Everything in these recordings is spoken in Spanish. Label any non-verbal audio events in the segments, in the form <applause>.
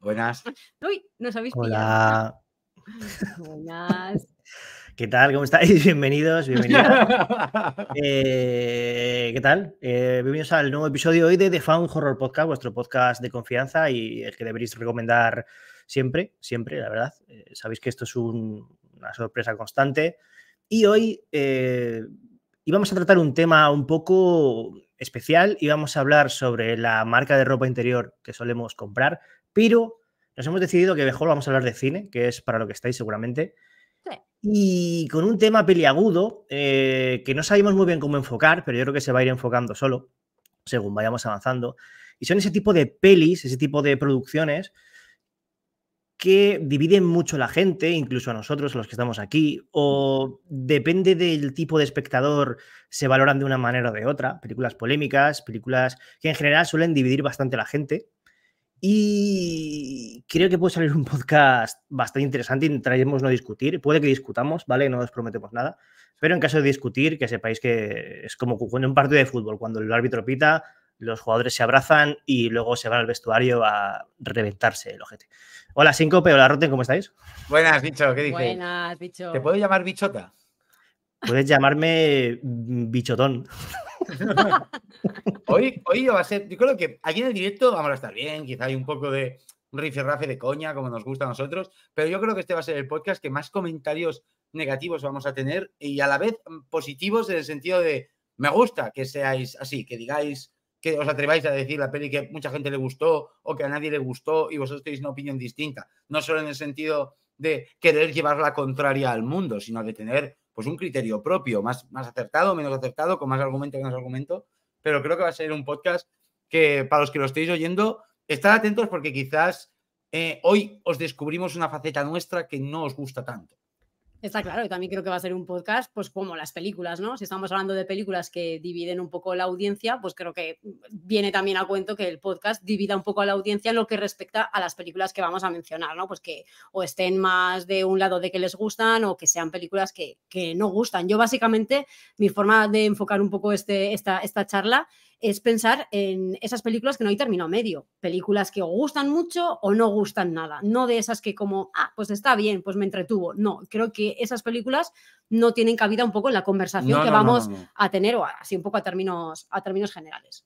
Buenas. Uy, nos habéis Hola. <laughs> Buenas. ¿Qué tal? ¿Cómo estáis? <laughs> Bienvenidos, bienvenidos. <laughs> Eh, ¿Qué tal? Eh, bienvenidos al nuevo episodio hoy de The Found Horror Podcast, vuestro podcast de confianza y el que deberéis recomendar siempre, siempre, la verdad. Eh, sabéis que esto es una sorpresa constante. Y hoy íbamos a tratar un tema un poco especial íbamos a hablar sobre la marca de ropa interior que solemos comprar, pero nos hemos decidido que mejor vamos a hablar de cine, que es para lo que estáis seguramente. Y con un tema peliagudo eh, que no sabemos muy bien cómo enfocar, pero yo creo que se va a ir enfocando solo según vayamos avanzando. Y son ese tipo de pelis, ese tipo de producciones que dividen mucho la gente, incluso a nosotros, los que estamos aquí, o depende del tipo de espectador, se valoran de una manera o de otra. Películas polémicas, películas que en general suelen dividir bastante la gente. Y creo que puede salir un podcast bastante interesante. traemos no discutir. Puede que discutamos, ¿vale? No os prometemos nada. Pero en caso de discutir, que sepáis que es como cuando un partido de fútbol, cuando el árbitro pita, los jugadores se abrazan y luego se van al vestuario a reventarse el ojete. Hola, Síncope, hola, Roten, ¿cómo estáis? Buenas, bicho, ¿qué dices? Buenas, bicho. ¿Te puedo llamar bichota? Puedes llamarme mm, bichotón. <laughs> hoy, hoy va a ser, yo creo que aquí en el directo vamos a estar bien, quizá hay un poco de rifirrafe de coña, como nos gusta a nosotros, pero yo creo que este va a ser el podcast que más comentarios negativos vamos a tener y a la vez mm, positivos en el sentido de me gusta que seáis así, que digáis, que os atreváis a decir la peli que mucha gente le gustó o que a nadie le gustó y vosotros tenéis una opinión distinta, no solo en el sentido de querer llevar la contraria al mundo, sino de tener pues un criterio propio, más, más acertado, menos acertado, con más argumento, que menos argumento, pero creo que va a ser un podcast que para los que lo estéis oyendo, estad atentos porque quizás eh, hoy os descubrimos una faceta nuestra que no os gusta tanto. Está claro, y también creo que va a ser un podcast, pues como las películas, ¿no? Si estamos hablando de películas que dividen un poco la audiencia, pues creo que viene también a cuento que el podcast divida un poco a la audiencia en lo que respecta a las películas que vamos a mencionar, ¿no? Pues que o estén más de un lado de que les gustan o que sean películas que, no gustan. Yo básicamente, mi forma de enfocar un poco este, esta, esta charla es pensar en esas películas que no hay término medio, películas que o gustan mucho o no gustan nada, no de esas que como, ah, pues está bien, pues me entretuvo. No, creo que esas películas no tienen cabida un poco en la conversación que vamos a tener o así un poco a términos, a términos generales.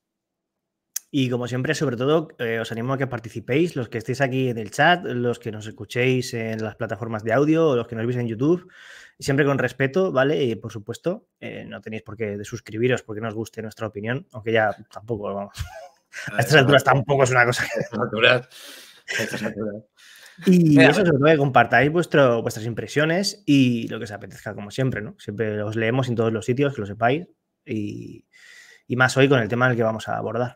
Y como siempre, sobre todo, eh, os animo a que participéis, los que estéis aquí en el chat, los que nos escuchéis en las plataformas de audio, los que nos veis en YouTube, siempre con respeto, ¿vale? Y por supuesto, eh, no tenéis por qué de suscribiros porque nos guste nuestra opinión, aunque ya tampoco, vamos. <laughs> A, estas alturas tampoco es una cosa que... Y <laughs> eso sobre todo que compartáis vuestro, vuestras impresiones y lo que os apetezca, como siempre, ¿no? Siempre os leemos en todos los sitios, que lo sepáis. Y, y más hoy con el tema del que vamos a abordar.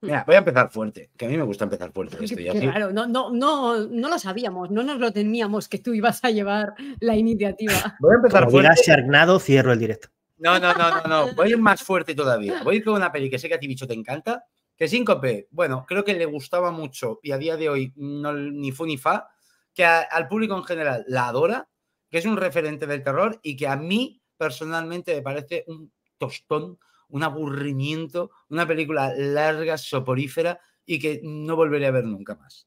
voy a empezar fuerte, que a mí me gusta empezar fuerte. Claro, no, no, no, no lo sabíamos, no nos lo teníamos que tú ibas a llevar la iniciativa. <laughs> Voy a empezar Como fuerte. cierro el directo. No, no, no, no, no, voy a ir más fuerte todavía. Voy a ir con una peli que sé que a ti bicho te encanta, que 5P, bueno, creo que le gustaba mucho y a día de hoy ni fu ni fa, que al público en general la adora, que es un referente del terror y que a mí personalmente me parece un tostón un aburrimiento, una película larga, soporífera y que no volveré a ver nunca más.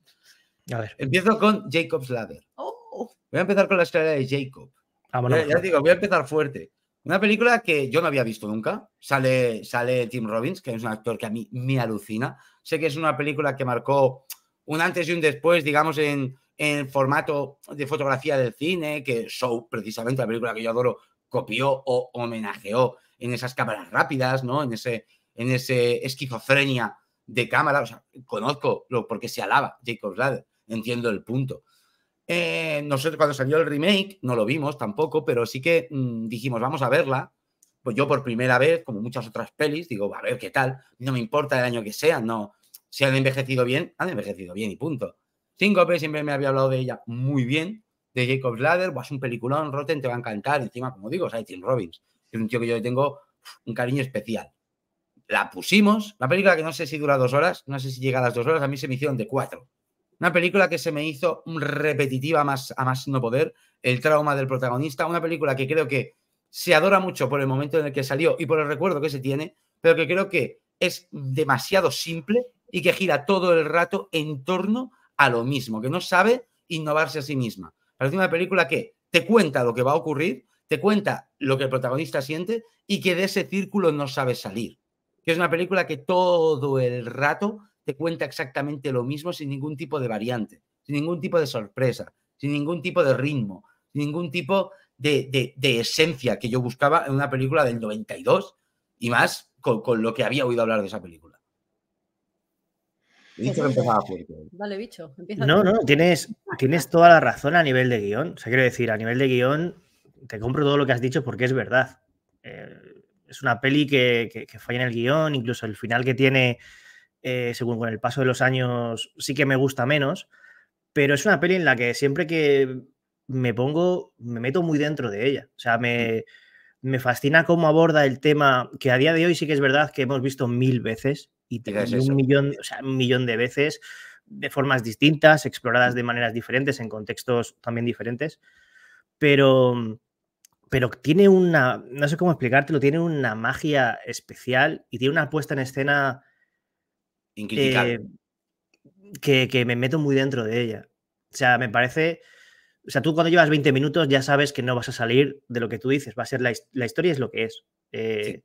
Empiezo con Jacob's Ladder. Oh. Voy a empezar con la historia de Jacob. Ah, ya, digo, voy a empezar fuerte. Una película que yo no había visto nunca. Sale, sale Tim Robbins, que es un actor que a mí me alucina. Sé que es una película que marcó un antes y un después, digamos, en, en formato de fotografía del cine, que Show, precisamente la película que yo adoro, copió o homenajeó en esas cámaras rápidas, ¿no? En ese, en ese esquizofrenia de cámara. O conozco lo porque se alaba Jacob Ladder, entiendo el punto. Eh, nosotros cuando salió el remake no lo vimos tampoco, pero sí que mm, dijimos, vamos a verla. Pues yo por primera vez, como muchas otras pelis, digo, a ver qué tal, no me importa el año que sea, no. Si han envejecido bien, han envejecido bien y punto. Cinco veces siempre me había hablado de ella muy bien, de Jacob Ladder, es un peliculón, Rotten, te va a encantar, encima, como digo, es Tim Robbins es un tío que yo tengo un cariño especial. La pusimos, la película que no sé si dura dos horas, no sé si llega a las dos horas, a mí se me hicieron de cuatro. Una película que se me hizo repetitiva más, a más no poder, el trauma del protagonista, una película que creo que se adora mucho por el momento en el que salió y por el recuerdo que se tiene, pero que creo que es demasiado simple y que gira todo el rato en torno a lo mismo, que no sabe innovarse a sí misma. Parece una película que te cuenta lo que va a ocurrir, te cuenta lo que el protagonista siente y que de ese círculo no sabe salir. Que es una película que todo el rato te cuenta exactamente lo mismo sin ningún tipo de variante, sin ningún tipo de sorpresa, sin ningún tipo de ritmo, sin ningún tipo de, esencia que yo buscaba en una película del 92 y más con, lo que había oído hablar de esa película. que empezaba Vale, bicho, No, no, tienes, tienes toda la razón a nivel de guión. O sea, quiero decir, a nivel de guión te compro todo lo que has dicho porque es verdad. Eh, es una peli que, falla en el guión, incluso el final que tiene, eh, según con el paso de los años, sí que me gusta menos, pero es una peli en la que siempre que me pongo, me meto muy dentro de ella. O sea, me, mm. fascina cómo aborda el tema que a día de hoy sí que es verdad que hemos visto mil veces y, y un, millón, un millón de veces de formas distintas, exploradas de maneras diferentes, en contextos también diferentes. Pero, mm, pero tiene una, no sé cómo explicártelo, tiene una magia especial y tiene una puesta en escena eh, que, me meto muy dentro de ella. O sea, me parece, o sea, tú cuando llevas 20 minutos ya sabes que no vas a salir de lo que tú dices, va a ser la, historia es lo que es. Eh,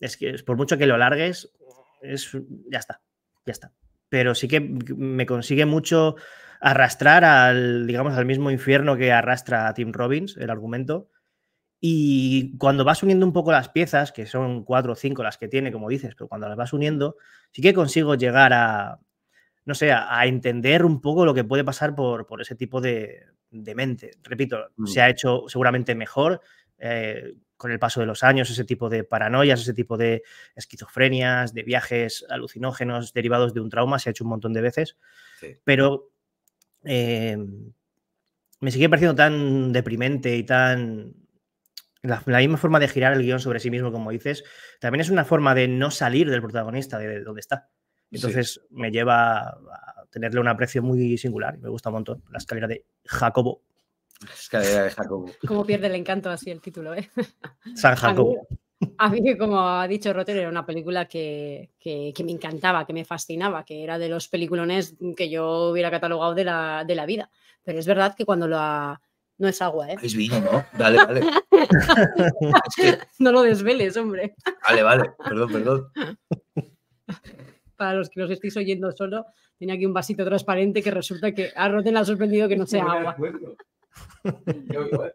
es que por mucho que lo alargues, es, ya está, ya está. Pero sí que me consigue mucho arrastrar al, digamos, al mismo infierno que arrastra a Tim Robbins, el argumento, y cuando vas uniendo un poco las piezas, que son cuatro o cinco las que tiene, como dices, pero cuando las vas uniendo, sí que consigo llegar a, no sé, a, entender un poco lo que puede pasar por, por ese tipo de, mente. Repito, mm. se ha hecho seguramente mejor eh, con el paso de los años, ese tipo de paranoias, ese tipo de esquizofrenias, de viajes alucinógenos derivados de un trauma, se ha hecho un montón de veces, pero eh, me sigue pareciendo tan deprimente y tan la, misma forma de girar el guión sobre sí mismo, como dices, también es una forma de no salir del protagonista, de, donde está. Entonces me lleva a tenerle un aprecio muy singular y me gusta un montón la escalera de Jacobo. Escalera de Jacobo. <laughs> Cómo pierde el encanto así el título, ¿eh? <laughs> San Jacobo. A mí, como ha dicho Rotero, era una película que, me encantaba, que me fascinaba, que era de los peliculones que yo hubiera catalogado de la, de la vida. Pero es verdad que cuando lo ha... No es agua, ¿eh? Es vino, ¿no? Dale, vale. <laughs> No lo desveles, hombre. Vale, vale, perdón, perdón. Para los que nos estéis oyendo solo, tenía aquí un vasito transparente que resulta que a Roten le ha sorprendido que no sea agua. Yo igual.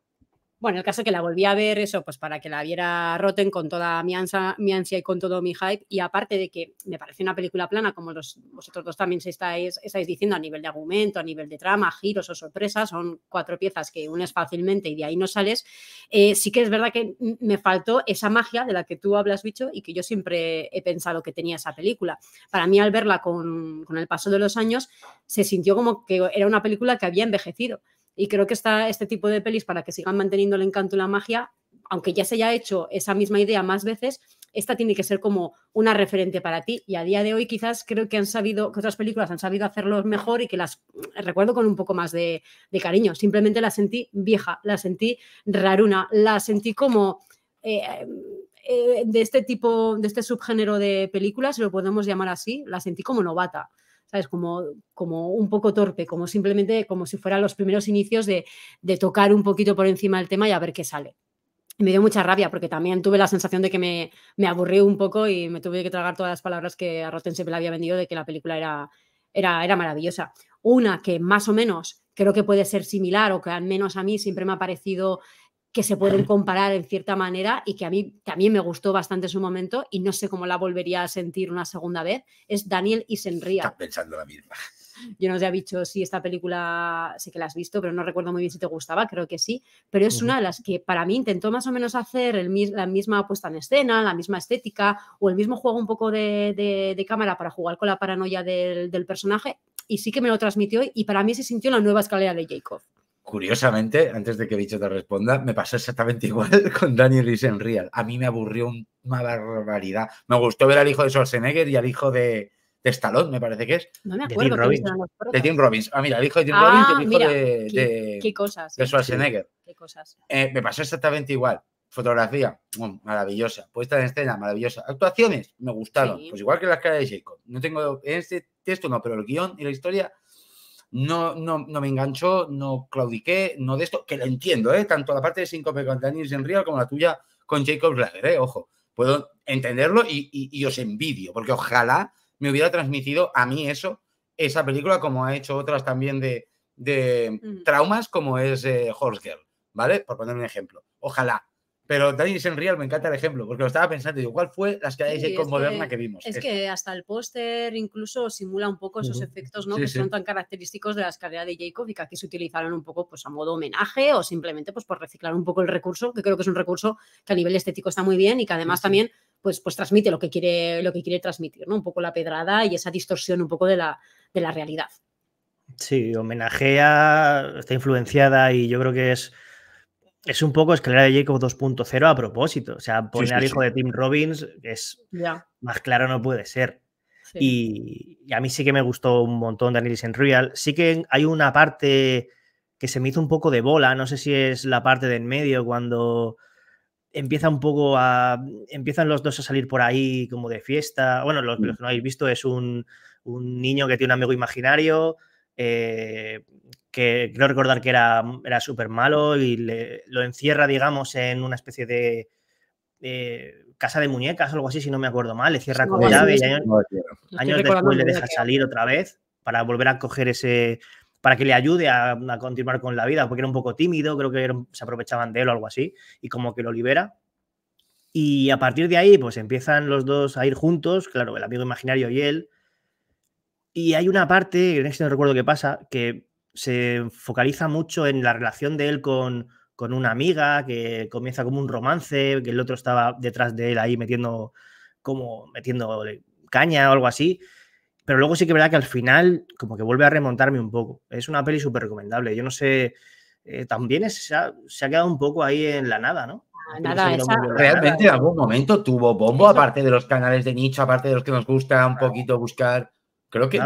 Bueno, el caso es que la volví a ver eso, pues para que la viera roten con toda mi ansia, mi ansia y con todo mi hype. Y aparte de que me parece una película plana, como los, vosotros dos también estáis, estáis diciendo, a nivel de argumento, a nivel de trama, giros o sorpresas, son cuatro piezas que unes fácilmente y de ahí no sales. Eh, sí que es verdad que me faltó esa magia de la que tú hablas, bicho, y que yo siempre he pensado que tenía esa película. Para mí, al verla con, con el paso de los años, se sintió como que era una película que había envejecido. Y creo que está este tipo de pelis, para que sigan manteniendo el encanto y la magia, aunque ya se haya hecho esa misma idea más veces, esta tiene que ser como una referente para ti. Y a día de hoy quizás creo que han sabido, que otras películas han sabido hacerlo mejor y que las recuerdo con un poco más de, cariño. Simplemente la sentí vieja, la sentí raruna, la sentí como... Eh, eh, de este tipo, de este subgénero de películas, si lo podemos llamar así, la sentí como novata. ¿sabes? Como, como un poco torpe, como simplemente como si fueran los primeros inicios de, tocar un poquito por encima del tema y a ver qué sale me dio mucha rabia porque también tuve la sensación de que me, me aburrí un poco y me tuve que tragar todas las palabras que a Rotten le había vendido de que la película era, era, era maravillosa. Una que más o menos creo que puede ser similar o que al menos a mí siempre me ha parecido que se pueden comparar en cierta manera y que a mí también me gustó bastante su momento y no sé cómo la volvería a sentir una segunda vez, es Daniel y Senría. Estás pensando la misma. <laughs> Yo no os he dicho si esta película, sé que la has visto, pero no recuerdo muy bien si te gustaba, creo que sí, pero es una de las que para mí intentó más o menos hacer el, la misma puesta en escena, la misma estética o el mismo juego un poco de, cámara para jugar con la paranoia del personaje y sí que me lo transmitió y para mí se sintió la nueva escalera de Jacob. Curiosamente, antes de que Bicho te responda, me pasó exactamente <laughs> igual con Daniel Isenrial. Real. A mí me aburrió una barbaridad. Me gustó ver al hijo de Schwarzenegger y al hijo de, de Stallone, me parece que es. No me acuerdo. De Tim, Robbins. De Tim Robbins. Ah, mira, el hijo de Tim ah, Robbins y el hijo de, qué, cosas, de, eh, Schwarzenegger. Qué cosas. Eh, me pasó exactamente igual. Fotografía, mm, maravillosa. Puesta en escena, maravillosa. Actuaciones, me gustaron. Pues igual que las caras de Jacob. No tengo en este texto, no, pero el guión y la historia no, no, no me enganchó, no claudiqué, no de esto, que lo entiendo, ¿eh? tanto la parte de síncope con en Real como la tuya con Jacob Lager, ¿eh? ojo, puedo entenderlo y, os envidio, porque ojalá me hubiera transmitido a mí eso, esa película, como ha hecho otras también de, de traumas, como es eh, Horse Girl, ¿vale? Por poner un ejemplo. Ojalá, pero en Real me encanta el ejemplo, porque lo estaba pensando, digo, ¿cuál fue la escalera de Jacob moderna que, vimos? Es, que hasta el póster incluso simula un poco esos efectos ¿no? que son tan característicos de la escalera de Jacob y que aquí se utilizaron un poco pues, a modo homenaje o simplemente pues, por reciclar un poco el recurso, que creo que es un recurso que a nivel estético está muy bien y que además también pues, pues transmite lo que quiere, lo que quiere transmitir, ¿no? Un poco la pedrada y esa distorsión un poco de la, de la realidad. Sí, homenajea, está influenciada y yo creo que es es un poco escalera de Jacob 2.0 a propósito. O sea, poner al hijo de Tim Robbins es más claro no puede ser. Y, a mí sí que me gustó un montón Daniel. en Real. Sí que hay una parte que se me hizo un poco de bola. No sé si es la parte de en medio cuando empieza un poco a. Empiezan los dos a salir por ahí como de fiesta. Bueno, mm. los, que no habéis visto es un, un niño que tiene un amigo imaginario eh, que creo recordar que era, era súper malo y lo encierra, digamos, en una especie de eh, casa de muñecas o algo así, si no me acuerdo mal, le cierra con llave y años, después le deja salir otra vez para volver a coger ese, para que le ayude a, continuar con la vida, porque era un poco tímido, creo que se aprovechaban de él o algo así, y como que lo libera. Y a partir de ahí, pues empiezan los dos a ir juntos, claro, el amigo imaginario y él, y hay una parte, en este no recuerdo qué pasa, que se focaliza mucho en la relación de él con, una amiga, que comienza como un romance, que el otro estaba detrás de él ahí metiendo, como metiendo caña o algo así. Pero luego sí que es verdad que al final como que vuelve a remontarme un poco. Es una peli súper recomendable. Yo no sé, eh, también se, ha, quedado un poco ahí en la nada, ¿no? Ah, Realmente en algún momento tuvo bombo, aparte de los canales de nicho, aparte de los que nos gusta un poquito buscar Creo que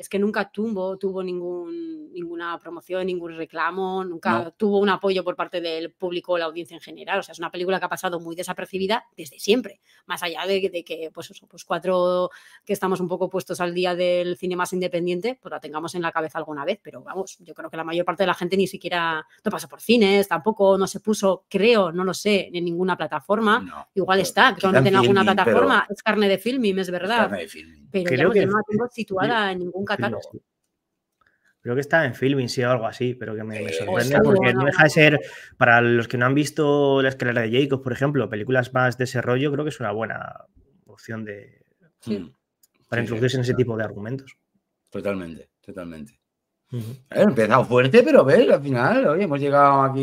es que nunca Tumbo tuvo ningún, ninguna promoción, ningún reclamo, nunca tuvo un apoyo por parte del público o la audiencia en general. O sea, es una película que ha pasado muy desapercibida desde siempre, más allá de, que, pues, pues cuatro que estamos un poco puestos al día del cine más independiente, pues la tengamos en la cabeza alguna vez, pero vamos, yo creo que la mayor parte de la gente ni siquiera, no pasa por cines, tampoco no se puso, creo, no lo sé, en ninguna plataforma. Igual está, que no en alguna plataforma, es carne de filming, es verdad. Es Pero creo que, no la tengo situada en ningún creo que está en filming, sí, o algo así, pero que me, sorprende porque no deja de ser, para los que no han visto La escalera de Jacobs, por ejemplo, películas más de ese creo que es una buena opción de para introducirse en ese tipo de argumentos. Totalmente, totalmente empezado fuerte, pero ves, al final, hoy hemos llegado aquí.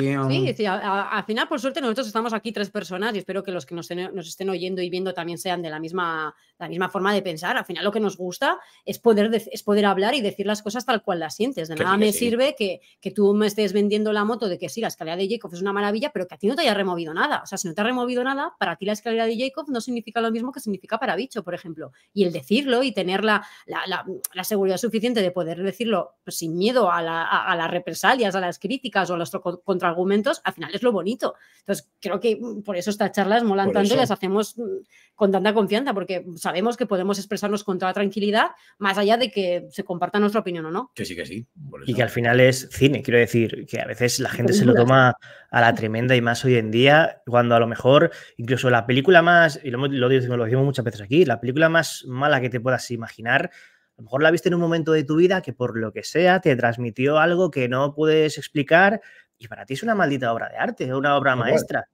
Sí, al final, por suerte, nosotros estamos aquí tres personas y espero que los que nos, estén oyendo y viendo también sean de la misma, la misma forma de pensar. Al final, lo que nos gusta es poder, poder hablar y decir las cosas tal cual las sientes. De nada me sirve que, que, tú me estés vendiendo la moto de que sí, la escalera de Jacob es una maravilla, pero que a ti no te haya removido nada. O sea, si no te ha removido nada, para ti la escalera de Jacob no significa lo mismo que significa para Bicho, por ejemplo. Y el decirlo y tener la, seguridad suficiente de poder decirlo pues, sin miedo a, las represalias, a las críticas o a los contraargumentos, al final es lo bonito. Entonces, creo que mm, por eso estas charlas molan tanto y las hacemos mm, con tanta confianza, porque sabemos que podemos expresarnos con toda tranquilidad, más allá de que se comparta nuestra opinión o no. Que sí, que sí. Y que al final es cine, quiero decir, que a veces la gente se lo toma a la tremenda y más hoy en día, cuando a lo mejor incluso la película más, y lo, digo, lo decimos muchas veces aquí, la película más mala que te puedas imaginar, a lo mejor la viste en un momento de tu vida que por lo que sea te transmitió algo que no puedes explicar y para ti es una maldita obra de arte, una obra maestra.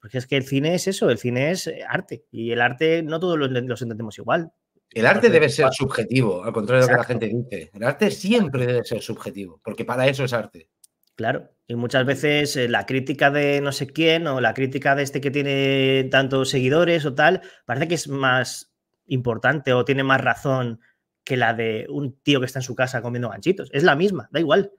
Porque es que el cine es eso, el cine es eh, arte. Y el arte no todos los, entendemos igual. El arte debe ser subjetivo, al contrario de lo que la gente dice. El arte siempre debe ser subjetivo, porque para eso es arte. Claro, y muchas veces eh, la crítica de no sé quién o la crítica de este que tiene tantos seguidores o tal, parece que es más importante o tiene más razón que la de un tío que está en su casa comiendo ganchitos. Es la misma, da igual.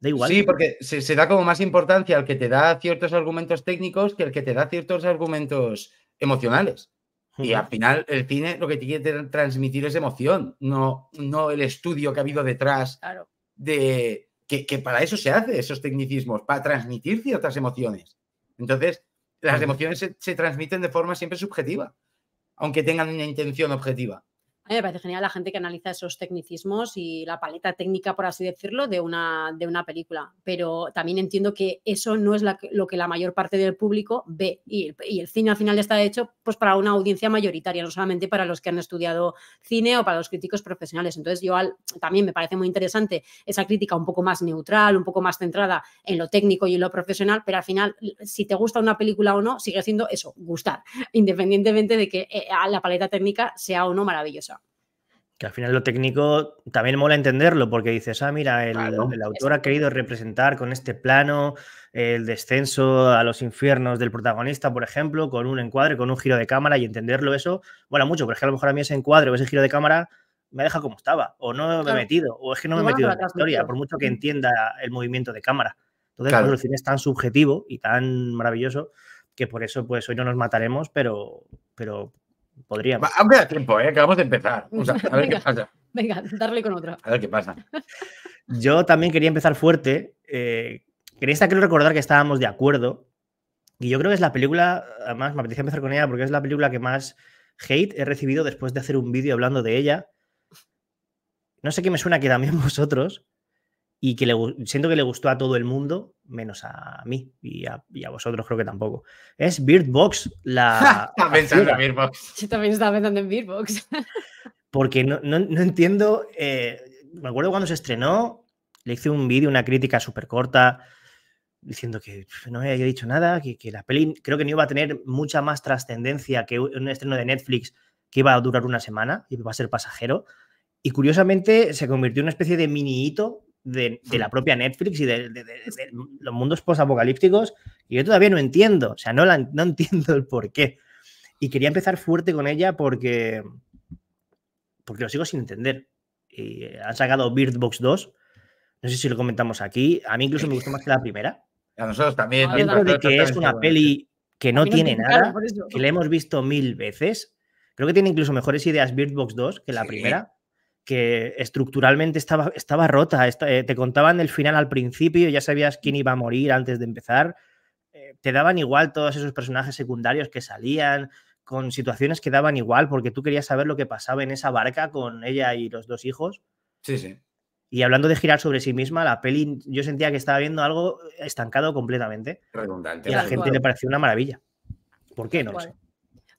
Da igual. Sí, porque se, da como más importancia al que te da ciertos argumentos técnicos que al que te da ciertos argumentos emocionales. Y al final, el cine lo que tiene quiere transmitir es emoción, no, no el estudio que ha habido detrás de que, para eso se hace esos tecnicismos, para transmitir ciertas emociones. Entonces, las emociones se transmiten de forma siempre subjetiva, aunque tengan una intención objetiva me parece genial la gente que analiza esos tecnicismos y la paleta técnica, por así decirlo, de una, de una película. Pero también entiendo que eso no es lo que la mayor parte del público ve. Y, el cine al final está hecho pues, para una audiencia mayoritaria, no solamente para los que han estudiado cine o para los críticos profesionales. Entonces, yo también me parece muy interesante esa crítica un poco más neutral, un poco más centrada en lo técnico y en lo profesional, pero al final, si te gusta una película o no, sigue siendo eso, gustar, <laughs> independientemente de que eh, la paleta técnica sea o no maravillosa. Que al final lo técnico también mola entenderlo, porque dices, ah, mira, el, autor ha querido representar con este plano el descenso a los infiernos del protagonista, por ejemplo, con un encuadre, con un giro de cámara y entenderlo eso, bueno, mucho, pero es que a lo mejor a mí ese encuadre o ese giro de cámara me deja como estaba, o no me he metido, o es que no me he metido en la historia, por mucho que entienda el movimiento de cámara. Entonces, claro. el cine es tan subjetivo y tan maravilloso que por eso, pues hoy no nos mataremos, pero, pero Podríamos. Aunque da tiempo, ¿eh? acabamos de empezar. a ver qué pasa. Venga, darle con otra. A ver qué pasa. Yo también quería empezar fuerte. Eh, quería recordar que estábamos de acuerdo. Y yo creo que es la película, además me apetece empezar con ella porque es la película que más hate he recibido después de hacer un vídeo hablando de ella. No sé qué me suena que también <laughs> vosotros, y que le, siento que le gustó a todo el mundo, menos a mí y a, vosotros creo que tampoco. Es Beardbox la... <laughs> Yo también estaba pensando en Beardbox <laughs> Porque no, entiendo, eh, me acuerdo cuando se estrenó, le hice un vídeo, una crítica súper corta, diciendo que no había dicho nada, que, la peli creo que no iba a tener mucha más trascendencia que un estreno de Netflix que iba a durar una semana y iba a ser pasajero. Y curiosamente se convirtió en una especie de mini hito de, la hmm. propia Netflix y de, los mundos post-apocalípticos y yo todavía no entiendo. O sea, no, no entiendo el por qué. Y quería empezar fuerte con ella porque, porque lo sigo sin entender. Y han sacado Bird Box 2. No sé si lo comentamos aquí. A mí incluso me gustó más que la primera. A nosotros también. Ah, Dentro de que es una peli que no, tiene nada, que la hemos visto mil veces. Creo que tiene incluso mejores ideas Bird Box 2 que la primera que estructuralmente estaba, estaba rota. Eh, te contaban el final al principio, ya sabías quién iba a morir antes de empezar. Eh, te daban igual todos esos personajes secundarios que salían, con situaciones que daban igual, porque tú querías saber lo que pasaba en esa barca con ella y los dos hijos. Sí, sí. Y hablando de girar sobre sí misma, la peli yo sentía que estaba viendo algo estancado completamente. Redundante. Y a la gente le pareció una maravilla. ¿Por qué? No lo sé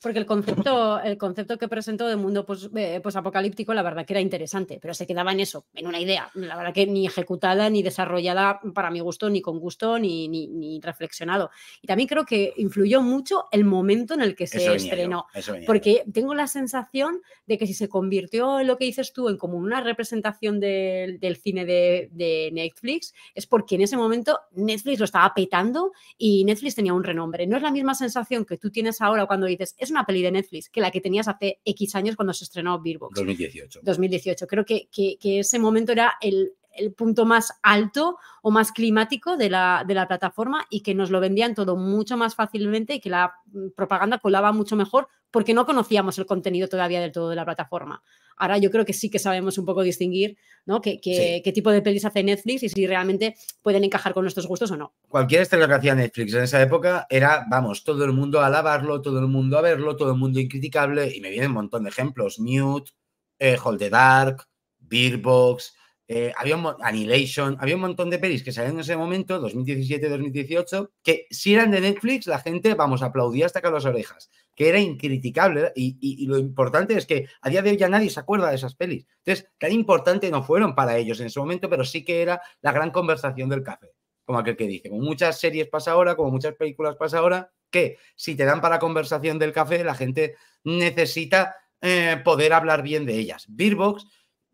porque el concepto, el concepto que presentó de mundo pos, eh, apocalíptico, la verdad que era interesante, pero se quedaba en eso, en una idea, la verdad que ni ejecutada, ni desarrollada para mi gusto, ni con gusto, ni, ni, reflexionado. Y también creo que influyó mucho el momento en el que se estrenó, porque tengo la sensación de que si se convirtió en lo que dices tú, en como una representación del cine de, de Netflix, es porque en ese momento Netflix lo estaba petando y Netflix tenía un renombre. No es la misma sensación que tú tienes ahora cuando dices, una peli de Netflix, que la que tenías hace X años cuando se estrenó Beerbox. 2018. 2018. Creo que, que ese momento era el, el punto más alto o más climático de la, plataforma y que nos lo vendían todo mucho más fácilmente y que la mm, propaganda colaba mucho mejor porque no conocíamos el contenido todavía del todo de la plataforma. Ahora yo creo que sí que sabemos un poco distinguir ¿no? qué, tipo de pelis hace Netflix y si realmente pueden encajar con nuestros gustos o no. Cualquier estrella que hacía Netflix en esa época era, vamos, todo el mundo a alabarlo, todo el mundo a verlo, todo el mundo incriticable y me vienen un montón de ejemplos. Mute, eh, Hold the Dark, Beerbox, eh, había un, Annihilation, había un montón de pelis que salían en ese momento, 2017-2018, que si eran de Netflix, la gente, vamos, aplaudía hasta que las orejas, que era incriticable. Y, lo importante es que a día de hoy ya nadie se acuerda de esas pelis. Entonces, tan importante no fueron para ellos en ese momento, pero sí que era la gran conversación del café, como aquel que dice. Como muchas series pasa ahora, como muchas películas pasa ahora, que si te dan para conversación del café, la gente necesita eh, poder hablar bien de ellas. Beerbox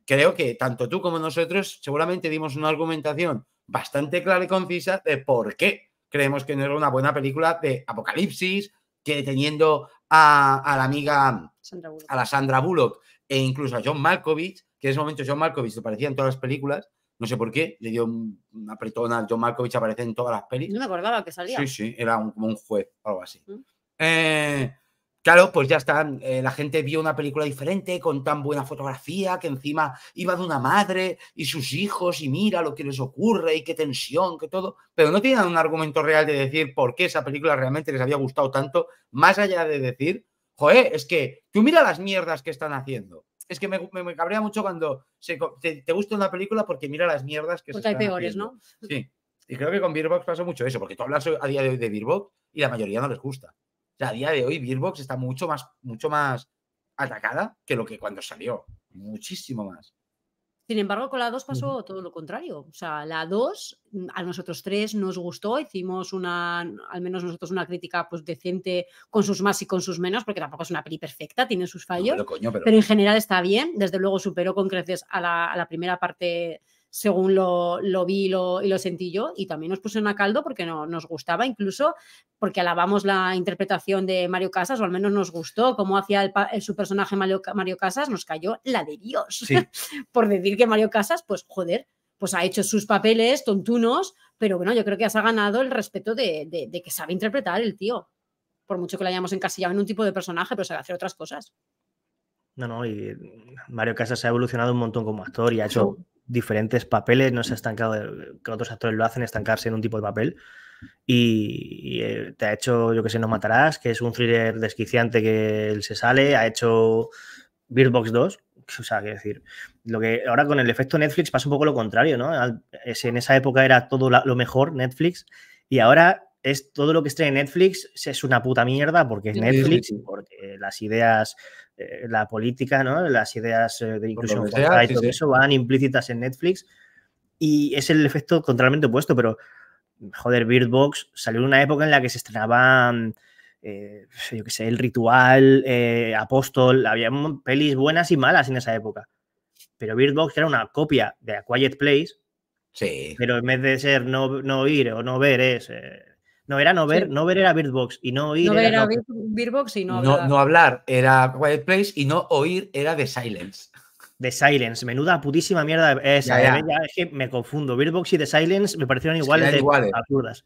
creo que tanto tú como nosotros seguramente dimos una argumentación bastante clara y concisa de por qué creemos que no era una buena película de Apocalipsis, que teniendo a, la amiga, a la Sandra Bullock e incluso a John Malkovich, que en ese momento John Malkovich aparecía en todas las películas, no sé por qué, le dio un apretón apretona, John Malkovich aparece en todas las películas. No me acordaba que salía. Sí, sí, era como un juez, o algo así. Mm. Eh, Claro, pues ya están, eh, la gente vio una película diferente, con tan buena fotografía, que encima iba de una madre y sus hijos, y mira lo que les ocurre, y qué tensión, que todo, pero no tienen un argumento real de decir por qué esa película realmente les había gustado tanto, más allá de decir, joder, es que tú mira las mierdas que están haciendo. Es que me, me, cabrea mucho cuando te, gusta una película porque mira las mierdas que se hay peores, ¿no? Sí. Y creo que con Beerbox pasó mucho eso, porque tú hablas a día de hoy de Beerbox y la mayoría no les gusta. O sea, a día de hoy Beerbox está mucho más, mucho más atacada que lo que cuando salió. Muchísimo más. Sin embargo, con la 2 pasó todo lo contrario. O sea, la 2 mm, a nosotros tres nos gustó, hicimos una, al menos nosotros una crítica pues decente con sus más y con sus menos, porque tampoco es una peli perfecta, tiene sus fallos, pero, en general está bien. Desde luego superó con creces a la primera parte según lo, vi lo, y lo sentí yo, y también nos pusieron a caldo porque no, nos gustaba, incluso porque alabamos la interpretación de Mario Casas, o al menos nos gustó cómo hacía su personaje Mario, Casas, nos cayó la de Dios, <laughs> por decir que Mario Casas, pues joder, pues ha hecho sus papeles tontunos, pero bueno, yo creo que has ganado el respeto de, que sabe interpretar el tío, por mucho que lo hayamos encasillado en un tipo de personaje, pero sabe hacer otras cosas. No, no, y Mario Casas ha evolucionado un montón como actor y ha hecho diferentes papeles, no se ha estancado, eh, que otros actores lo hacen, estancarse en un tipo de papel. Y, eh, te ha hecho, yo que sé, No Matarás, que es un thriller desquiciante que él se sale, ha hecho Bird Box 2, o sea, que decir, lo que ahora con el efecto Netflix pasa un poco lo contrario, ¿no? en esa época era todo lo mejor Netflix y ahora es todo lo que esté en Netflix es una puta mierda porque es Netflix y porque las ideas eh, la política, ¿no? las ideas eh, de inclusión y todo eso van implícitas en Netflix y es el efecto contrariamente opuesto, pero joder, Bird Box salió en una época en la que se estrenaban, eh, yo qué sé, El Ritual, Apóstol, había pelis buenas y malas en esa época. Pero Bird Box era una copia de A Quiet Place. Sí. Pero en vez de ser no, Ir o no ver, es no, era no ver, no ver era birbox y no oír. No ver era, no... y no hablar. No, hablar era Quiet Place y no oír era The Silence. The Silence, menuda putísima mierda eh, es que me confundo. Box y The Silence me parecieron iguales, absurdas.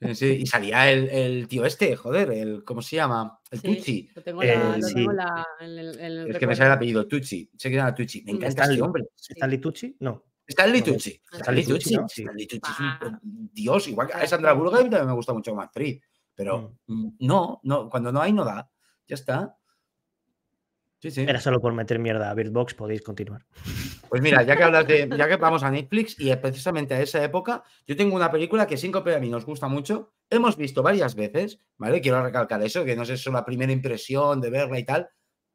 Sí, sí. Y salía el, tío este, joder, el, ¿cómo se llama? El sí, Tucci. tengo, la, el, es que me sale el apellido, Tucci. Sé que era Tucci. Me encanta este el hombre. ¿Stanley Tucci? No. Está Tucci. Stanley Está Stanley ah. dios. Igual que a Sandra Bullock también me gusta mucho más actriz, Pero mm. Mm, no, no, cuando no hay, no da. Ya está. Era solo por meter mierda a Birdbox, podéis continuar. Pues mira, ya que hablas de, ya que vamos a Netflix y es precisamente a esa época, yo tengo una película que copiar a mí nos gusta mucho, hemos visto varias veces, ¿vale? Quiero recalcar eso, que no es eso la primera impresión de verla y tal,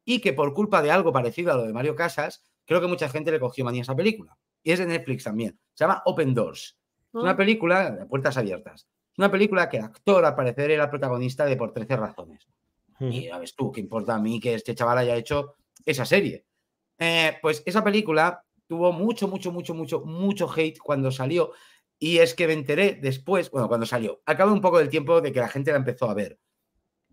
y que por culpa de algo parecido a lo de Mario Casas, creo que mucha gente le cogió manía esa película y es de Netflix también. Se llama Open Doors. Es una ah. película de puertas abiertas. Es una película que el actor, al parecer, era protagonista de Por 13 Razones. Hmm. Y a ves tú, ¿qué importa a mí que este chaval haya hecho esa serie? Eh, pues esa película tuvo mucho, mucho, mucho, mucho, mucho hate cuando salió. Y es que me enteré después, bueno, cuando salió, acaba un poco del tiempo de que la gente la empezó a ver.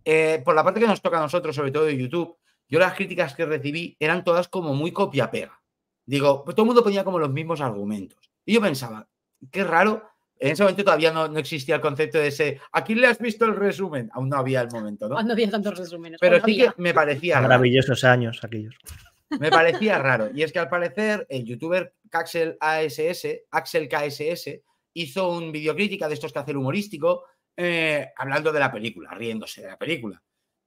Eh, por la parte que nos toca a nosotros, sobre todo de YouTube, yo las críticas que recibí eran todas como muy copia-pega. Digo, pues todo el mundo ponía como los mismos argumentos. Y yo pensaba, qué raro, en ese momento todavía no, existía el concepto de ese, ¿a quién le has visto el resumen? Aún no había el momento, ¿no? Cuando había tantos resúmenes. Pero sí que me parecía... Maravillosos años aquellos. Me parecía raro. Y es que al parecer el youtuber Axel ASS, Axel KSS, hizo un videocrítica de estos que hace humorístico, eh, hablando de la película, riéndose de la película.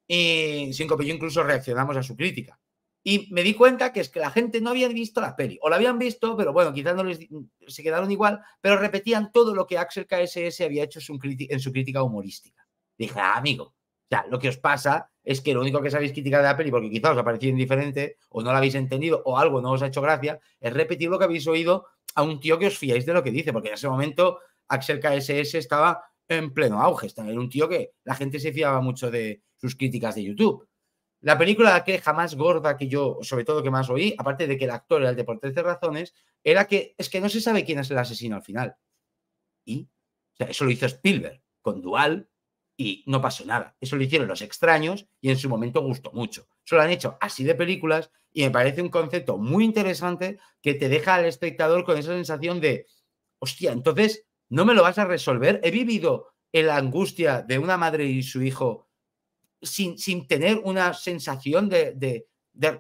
Y sin copillo incluso reaccionamos a su crítica. Y me di cuenta que es que la gente no había visto la peli, o la habían visto, pero bueno, quizás no les, se quedaron igual, pero repetían todo lo que Axel KSS había hecho en su crítica humorística. Dije, ah, amigo, ya lo que os pasa es que lo único que sabéis criticar de la peli, porque quizás os ha parecido indiferente, o no la habéis entendido, o algo no os ha hecho gracia, es repetir lo que habéis oído a un tío que os fiáis de lo que dice, porque en ese momento Axel KSS estaba en pleno auge, era un tío que la gente se fiaba mucho de sus críticas de YouTube. La película que jamás gorda que yo, sobre todo que más oí, aparte de que el actor era el de por 13 razones, era que es que no se sabe quién es el asesino al final. Y eso lo hizo Spielberg con Dual y no pasó nada. Eso lo hicieron los extraños y en su momento gustó mucho. Eso lo han hecho así de películas y me parece un concepto muy interesante que te deja al espectador con esa sensación de, hostia, entonces no me lo vas a resolver. He vivido en la angustia de una madre y su hijo sin, tener una sensación de,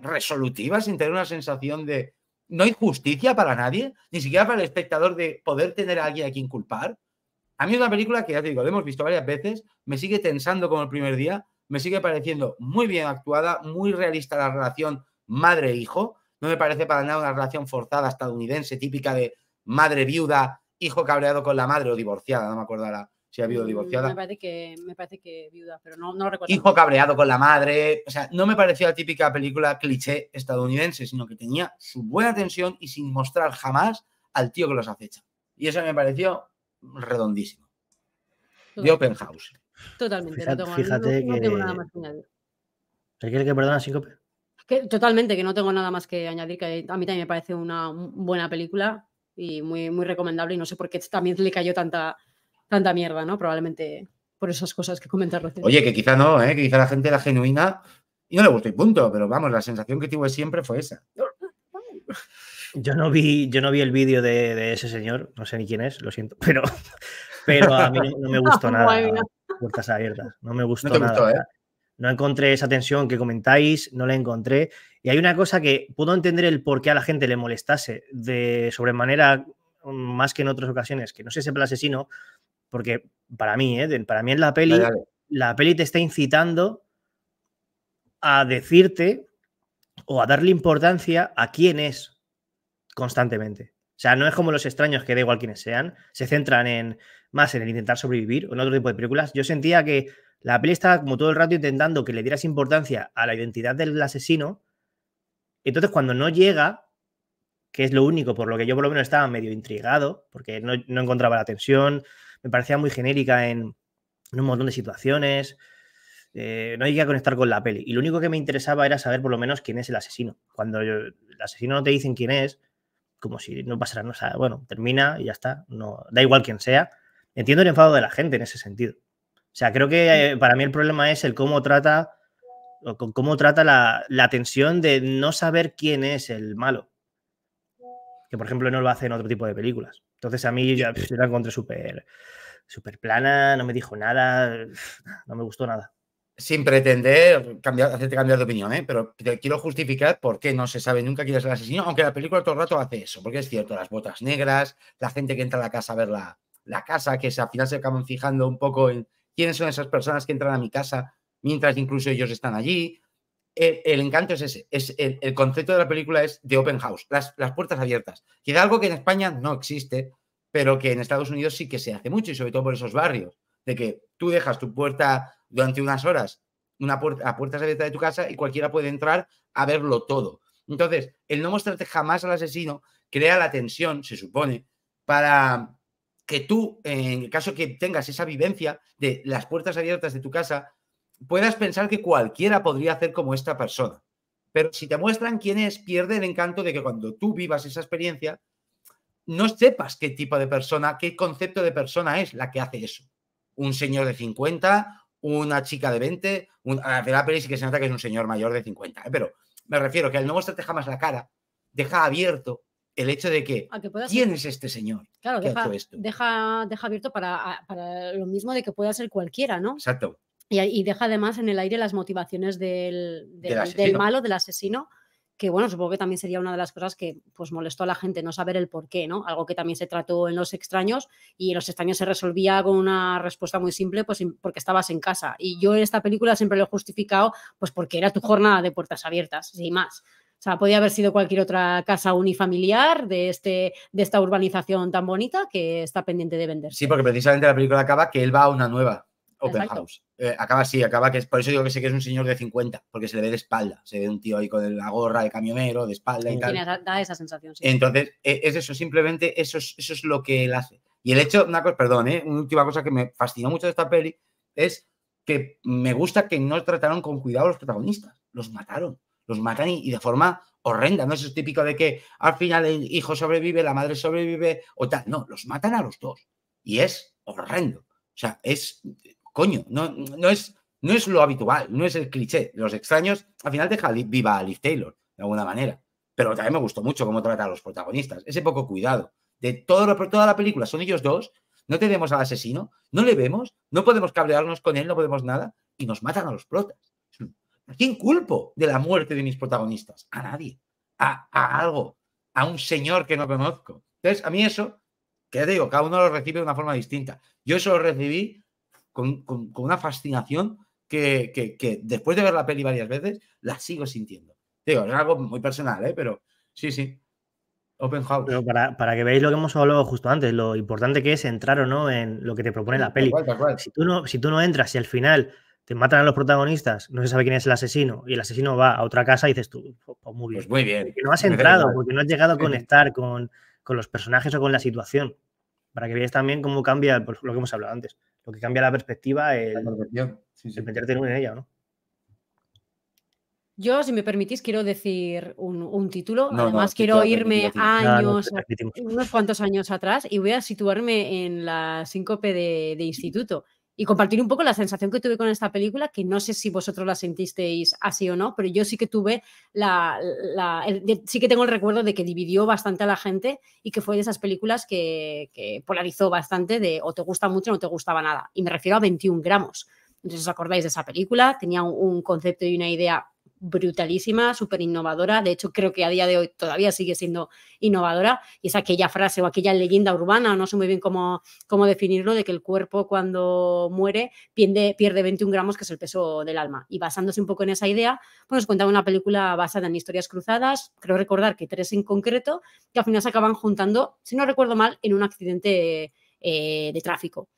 resolutiva, sin tener una sensación de no hay justicia para nadie, ni siquiera para el espectador de poder tener a alguien a quien culpar. A mí es una película que ya te digo, la hemos visto varias veces, me sigue tensando como el primer día, me sigue pareciendo muy bien actuada, muy realista la relación madre-hijo, no me parece para nada una relación forzada estadounidense típica de madre viuda, hijo cabreado con la madre o divorciada, no me acuerdo si ha habido mm, divorciada. Me parece que, viuda, pero no, no lo recuerdo. Hijo cabreado con la madre. O sea, no me pareció la típica película cliché estadounidense, sino que tenía su buena tensión y sin mostrar jamás al tío que los acecha. Y eso me pareció redondísimo. De Open House. Totalmente. Fíjate, no tengo, que... nada más que añadir. ¿Se quiere que perdona, Síncope? totalmente, que no tengo nada más que añadir, que a mí también me parece una buena película y muy, muy recomendable y no sé por qué también le cayó tanta, tanta mierda, ¿no? Probablemente por esas cosas que comentas Oye, que quizá no, ¿eh? que quizá la gente la genuina y no le gustó y punto, pero vamos, la sensación que tuve siempre fue esa. Yo no vi, yo no vi el vídeo de, ese señor, no sé ni quién es, lo siento, pero, pero a mí no, me gustó <laughs> nada. Puertas abiertas, no me gustó nada. ¿eh? No encontré esa tensión que comentáis, no la encontré. Y hay una cosa que puedo entender el por qué a la gente le molestase de sobremanera, mm, más que en otras ocasiones, que no sé si el asesino, porque para mí, ¿eh? para mí en la peli, la peli te está incitando a decirte o a darle importancia a quién es constantemente. O sea, no es como los extraños que da igual quienes sean, se centran en más en el intentar sobrevivir o en otro tipo de películas. Yo sentía que la peli estaba como todo el rato intentando que le dieras importancia a la identidad del asesino. Entonces, cuando no llega, que es lo único por lo que yo por lo menos estaba medio intrigado, porque no, no encontraba la tensión, me parecía muy genérica en, un montón de situaciones. Eh, no hay a conectar con la peli. Y lo único que me interesaba era saber por lo menos quién es el asesino. Cuando el asesino no te dicen quién es, como si no pasara no O bueno, termina y ya está. No, da igual quién sea. Entiendo el enfado de la gente en ese sentido. O sea, creo que eh, para mí el problema es el cómo trata cómo trata la, la, tensión de no saber quién es el malo. Que por ejemplo no lo hace en otro tipo de películas. Entonces a mí yo eh la encontré súper plana, no me dijo nada, no me gustó nada. Sin pretender cambiar, hacerte cambiar de opinión, ¿eh? pero quiero justificar por qué no se sabe nunca quién es el asesino, aunque la película todo el rato hace eso, porque es cierto, las botas negras, la gente que entra a la casa a ver la, casa, que al final se acaban fijando un poco en quiénes son esas personas que entran a mi casa mientras incluso ellos están allí, el, encanto es ese. Es el, concepto de la película es de open house, las, las puertas abiertas, que es algo que en España no existe, pero que en Estados Unidos sí que se hace mucho y sobre todo por esos barrios, de que tú dejas tu puerta durante unas horas, una puerta, a puertas abiertas de tu casa y cualquiera puede entrar a verlo todo. Entonces, el no mostrarte jamás al asesino crea la tensión, se supone, para que tú, en el caso que tengas esa vivencia de las puertas abiertas de tu casa, puedas pensar que cualquiera podría hacer como esta persona. Pero si te muestran quién es, pierde el encanto de que cuando tú vivas esa experiencia, no sepas qué tipo de persona, qué concepto de persona es la que hace eso. Un señor de 50, una chica de 20, un, a la sí que se nota que es un señor mayor de 50, ¿eh? pero me refiero que al no mostrarte jamás la cara, deja abierto el hecho de que, quién es este señor deja, Deja, abierto para, para, lo mismo de que pueda ser cualquiera, ¿no? Exacto. Y, deja además en el aire las motivaciones del, malo, del asesino, que bueno, supongo que también sería una de las cosas que pues molestó a la gente, no saber el por qué, ¿no? Algo que también se trató en Los Extraños y en Los Extraños se resolvía con una respuesta muy simple, pues porque estabas en casa. Y yo en esta película siempre lo he justificado, pues porque era tu jornada de puertas abiertas, sin más. O sea, podía haber sido cualquier otra casa unifamiliar de, este, de esta urbanización tan bonita que está pendiente de vender. Sí, porque precisamente la película acaba que él va a una nueva. Open House. Eh, acaba sí, acaba que es, por eso digo que sé que es un señor de 50, porque se le ve de espalda, se ve un tío ahí con la gorra de camionero, de espalda esa sensación, Entonces, e, es eso, simplemente eso es, eso es lo que él hace. Y el hecho, una cosa, perdón, ¿eh? una última cosa que me fascinó mucho de esta peli es que me gusta que no trataron con cuidado a los protagonistas, los mataron, los matan y, de forma horrenda, no es típico de que al final el hijo sobrevive, la madre sobrevive o tal, no, los matan a los dos y es horrendo. O sea, es, coño, no, no, es, no es lo habitual, no es el cliché. Los extraños, al final deja viva a Liv Taylor, de alguna manera. Pero también me gustó mucho cómo trata a los protagonistas, ese poco cuidado. De todo lo, toda la película son ellos dos, no tenemos al asesino, no le vemos, no podemos cablearnos con él, no podemos nada, y nos matan a los protas. ¿A quién culpo de la muerte de mis protagonistas? A nadie, a, a algo, a un señor que no conozco. Entonces, a mí eso, que te digo, cada uno lo recibe de una forma distinta. Yo eso lo recibí con, una fascinación que, después de ver la peli varias veces, la sigo sintiendo. Digo, es algo muy personal, ¿eh? pero sí, sí. Open House. Pero para, para, que veáis lo que hemos hablado justo antes, lo importante que es entrar o no en lo que te propone la peli. Si, tú no, si tú no entras y al final te matan a los protagonistas, no se sabe quién es el asesino, y el asesino va a otra casa y dices tú, oh, oh, pues muy bien. no has entrado, porque no has llegado a conectar con, con, los personajes o con la situación. Para que veáis también cómo cambia lo que hemos hablado antes. Lo que cambia la perspectiva es la meterte en ella, Yo, si me permitís, quiero decir un, título. Además, quiero irme años, unos cuantos años atrás y voy a situarme en la síncope de, de instituto y compartir un poco la sensación que tuve con esta película, que no sé si vosotros la sentisteis así o no, pero yo sí que tuve la, sí que tengo el recuerdo de que dividió bastante a la gente y que fue de esas películas que, polarizó bastante de o te gusta mucho o no te gustaba nada. Y me refiero a 21 gramos. Entonces, os acordáis de esa película, tenía un concepto y una idea brutalísima, súper innovadora. De hecho, creo que a día de hoy todavía sigue siendo innovadora. Y es aquella frase o aquella leyenda urbana, no sé muy bien cómo, cómo definirlo, de que el cuerpo cuando muere pierde, pierde 21 gramos, que es el peso del alma. Y basándose un poco en esa idea, pues nos contaba una película basada en historias cruzadas, creo recordar que tres en concreto, que al final se acaban juntando, si no recuerdo mal, en un accidente eh, de tráfico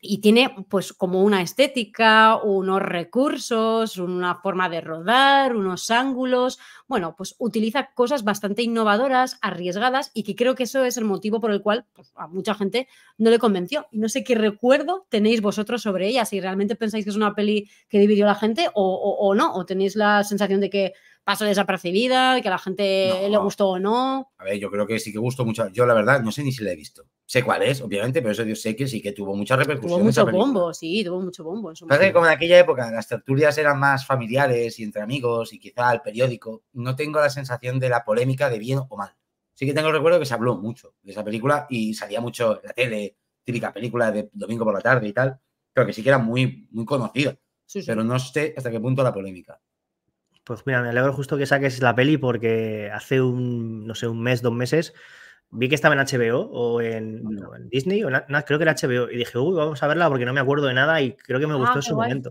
y tiene pues como una estética, unos recursos, una forma de rodar, unos ángulos. Bueno, pues utiliza cosas bastante innovadoras, arriesgadas y que creo que eso es el motivo por el cual pues, a mucha gente no le convenció. Y no sé qué recuerdo tenéis vosotros sobre ella, si realmente pensáis que es una peli que dividió a la gente o, o no, o tenéis la sensación de que Paso desapercibida, que a la gente le gustó o no. A ver, yo creo que sí que gustó mucho. Yo, la verdad, no sé ni si la he visto. Sé cuál es, obviamente, pero eso yo sé que sí que tuvo mucha repercusión. Tuvo mucho bombo, sí, tuvo mucho bombo. parece que como en aquella época las tertulias eran más familiares y entre amigos y quizá al periódico, no tengo la sensación de la polémica de bien o mal. Sí que tengo el recuerdo que se habló mucho de esa película y salía mucho en la tele, típica película de domingo por la tarde y tal, Creo que sí que era muy, muy conocida. Pero no sé hasta qué punto la polémica. Pues mira, me alegro justo que saques la peli porque hace un, no sé, un mes, dos meses, vi que estaba en HBO o en, Disney, creo que era HBO, y dije, uy, vamos a verla porque no me acuerdo de nada y creo que me gustó ah, en su momento.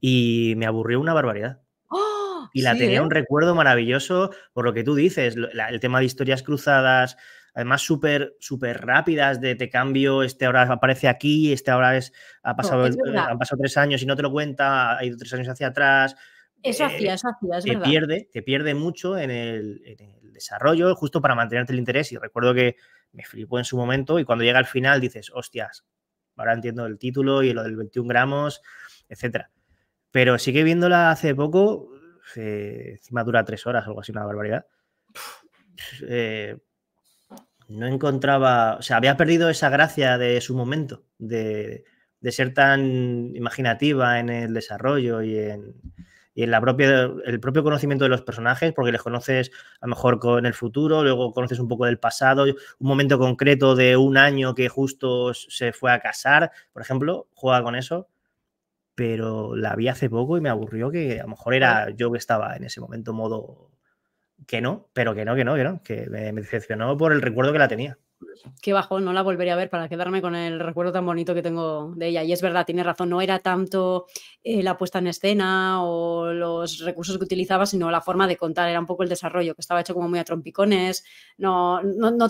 Y me aburrió una barbaridad. ¡Oh! y la tenía eh? un recuerdo maravilloso por lo que tú dices, el tema de historias cruzadas, además súper súper rápidas de te cambio, este ahora aparece aquí, este ahora es, ha, pasado, han pasado tres años y no te lo cuenta, ha ido tres años hacia atrás, eso eh, hacía, eso hacía, te Pierde, pierde mucho en el, desarrollo, justo para mantenerte el interés. Y recuerdo que me flipó en su momento y cuando llega al final dices, hostias, ahora entiendo el título y lo del 21 gramos, etcétera. Pero sigue viéndola hace poco, eh, encima dura tres horas, algo así, una barbaridad. Eh, no encontraba, o sea, había perdido esa gracia de su momento, de ser tan imaginativa en el desarrollo y en, y en la propia, el propio conocimiento de los personajes, porque les conoces a lo mejor con el futuro, luego conoces un poco del pasado, un momento concreto de un año que justo se fue a casar, por ejemplo, juega con eso, pero la vi hace poco y me aburrió que a lo mejor era yo que estaba en ese momento modo que no, pero que no, que no, que que me decepcionó por el recuerdo que la tenía. Qué bajo, no la volvería a ver para quedarme con el recuerdo tan bonito que tengo de ella. Y es verdad, tiene razón, no era tanto eh, la puesta en escena o los recursos que utilizaba, sino la forma de contar, era un poco el desarrollo, que estaba hecho como muy a trompicones, no,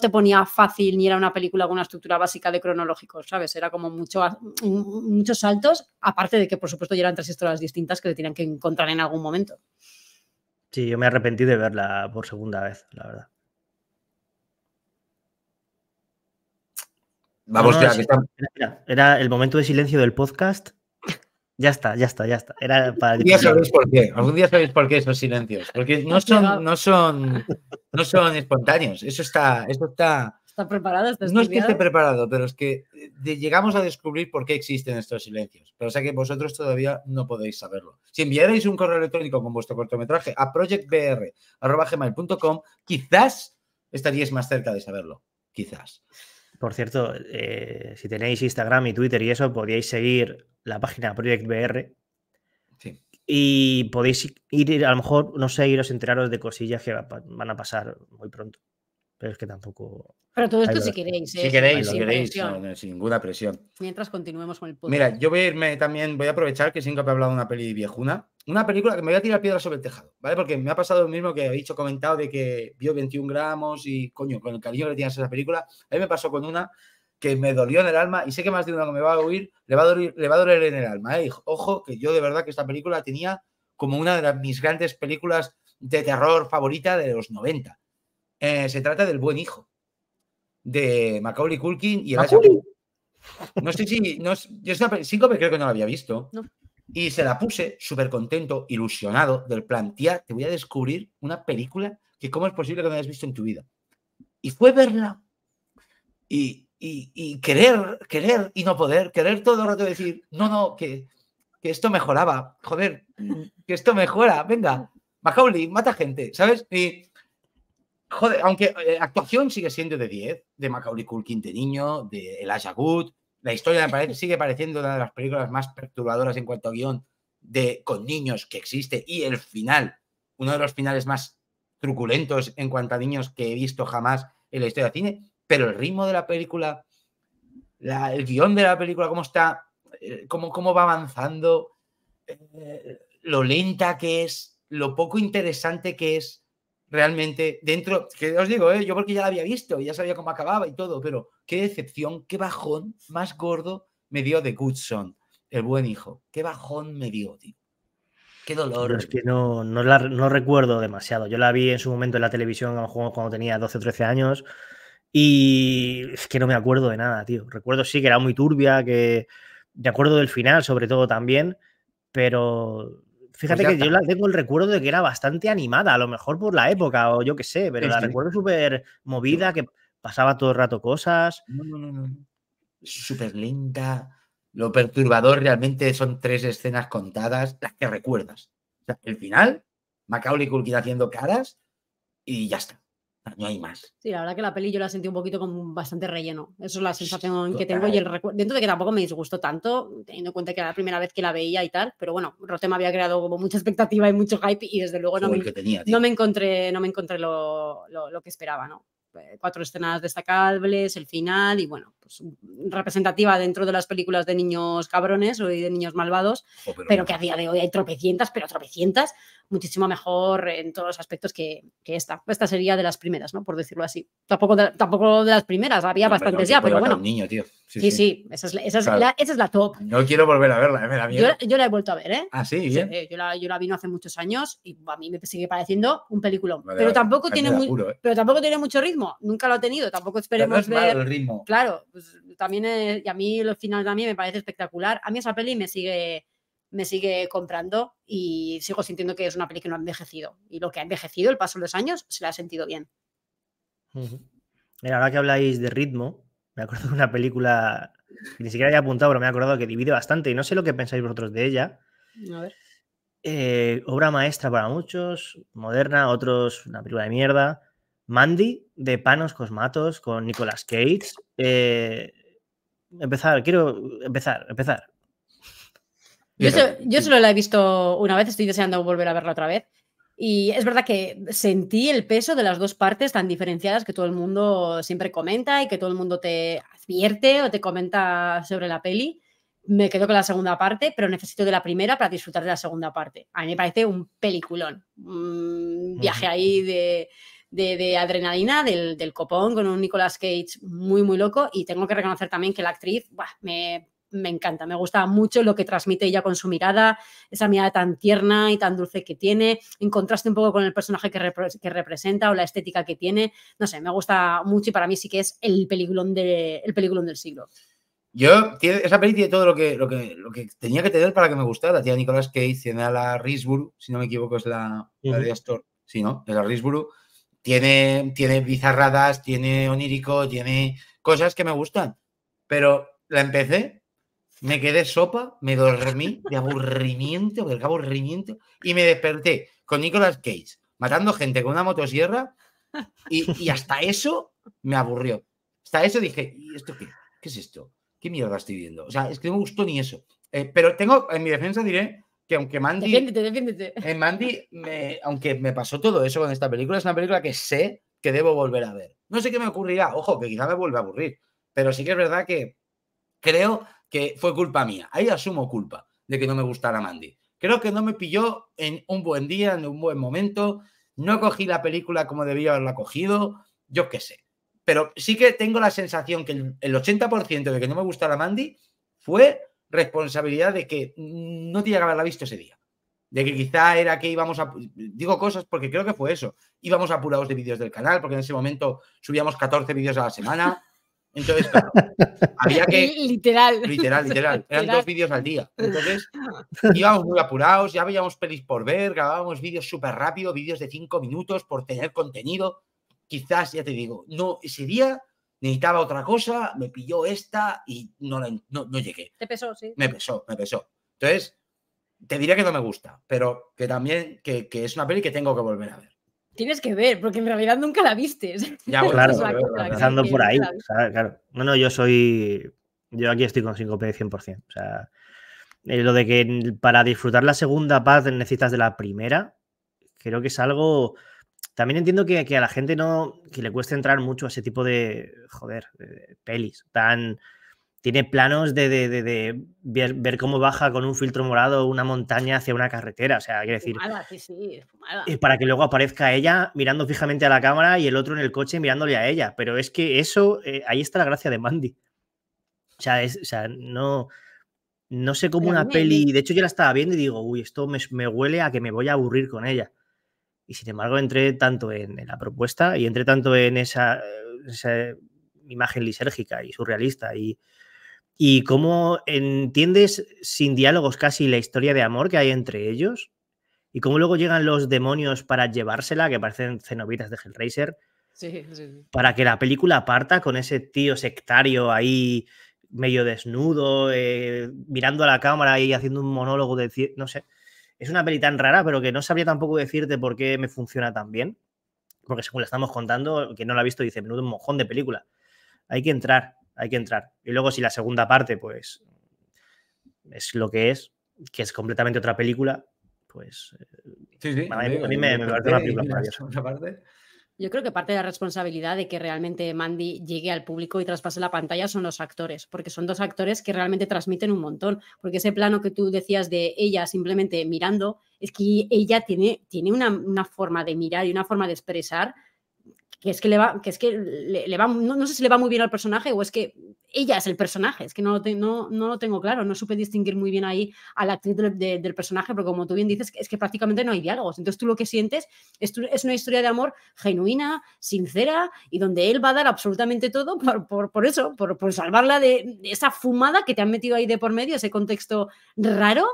te ponía fácil ni era una película con una estructura básica de cronológico, ¿sabes? Era como mucho, muchos saltos, aparte de que por supuesto ya eran tres historias distintas que te tenían que encontrar en algún momento. Sí, yo me arrepentí de verla por segunda vez, la verdad. Vamos Era, el momento de silencio del podcast. Ya está, ya está, ya está. Era algún día sabéis por qué. Algún día sabéis por qué esos silencios. Porque no son, no son, no son espontáneos. Eso está, eso está. Está preparado, No es que esté preparado, pero es que eh, llegamos a descubrir por qué existen estos silencios. Pero sé que vosotros todavía no podéis saberlo. Si enviarais un correo electrónico con vuestro cortometraje a projectbr.gmail.com, quizás estaríais más cerca de saberlo. Quizás. Por cierto, eh, si tenéis Instagram y Twitter y eso, podíais seguir la página Project BR. Y podéis ir, a lo mejor, no sé, iros enteraros de cosillas que van a pasar muy pronto. Pero es que tampoco. Pero todo esto si queréis, ¿eh? Si queréis, queréis, sin ninguna presión. Mientras continuemos con el podcast. Mira, yo voy a irme también, voy a aprovechar que siempre ha hablado de una peli viejuna una película que me voy a tirar piedra sobre el tejado, ¿vale? Porque me ha pasado lo mismo que he dicho, comentado de que vio 21 gramos y, coño, con el cariño le tienes a esa película. A mí me pasó con una que me dolió en el alma y sé que más de una que me va a oír, le va a doler, en el alma, ¿eh? Ojo, que yo de verdad que esta película tenía como una de mis grandes películas de terror favorita de los 90. Eh, se trata del buen hijo de Macaulay Culkin y el Macaulay. No sé si. No, yo creo que no la había visto. No. Y se la puse súper contento, ilusionado, del plan, te voy a descubrir una película que cómo es posible que no hayas visto en tu vida. Y fue verla y, querer, querer y no poder, querer todo el rato decir, no, no, que, que esto mejoraba, joder, que esto mejora, venga, Macaulay, mata gente, ¿sabes? Y, joder, aunque eh, actuación sigue siendo de 10, de Macaulay Culkin de niño, de Elijah Good, la historia sigue pareciendo una de las películas más perturbadoras en cuanto a guión de, con niños que existe. Y el final, uno de los finales más truculentos en cuanto a niños que he visto jamás en la historia de cine. Pero el ritmo de la película, el guión de la película, cómo está, eh, cómo, cómo va avanzando, eh, lo lenta que es, lo poco interesante que es realmente dentro, que os digo, ¿eh? yo porque ya la había visto, ya sabía cómo acababa y todo, pero qué decepción, qué bajón más gordo me dio de Goodson, el buen hijo. Qué bajón me dio, tío. Qué dolor. es que no, no, la, no, recuerdo demasiado. Yo la vi en su momento en la televisión, cuando tenía 12 o 13 años, y es que no me acuerdo de nada, tío. Recuerdo sí que era muy turbia, que me acuerdo del final, sobre todo también, pero Fíjate pues que yo la tengo el recuerdo de que era bastante animada, a lo mejor por la época o yo qué sé, pero la recuerdo súper movida, que pasaba todo el rato cosas. No, no, no, no. Súper linda. Lo perturbador realmente son tres escenas contadas, las que recuerdas. el final, Macaulay Culkin haciendo caras y ya está no hay más. Sí, la verdad que la peli yo la sentí un poquito como bastante relleno. Eso es la sensación que tengo y el Dentro de que tampoco me disgustó tanto, teniendo en cuenta que era la primera vez que la veía y tal, pero bueno, Rotem había creado como mucha expectativa y mucho hype y desde luego no me, no me, encontré, no me encontré lo, lo que esperaba, ¿no? Eh, cuatro escenas destacables, el final y bueno, pues, representativa dentro de las películas de niños cabrones o de niños malvados, pero, que a día de hoy hay tropecientas, pero tropecientas, muchísimo mejor en todos los aspectos que, que esta. Esta sería de las primeras, ¿no? Por decirlo así. Tampoco de, tampoco de las primeras, había bastantes ya, pero bueno. Sí, sí, Esa, es, la, es la, top. No quiero volver a verla, eh, Yo, la he vuelto a ver, ¿eh? Ah, sí, bien. Eh, yo, la, yo la vino hace muchos años y a mí me sigue pareciendo un peliculón. pero, tampoco tiene muy, eh. pero tampoco tiene mucho ritmo, nunca lo ha tenido, tampoco esperemos ver. Claro, pues, también, y a mí los finales también me parece espectacular. A mí esa peli me sigue, me sigue comprando y sigo sintiendo que es una peli que no ha envejecido. Y lo que ha envejecido, el paso de los años, se la ha sentido bien. ahora que habláis de ritmo, me acuerdo de una película que ni siquiera había apuntado, pero me he acordado que divide bastante y no sé lo que pensáis vosotros de ella. Eh, obra maestra para muchos, moderna, otros una película de mierda. Mandy de Panos Cosmatos con Nicolas Cage. Eh, empezar, quiero empezar, empezar. Yo, yo, solo la he visto una vez, estoy deseando volver a verla otra vez. Y es verdad que sentí el peso de las dos partes tan diferenciadas que todo el mundo siempre comenta y que todo el mundo te advierte o te comenta sobre la peli. Me quedo con la segunda parte, pero necesito de la primera para disfrutar de la segunda parte. A mí me parece un peliculón, viaje ahí de, de, adrenalina del, copón con un Nicolas Cage muy, muy loco. Y tengo que reconocer también que la actriz me, encanta, me gusta mucho lo que transmite ella con su mirada, esa mirada tan tierna y tan dulce que tiene, en contraste un poco con el personaje que, representa o la estética que tiene. No sé, me gusta mucho y para mí sí que es el peliculón, el del siglo. Yo, esa peli tiene todo lo que, lo que, tenía que tener para que me gustara. la tía Nicolas Cage, tiene a la Risburu, si no me equivoco, es la, la de Astor. Sí, ¿no? Es la Risburu. Tiene, bizarradas, tiene onírico, tiene cosas que me gustan. Pero la empecé, me quedé sopa, me dormí de aburrimiento, de aburrimiento, y me desperté con Nicolas Cage matando gente con una motosierra y, hasta eso me aburrió. Hasta eso dije, ¿y esto qué? ¿Qué es esto? ¿Qué mierda estoy viendo? O sea, es que no me gustó ni eso. Eh, pero tengo, en mi defensa diré que aunque Mandy. En eh, Mandy, me, aunque me pasó todo eso con esta película, es una película que sé que debo volver a ver. No sé qué me ocurrirá, ojo, que quizá me vuelva a aburrir, pero sí que es verdad que creo que fue culpa mía. Ahí asumo culpa de que no me gustara Mandy. Creo que no me pilló en un buen día, en un buen momento. No cogí la película como debía haberla cogido, yo qué sé. Pero sí que tengo la sensación que el 80% de que no me gustara Mandy fue responsabilidad de que no tenía que haberla visto ese día. De que quizá era que íbamos a. Digo cosas porque creo que fue eso. Íbamos apurados de vídeos del canal, porque en ese momento subíamos 14 vídeos a la semana. Entonces, claro, había que. Literal. Literal, literal. Eran dos vídeos al día. Entonces, íbamos muy apurados, ya veíamos pelis por ver, grabábamos vídeos súper rápido, vídeos de cinco minutos por tener contenido. Quizás, ya te digo, no, ese día necesitaba otra cosa, me pilló esta y no, no, no, llegué. Te pesó, sí. Me pesó, me pesó. Entonces, te diría que no me gusta, pero que también que, que es una peli que tengo que volver a ver. Tienes que ver, porque en realidad nunca la viste. Ya, claro, empezando por ahí. O claro. No, no, yo soy. Yo aquí estoy con 5P 100%. O sea, eh, lo de que para disfrutar la segunda paz necesitas de la primera, creo que es algo también entiendo que, a la gente no, que le cuesta entrar mucho a ese tipo de, joder, pelis tan... Tiene planos de, ver, cómo baja con un filtro morado una montaña hacia una carretera. O sea, quiero decir. Eh, para que luego aparezca ella mirando fijamente a la cámara y el otro en el coche mirándole a ella. Pero es que eso, eh, ahí está la gracia de Mandy. O sea, es, o no, no sé cómo una peli. De hecho, yo la estaba viendo y digo, uy, esto me huele a que me voy a aburrir con ella. Y sin embargo, entré tanto en, la propuesta y entré tanto en esa, imagen lisérgica y surrealista y, y cómo entiendes sin diálogos casi la historia de amor que hay entre ellos y cómo luego llegan los demonios para llevársela, que parecen cenobitas de Hellraiser, para que la película parta con ese tío sectario ahí medio desnudo, eh, mirando a la cámara y haciendo un monólogo de... No sé, es una peli tan rara, pero que no sabría tampoco decirte por qué me funciona tan bien. Porque según le estamos contando, que no la ha visto dice, menudo un mojón de película. Hay que entrar, hay que entrar. Y luego si la segunda parte, pues, es lo que es, que es completamente otra película, pues... Eh, sí, sí, a, mí, me, una película <laughs> Yo creo que parte de la responsabilidad de que realmente Mandy llegue al público y traspase la pantalla son los actores, porque son dos actores que realmente transmiten un montón, porque ese plano que tú decías de ella simplemente mirando, es que ella tiene, tiene una, una forma de mirar y una forma de expresar que es que le va, que es que le, va, no, no, sé si le va muy bien al personaje o es que ella es el personaje, es que no lo, no, no, lo tengo claro, no supe distinguir muy bien ahí a la actriz del personaje, pero como tú bien dices, es que prácticamente no hay diálogos, entonces tú lo que sientes es, es una historia de amor genuina, sincera y donde él va a dar absolutamente todo por, eso, por, salvarla de esa fumada que te han metido ahí de por medio, ese contexto raro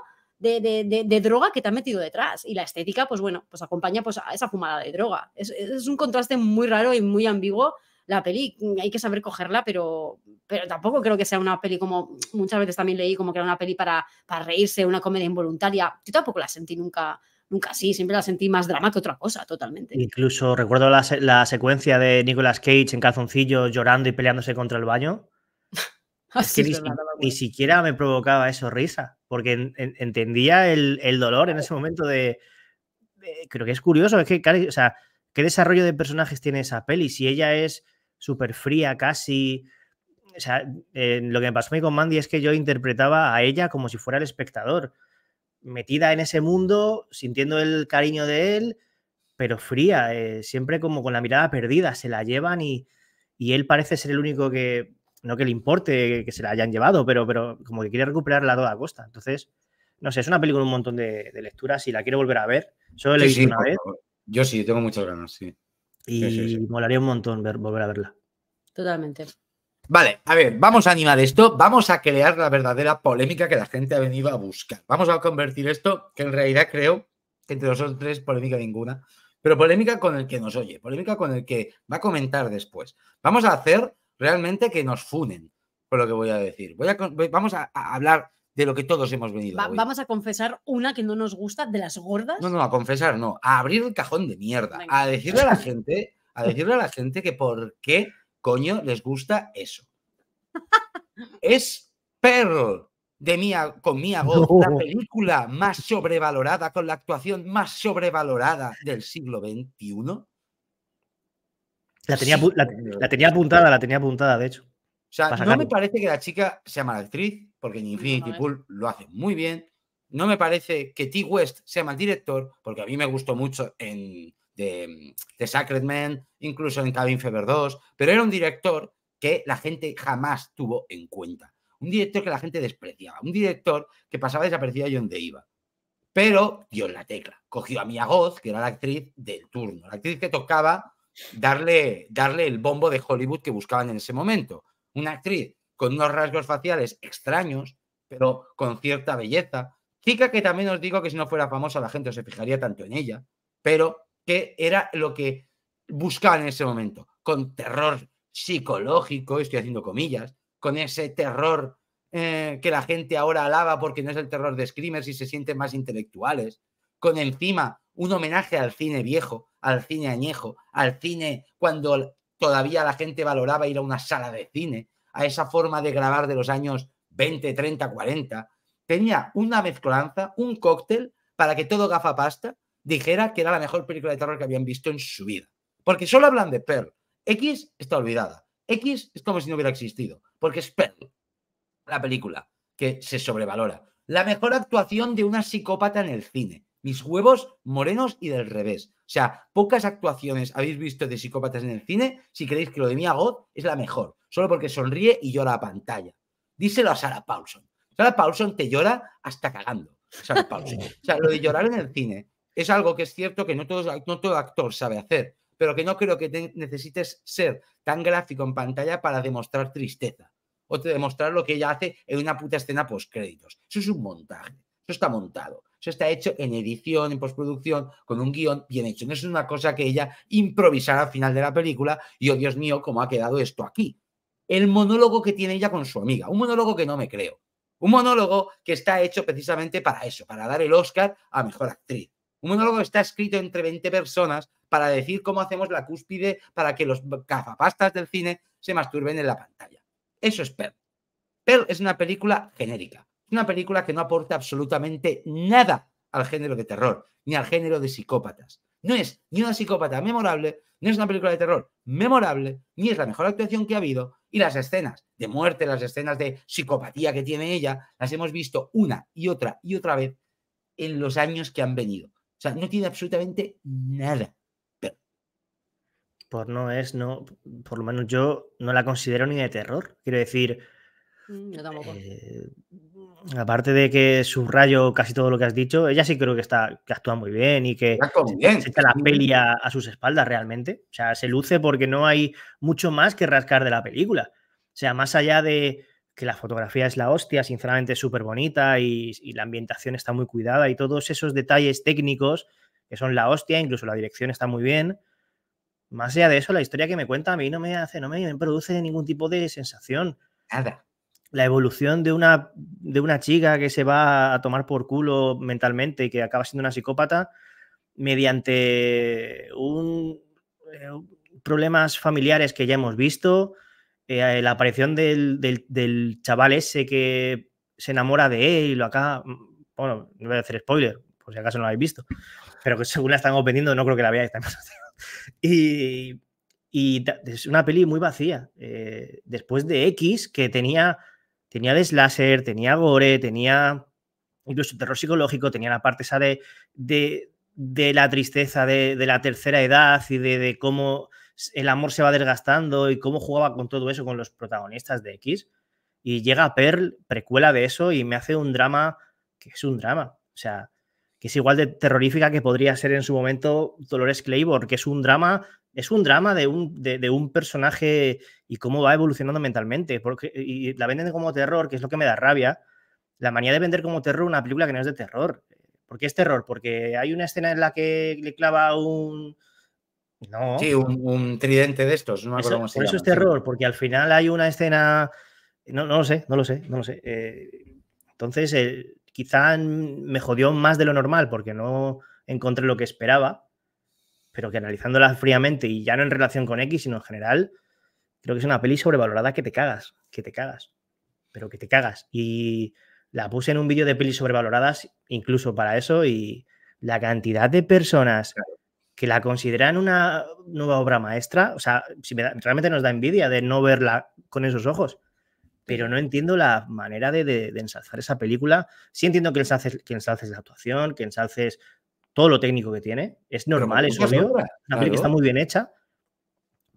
de, droga que te ha metido detrás. Y la estética, pues bueno, pues acompaña pues, a esa fumada de droga. Es, un contraste muy raro y muy ambiguo la peli. Mm, hay que saber cogerla, pero, pero tampoco creo que sea una peli como muchas veces también leí, como que era una peli para, para reírse, una comedia involuntaria. Yo tampoco la sentí nunca. Nunca así, siempre la sentí más drama que otra cosa, totalmente. Incluso recuerdo la, la secuencia de Nicolas Cage en calzoncillo llorando y peleándose contra el baño ni, siquiera me provocaba eso risa, porque entendía el, dolor en ese momento de, Creo que es curioso, es que, sea, ¿qué desarrollo de personajes tiene esa peli? Si ella es súper fría casi... O sea, lo que me pasó a mí con Mandy es que yo interpretaba a ella como si fuera el espectador, metida en ese mundo, sintiendo el cariño de él, pero fría, eh, siempre como con la mirada perdida, se la llevan y él parece ser el único que no que le importe que se la hayan llevado, pero, pero como que quiere recuperarla a toda costa. Entonces, no sé, es una película un montón de, lecturas y la quiero volver a ver. Solo la una vez. Yo sí, tengo muchas ganas, sí. Y molaría un montón volver a verla. Totalmente. Vale, a ver, vamos a animar esto, vamos a crear la verdadera polémica que la gente ha venido a buscar. Vamos a convertir esto, que en realidad creo que entre nosotros tres polémica ninguna, pero polémica con el que nos oye, polémica con el que va a comentar después. Vamos a hacer realmente que nos funen por lo que voy a decir. Voy a, vamos a, hablar de lo que todos hemos venido. Vamos a confesar una que no nos gusta, de las gordas. No, no, a confesar, no, a abrir el cajón de mierda, a decirle a la gente, a decirle a la gente que por qué coño les gusta eso. <laughs> es Perro, de Mia, con mi la película más sobrevalorada, con la actuación más sobrevalorada del siglo XXI. La tenía, la, tenía apuntada, la tenía apuntada, de hecho. O sea, no me parece que la chica sea mala actriz, porque en Infinity Pool lo hace muy bien. No me parece que T. West sea mal director, porque a mí me gustó mucho en The Sacred Man, incluso en Cabin Fever 2, pero era un director que la gente jamás tuvo en cuenta. Un director que la gente despreciaba, un director que pasaba desaparecido y donde iba. Pero dio en la tecla. Cogió a Mia Goz, que era la actriz del turno, la actriz que tocaba darle, darle el bombo de Hollywood que buscaban en ese momento. Una actriz con unos rasgos faciales extraños, pero con cierta belleza. Chica que también os digo que si no fuera famosa la gente se fijaría tanto en ella, pero que era lo que buscaban en ese momento, con terror psicológico, estoy haciendo comillas, con ese terror eh, que la gente ahora alaba porque no es el terror de screamers y se sienten más intelectuales, con encima un homenaje al cine viejo, al cine añejo, al cine cuando todavía la gente valoraba ir a una sala de cine, a esa forma de grabar de los años 20, 30, 40. Tenía una mezcolanza, un cóctel para que todo gafapasta dijera que era la mejor película de terror que habían visto en su vida. Porque solo hablan de Pearl. X está olvidada. X es como si no hubiera existido, porque es Pearl, la película que se sobrevalora. La mejor actuación de una psicópata en el cine mis huevos morenos y del revés. O sea, pocas actuaciones habéis visto de psicópatas en el cine si creéis que lo de Mia God es la mejor, solo porque sonríe y llora a pantalla. Díselo a Sarah Paulson. Sarah Paulson te llora hasta cagando. Sarah Paulson. <laughs> O sea, lo de llorar en el cine es algo que es cierto que no, todos, no todo actor sabe hacer, pero que no creo que necesites ser tan gráfico en pantalla para demostrar tristeza o te demostrar lo que ella hace en una puta escena post créditos. Eso es un montaje, eso está montado. Eso está hecho en edición, en postproducción, con un guión bien hecho. No es una cosa que ella improvisara al final de la película y, oh Dios mío, cómo ha quedado esto aquí. El monólogo que tiene ella con su amiga, un monólogo que no me creo. Un monólogo que está hecho precisamente para eso, para dar el Oscar a Mejor Actriz. Un monólogo que está escrito entre 20 personas para decir cómo hacemos la cúspide para que los cazapastas del cine se masturben en la pantalla. Eso es Pearl. Pearl es una película genérica una película que no aporta absolutamente nada al género de terror, ni al género de psicópatas. No es ni una psicópata memorable, no es una película de terror memorable, ni es la mejor actuación que ha habido, y las escenas de muerte, las escenas de psicopatía que tiene ella, las hemos visto una y otra y otra vez en los años que han venido. O sea, no tiene absolutamente nada. Por no es, no, por lo menos yo no la considero ni de terror. Quiero decir, no mm, tampoco. Eh, aparte de que subrayo casi todo lo que has dicho, ella sí creo que está, que actúa muy bien y que se echa la peli a, sus espaldas realmente. O sea, se luce porque no hay mucho más que rascar de la película. O sea, más allá de que la fotografía es la hostia, sinceramente es súper bonita y, la ambientación está muy cuidada y todos esos detalles técnicos que son la hostia, incluso la dirección está muy bien. Más allá de eso, la historia que me cuenta a mí no me hace, no me produce ningún tipo de sensación. Nada la evolución de una, de una chica que se va a tomar por culo mentalmente y que acaba siendo una psicópata mediante un, eh, problemas familiares que ya hemos visto, eh, la aparición del, chaval ese que se enamora de él y lo acaba... Bueno, no voy a hacer spoiler, por si acaso no lo habéis visto, pero que según la están vendiendo no creo que la veáis <laughs> y, y es una peli muy vacía. Eh, después de X, que tenía tenía de slasher, tenía gore, tenía incluso terror psicológico, tenía la parte esa de, de, la tristeza de, de, la tercera edad y de, cómo el amor se va desgastando y cómo jugaba con todo eso con los protagonistas de X. Y llega Pearl, precuela de eso, y me hace un drama que es un drama. O sea, que es igual de terrorífica que podría ser en su momento Dolores Claiborne, que es un drama es un drama de un, personaje y cómo va evolucionando mentalmente. Porque, y la venden como terror, que es lo que me da rabia. La manía de vender como terror una película que no es de terror. ¿Por qué es terror? Porque hay una escena en la que le clava un. Sí, un, tridente de estos. por eso es terror, porque al final hay una escena. No, no, lo sé, no lo sé, no lo sé. Eh, entonces, eh, quizá me jodió más de lo normal porque no encontré lo que esperaba pero que analizándola fríamente y ya no en relación con X, sino en general, creo que es una peli sobrevalorada que te cagas, que te cagas, pero que te cagas. Y la puse en un vídeo de pelis sobrevaloradas, incluso para eso, y la cantidad de personas que la consideran una nueva obra maestra, o sea, realmente nos da envidia de no verla con esos ojos, pero no entiendo la manera de, ensalzar esa película. Sí entiendo que ensalces, que ensalces la actuación, que ensalces todo lo técnico que tiene. Es normal, es obvio. Una película que está muy bien hecha,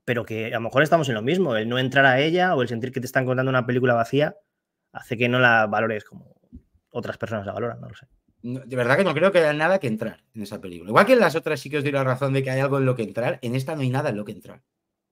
pero que a lo mejor estamos en lo mismo. El no entrar a ella o el sentir que te están contando una película vacía hace que no la valores como otras personas la valoran, no lo sé. de verdad que no creo que haya nada que entrar en esa película. Igual que en las otras sí que os doy la razón de que hay algo en lo que entrar, en esta no hay nada en lo que entrar.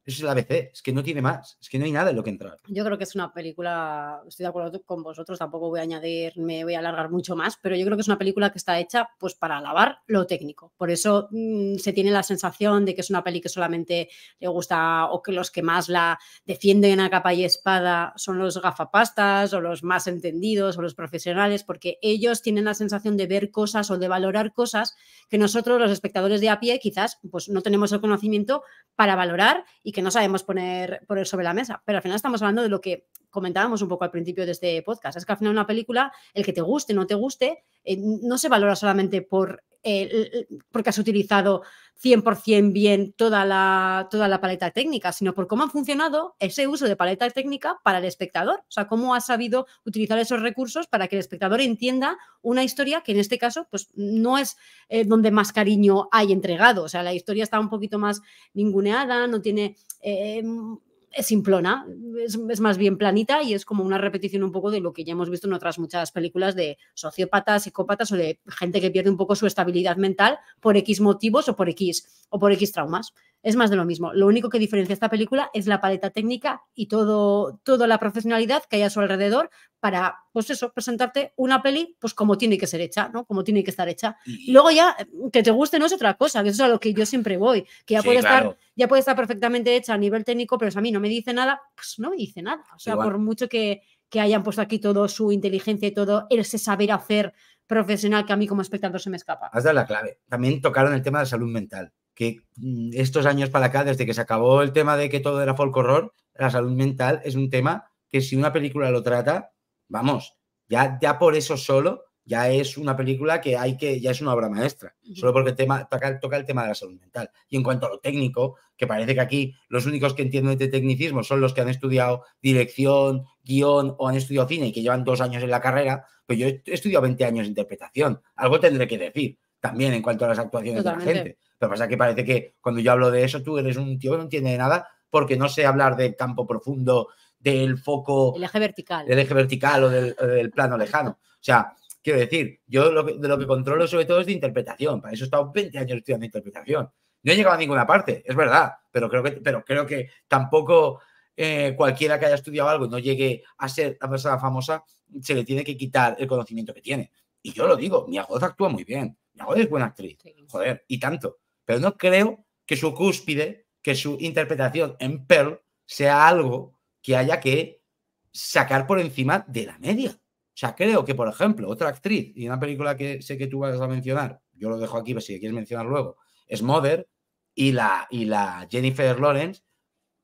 Eso es la ABC, es que no tiene más, es que no hay nada en lo que entrar. Yo creo que es una película, estoy de acuerdo con vosotros, tampoco voy a añadir, me voy a alargar mucho más, pero yo creo que es una película que está hecha pues para alabar lo técnico. Por eso mm, se tiene la sensación de que es una peli que solamente le gusta o que los que más la defienden a capa y espada son los gafapastas o los más entendidos o los profesionales, porque ellos tienen la sensación de ver cosas o de valorar cosas que nosotros los espectadores de a pie quizás pues no tenemos el conocimiento para valorar y que no sabemos poner, sobre la mesa. Pero al final estamos hablando de lo que comentábamos un poco al principio de este podcast. Es que al final una película, el que te guste, o no te guste, eh, no se valora solamente por eh, porque has utilizado 100% bien toda la, toda la paleta técnica, sino por cómo ha funcionado ese uso de paleta técnica para el espectador. O sea, cómo has sabido utilizar esos recursos para que el espectador entienda una historia que en este caso pues, no es eh, donde más cariño hay entregado. O sea, la historia está un poquito más ninguneada, no tiene... Eh, es simplona, es, más bien planita y es como una repetición un poco de lo que ya hemos visto en otras muchas películas de sociópatas, psicópatas o de gente que pierde un poco su estabilidad mental por X motivos o por X o por X traumas es más de lo mismo. Lo único que diferencia esta película es la paleta técnica y todo, toda la profesionalidad que hay a su alrededor para, pues eso, presentarte una peli, pues como tiene que ser hecha, ¿no? Como tiene que estar hecha. Y, luego ya, que te guste no es otra cosa, que eso es a lo que yo siempre voy, que ya, puede, estar, ya puede estar perfectamente hecha a nivel técnico, pero si a mí no me dice nada, pues no me dice nada. O sea, por mucho que, que hayan puesto aquí todo su inteligencia y todo ese saber hacer profesional que a mí como espectador se me escapa. Has dado la clave. También tocaron el tema de la salud mental que mm, estos años para acá, desde que se acabó el tema de que todo era folk horror, la salud mental es un tema que si una película lo trata, vamos, ya, ya por eso solo, ya es una película que hay que, ya es una obra maestra, solo porque toca, el tema de la salud mental. Y en cuanto a lo técnico, que parece que aquí los únicos que entienden este tecnicismo son los que han estudiado dirección, guión o han estudiado cine y que llevan dos años en la carrera, pues yo he estudiado 20 años de interpretación, algo tendré que decir también en cuanto a las actuaciones de la gente. Lo que pasa es que parece que cuando yo hablo de eso, tú eres un tío que no entiende nada porque no sé hablar del campo profundo, del foco. El eje vertical. el eje vertical o del, plano lejano. O sea, quiero decir, yo de lo que controlo sobre todo es de interpretación. Para eso he estado 20 años estudiando interpretación. No he llegado a ninguna parte, es verdad, pero creo que, pero creo que tampoco eh, cualquiera que haya estudiado algo y no llegue a ser la persona famosa, se le tiene que quitar el conocimiento que tiene. Y yo lo digo, mi actúa muy bien. Mi es buena actriz. Joder, y tanto. Pero no creo que su cúspide, que su interpretación en Pearl sea algo que haya que sacar por encima de la media. O sea, creo que, por ejemplo, otra actriz y una película que sé que tú vas a mencionar, yo lo dejo aquí, pero si quieres mencionar luego, es Mother y la, y la Jennifer Lawrence.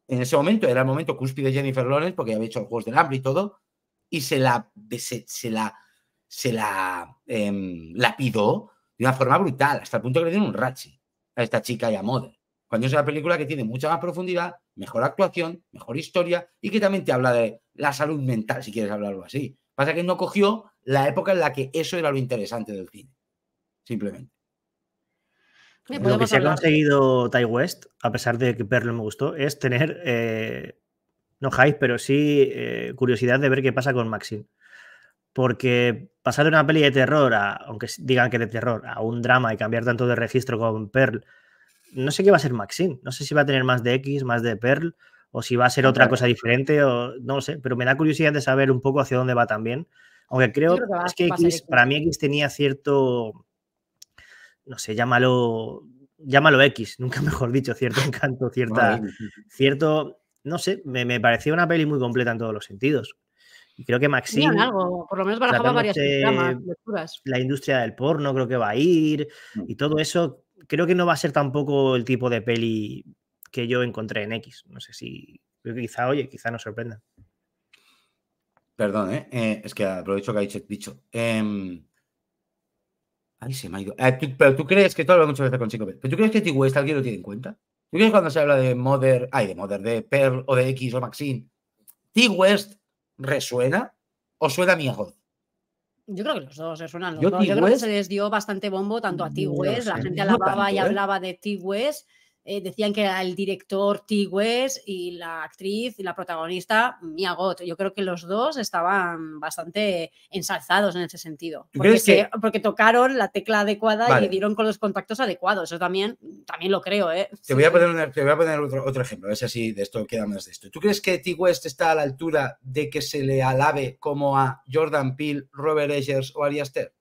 En ese momento era el momento cúspide de Jennifer Lawrence porque había hecho los Juegos del Hambre y todo, y se la, se, la, se la eh, lapidó de una forma brutal, hasta el punto que le dieron un rachi a esta chica y a Mother. Cuando es una película que tiene mucha más profundidad, mejor actuación, mejor historia y que también te habla de la salud mental, si quieres hablarlo así. Pasa que no cogió la época en la que eso era lo interesante del cine. Simplemente. Lo que se ha conseguido Ty West, a pesar de que Perlo me gustó, es tener, eh, no hype, pero sí eh, curiosidad de ver qué pasa con Maxim. Porque pasar de una peli de terror, a, aunque digan que de terror, a un drama y cambiar tanto de registro con Pearl, no sé qué va a ser Maxine. No sé si va a tener más de X, más de Pearl, o si va a ser otra cosa diferente, o no sé. Pero me da curiosidad de saber un poco hacia dónde va también. Aunque creo, que, es que X, para mí X tenía cierto, no sé, llámalo, llámalo X, <laughs> nunca mejor dicho, cierto encanto, cierta, cierto, no sé, me, me parecía una peli muy completa en todos los sentidos. Y creo que Maxine. Por lo menos barajaba varias lecturas. La industria del porno creo que va a ir mm. y todo eso. Creo que no va a ser tampoco el tipo de peli que yo encontré en X. No sé si. Creo que quizá, oye, quizá nos sorprenda. Perdón, ¿eh? eh es que aprovecho que habéis dicho. Em, ay, se me ha ido. Eh, pero tú crees que, tú hablas muchas veces con Chico, pero tú crees que T-West alguien lo tiene en cuenta? ¿Tú crees cuando se habla de Mother, ay, de Mother, de Pearl o de X o Maxine? T-West ¿resuena o suena mi voz? Yo creo que los dos resuenan ¿eh? Yo, creo que se les dio bastante bombo tanto a T-West, la gente alababa y ¿eh? hablaba de T-West eh, decían que era el director T. West y la actriz y la protagonista Mia Gott. Yo creo que los dos estaban bastante ensalzados en ese sentido. Porque, tocaron la tecla adecuada y dieron con los contactos adecuados. Eso también, también lo creo. ¿eh? Te, voy a poner voy a poner otro, ejemplo. Es así, de esto queda más de esto. ¿Tú crees que T. West está a la altura de que se le alabe como a Jordan Peele, Robert Eggers o Ari Aster?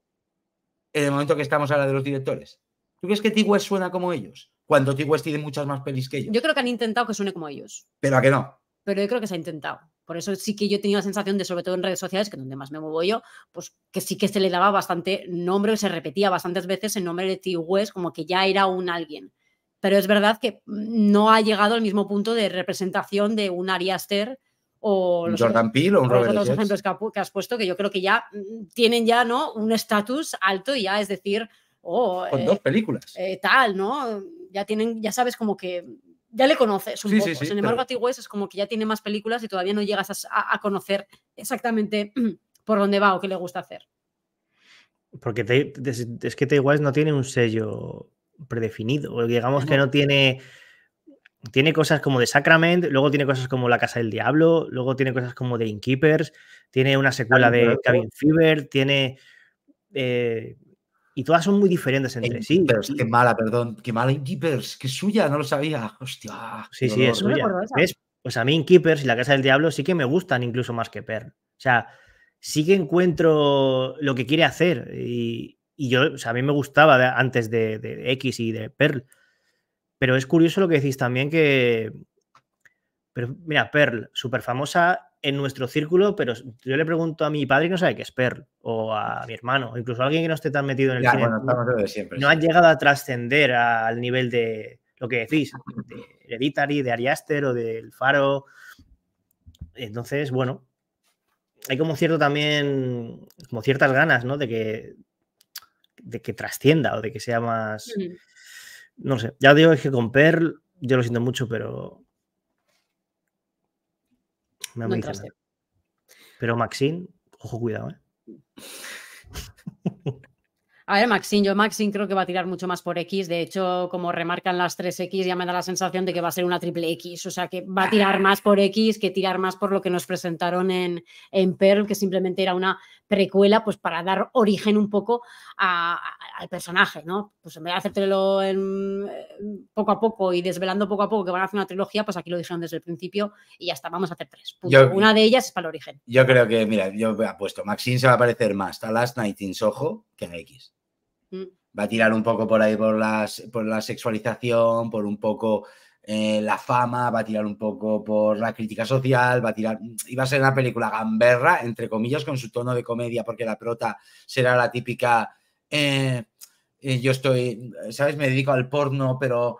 En el momento que estamos ahora de los directores. ¿Tú crees que T. West suena como ellos? cuando T. West tiene muchas más pelis que ellos. Yo creo que han intentado que suene como ellos. Pero a que no. Pero yo creo que se ha intentado. Por eso sí que yo he tenido la sensación de, sobre todo en redes sociales, que donde más me muevo yo, pues que sí que se le daba bastante nombre, se repetía bastantes veces el nombre de T. West, como que ya era un alguien. Pero es verdad que no ha llegado al mismo punto de representación de un Ari Aster o Jordan Peele o un Robert los ejemplos que has puesto que yo creo que ya mm, tienen ya no un estatus alto y ya es decir con eh, dos películas. Eh, tal, ¿no? Ya tienen, ya sabes como que ya le conoces un poco. Sin embargo, a T. West es como que ya tiene más películas y todavía no llegas a, conocer exactamente <clears throat> por dónde va o qué le gusta hacer. Porque es que T. no tiene un sello predefinido. Digamos que no tiene. Tiene cosas como de Sacrament, luego tiene cosas como La Casa del Diablo, luego tiene cosas como de Innkeepers, tiene una secuela de Cabin Fever, tiene. Eh, y todas son muy diferentes entre sí. qué mala, perdón, qué mala Innkeepers, que suya, no lo sabía. Hostia. Sí, sí, es suya. Pues a mí keepers y La Casa del Diablo sí que me gustan incluso más que Pearl. O sea, sí que encuentro lo que quiere hacer y, yo, o sea, a mí me gustaba antes de, X y de Pearl. Pero es curioso lo que decís también que... Pero mira, Pearl, súper famosa, en nuestro círculo, pero yo le pregunto a mi padre que no sabe qué es Perl, o a mi hermano, o incluso a alguien que no esté tan metido en el ya, no ha llegado a trascender al nivel de lo que decís, de Hereditary, de Ariaster, o del Faro. Entonces, bueno, hay como cierto también, como ciertas ganas, ¿no? De que, de que trascienda o de que sea más... Mm. No sé, ya digo es que con Perl yo lo siento mucho, pero pero Maxine, ojo, cuidado, ¿eh? A ver, Maxine, yo Maxine creo que va a tirar mucho más por X. De hecho, como remarcan las 3X, ya me da la sensación de que va a ser una triple X. O sea, que va a tirar ah. más por X que tirar más por lo que nos presentaron en, en Pearl, que simplemente era una precuela, pues para dar origen un poco al personaje, ¿no? Pues en vez de hacértelo en, eh, poco a poco y desvelando poco a poco que van a hacer una trilogía, pues aquí lo dijeron desde el principio y ya está, vamos a hacer tres. una de ellas es para el origen. Yo creo que, mira, yo apuesto, Maxine se va a parecer más a Last Night in Soho que a X. Mm. Va a tirar un poco por ahí por, las, por la sexualización, por un poco eh, la fama, va a tirar un poco por la crítica social, va a tirar. Y mm, va a ser una película gamberra, entre comillas, con su tono de comedia, porque la prota será la típica. Eh, eh, yo estoy, ¿sabes? Me dedico al porno, pero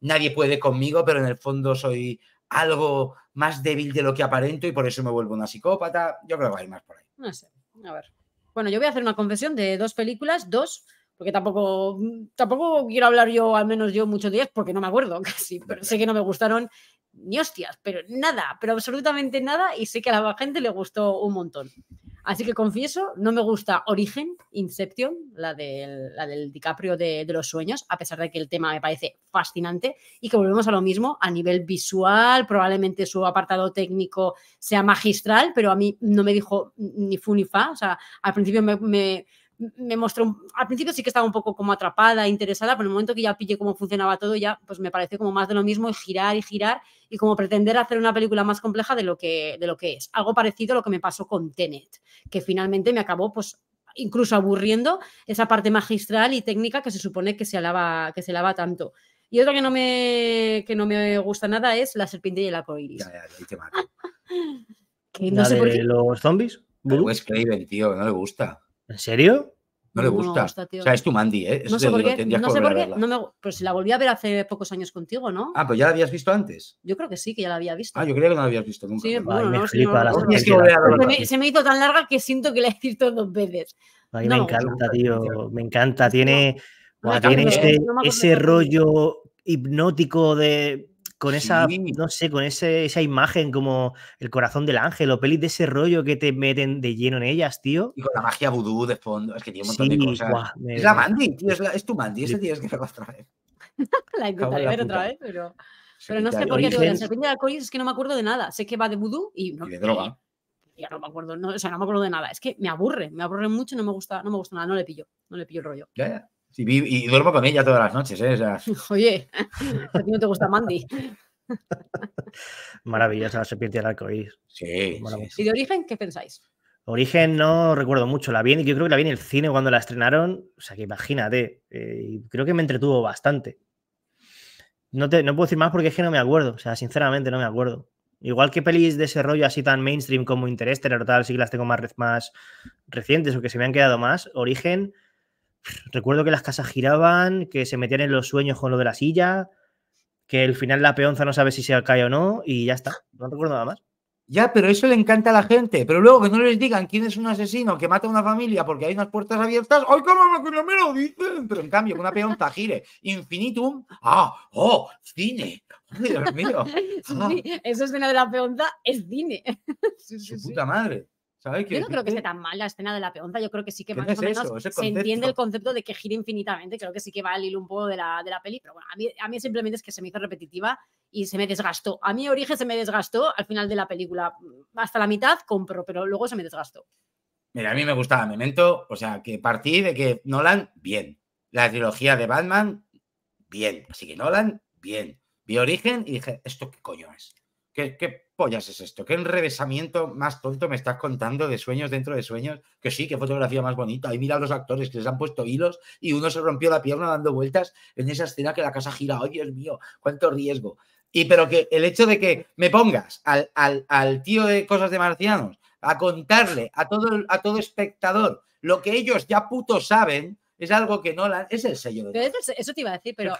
nadie puede conmigo, pero en el fondo soy algo más débil de lo que aparento y por eso me vuelvo una psicópata. Yo creo que hay más por ahí. No sé, a ver. Bueno, yo voy a hacer una confesión de dos películas, dos, porque tampoco, tampoco quiero hablar yo, al menos yo, mucho de porque no me acuerdo <laughs> casi, pero sé que no me gustaron ni hostias, pero nada, pero absolutamente nada, y sé que a la gente le gustó un montón. Así que confieso, no me gusta Origen, Inception, la del, la DiCaprio de, los sueños, a pesar de que el tema me parece fascinante y que volvemos a lo mismo a nivel visual, probablemente su apartado técnico sea magistral, pero a mí no me dijo ni fu ni fa, o sea, al principio me me mostró, al principio sí que estaba un poco como atrapada, interesada, pero en el momento que ya pillé cómo funcionaba todo, ya pues me pareció como más de lo mismo girar y girar y como pretender hacer una película más compleja de lo que, de lo que es. Algo parecido a lo que me pasó con Tenet, que finalmente me acabó pues incluso aburriendo esa parte magistral y técnica que se supone que se alaba, que se alaba tanto. Y otra que no me, no me gusta nada es La serpiente y el ¿La los zombies? Pues tío, no le gusta. ¿En serio? No le gusta. o sea, es tu Mandy, ¿eh? no sé por qué. No sé por qué. me... Pero pues si la volví a ver hace pocos años contigo, ¿no? Ah, pues ya la habías visto antes. Yo creo que sí, que ya la había visto. Ah, yo creía que no la habías visto nunca. Sí, bueno, se, me, hizo tan larga que siento que la he visto dos veces. A mí me encanta, tío. Me encanta. Tiene, tiene ese rollo hipnótico de con esa, no sé, con ese, esa imagen como el corazón del ángel o pelis de ese rollo que te meten de lleno en ellas, tío. Y con la magia voodoo de fondo, es que tiene un montón de cosas. Es la Mandy, tío, es, es tu Mandy, eso tienes que verla otra vez. <laughs> la intentaré ver otra vez, pero, pero no sé por qué. te la a de es que no me acuerdo de nada. Sé que va de vudú y, no, de droga. Ya no me acuerdo, no, o sea, no me acuerdo de nada. Es que me aburre, me aburre mucho, no me gusta, no me gusta nada, no le pillo, no le pillo el rollo. Ya, ya y, duermo con ella todas las noches. ¿eh? <laughs> Oye, a ti no te gusta Mandy. <laughs> Maravillosa la serpiente del arcoíris. Sí, ¿Y de origen qué pensáis? Origen no recuerdo mucho. La vi, yo creo que la vi en el cine cuando la estrenaron. O sea que imagínate. Eh, creo que me entretuvo bastante. No, no puedo decir más porque es que no me acuerdo. O sea, sinceramente no me acuerdo. Igual que pelis de ese rollo así tan mainstream como Interestelar o tal, sí que las tengo más, más recientes o que se me han quedado más. Origen Recuerdo que las casas giraban, que se metían en los sueños con lo de la silla, que al final la peonza no sabe si se cae o no, y ya está. No recuerdo nada más. Ya, pero eso le encanta a la gente. Pero luego que no les digan quién es un asesino que mata a una familia porque hay unas puertas abiertas. ¡Ay, cómo que no me lo dicen! Pero en cambio, que una peonza gire infinitum. ¡Ah! ¡Oh! ¡Cine! Dios mío! <laughs> ¡Ah! eso es de una de es cine. <laughs> Su puta madre. Yo no creo que esté tan mal la escena de la peonza, yo creo que sí que más o menos se entiende el concepto de que gira infinitamente, creo que sí que va al hilo un poco de la, de peli, pero bueno, a mí, simplemente es que se me hizo repetitiva y se me desgastó. A mí Origen se me desgastó al final de la película, mm, hasta la mitad compro, pero luego se me desgastó. Mira, a mí me gustaba Memento, o sea, que partí de que Nolan, bien. La trilogía de Batman, bien. Así que Nolan, bien. Vi Origen y dije, ¿esto qué coño es? ¿Qué, qué pollas es esto? ¿Qué enrevesamiento más tonto me estás contando de sueños dentro de sueños? Que sí, qué fotografía más bonita. ahí mira a los actores que les han puesto hilos y uno se rompió la pierna dando vueltas en esa escena que la casa gira. ¡Ay, Dios mío! ¡Cuánto riesgo! Y pero que el hecho de que me pongas al, al, al tío de cosas de marcianos a contarle a todo, a todo espectador lo que ellos ya puto saben, es algo que Nolan, es el sello de Nolan. Eso, te iba a decir, pero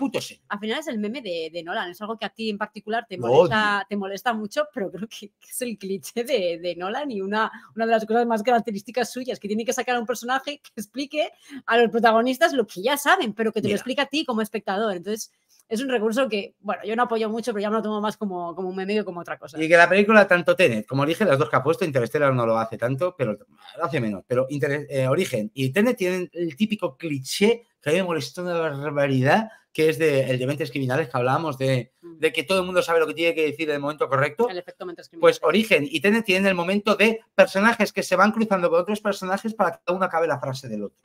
al final es el meme de, de, Nolan, es algo que a ti en particular te molesta, te molesta mucho, pero creo que, es el cliché de, de, Nolan y una, una de las cosas más características suyas, que tiene que sacar a un personaje que explique a los protagonistas lo que ya saben, pero que te lo explica a ti como espectador. Entonces, es un recurso que, bueno, yo no apoyo mucho, pero ya me lo tomo más como, como un medio como otra cosa. Y que la película, tanto Tenet como Origen, las dos que ha puesto, Interstellar no lo hace tanto, pero lo hace menos. Pero eh, Origen y Tenet tienen el típico cliché que a mí me molestó una barbaridad, que es de, el de mentes criminales que hablábamos, de, mm. que todo el mundo sabe lo que tiene que decir en el momento correcto. El efecto mentes Pues Origen y Tenet tienen el momento de personajes que se van cruzando con otros personajes para que cada uno acabe la frase del otro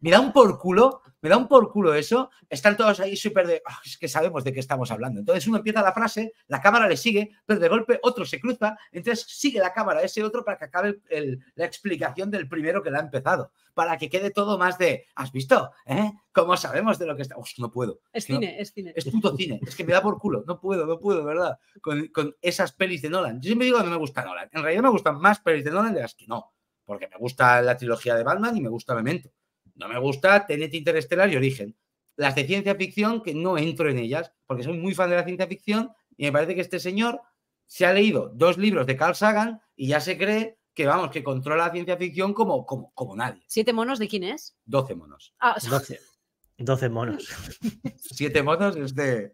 me da un por culo, me da un por culo eso, están todos ahí súper de, ah, es que sabemos de qué estamos hablando. Entonces uno empieza la frase, la cámara le sigue, pero de golpe otro se cruza, entonces sigue la cámara ese otro para que acabe la explicación del primero que la ha empezado, para que quede todo más de, ¿has visto? como ¿Eh? ¿Cómo sabemos de lo que está? no puedo. Es cine, es cine. Es puto cine, es que me da por culo, no puedo, no puedo, ¿verdad? Con, con esas pelis de Nolan. Yo siempre digo que no me gusta Nolan, en realidad me gustan más pelis de Nolan de las que no, porque me gusta la trilogía de Batman y me gusta Memento. No me gusta Tenet Interestelar y Origen. Las de ciencia ficción, que no entro en ellas, porque soy muy fan de la ciencia ficción y me parece que este señor se ha leído dos libros de Carl Sagan y ya se cree que vamos, que controla la ciencia ficción como, como, como nadie. ¿Siete monos de quién es? Doce monos. Ah, Doce. Doce monos. <laughs> Siete monos es de.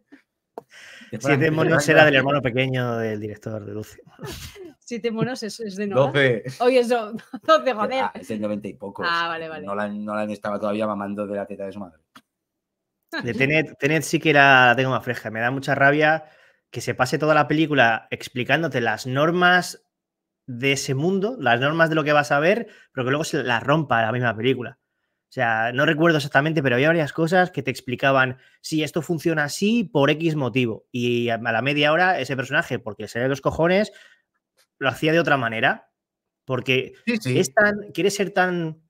Siete monos era del hermano pequeño del director de Doce. <laughs> Siete monos es, es de 12. Hoy es 12, <laughs> joder. es de 90 y pocos. Ah, vale, vale. la han estaba todavía mamando de la teta de su madre. De Tenet, sí que la tengo más fresca. Me da mucha rabia que se pase toda la película explicándote las normas de ese mundo, las normas de lo que vas a ver, pero que luego se las rompa la misma película. O sea, no recuerdo exactamente, pero había varias cosas que te explicaban si esto funciona así por X motivo. Y a la media hora ese personaje, porque se ve los cojones, lo hacía de otra manera, porque Es tan, quiere ser tan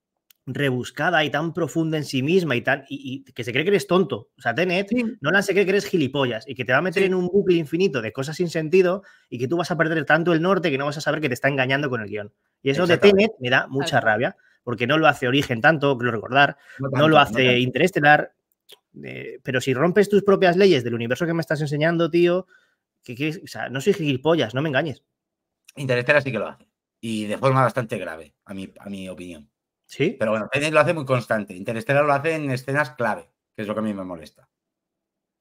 rebuscada y tan profunda en sí misma y tal, y, que se cree que eres tonto. O sea, Tenet, no la se cree que eres gilipollas y que te va a meter en un bucle infinito de cosas sin sentido y que tú vas a perder tanto el norte que no vas a saber que te está engañando con el guión. Y eso de Tenet me da mucha rabia, porque no lo hace Origen tanto, lo recordar, no, lo hace Interestelar, eh, pero si rompes tus propias leyes del universo que me estás enseñando, tío, que, no soy gilipollas, no me engañes. Interestera sí que lo hace. Y de forma bastante grave, a mi, a mi opinión. Sí. Pero bueno, Tenet lo hace muy constante. Interestera lo hace en escenas clave, que es lo que a mí me molesta.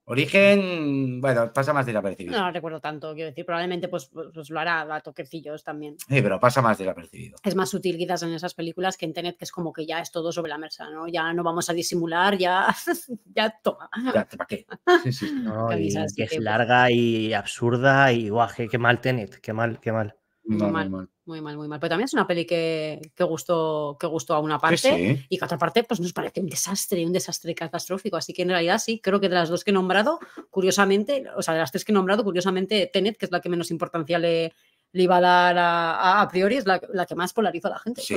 Origen, bueno, pasa más desapercibido. No, no recuerdo tanto, quiero decir, probablemente pues, pues, pues, lo hará a toquecillos también. Sí, pero pasa más desapercibido. Es más sutil quizás en esas películas que en Tenet, que es como que ya es todo sobre la mesa, ¿no? Ya no vamos a disimular, ya, <laughs> ya toma. Ya, ¿para qué? Sí, sí. <laughs> que es larga y absurda y guaje. qué mal Tenet, qué mal, qué mal. Muy mal, muy mal, muy mal. Pero también es una peli que, gustó, que gustó a una parte y que a otra parte pues nos parece un desastre, un desastre catastrófico. Así que en realidad sí, creo que de las dos que he nombrado, curiosamente, o sea, de las tres que he nombrado, curiosamente, Tenet, que es la que menos importancia le, iba a dar a, a, priori, es la, que más polariza a la gente, sí,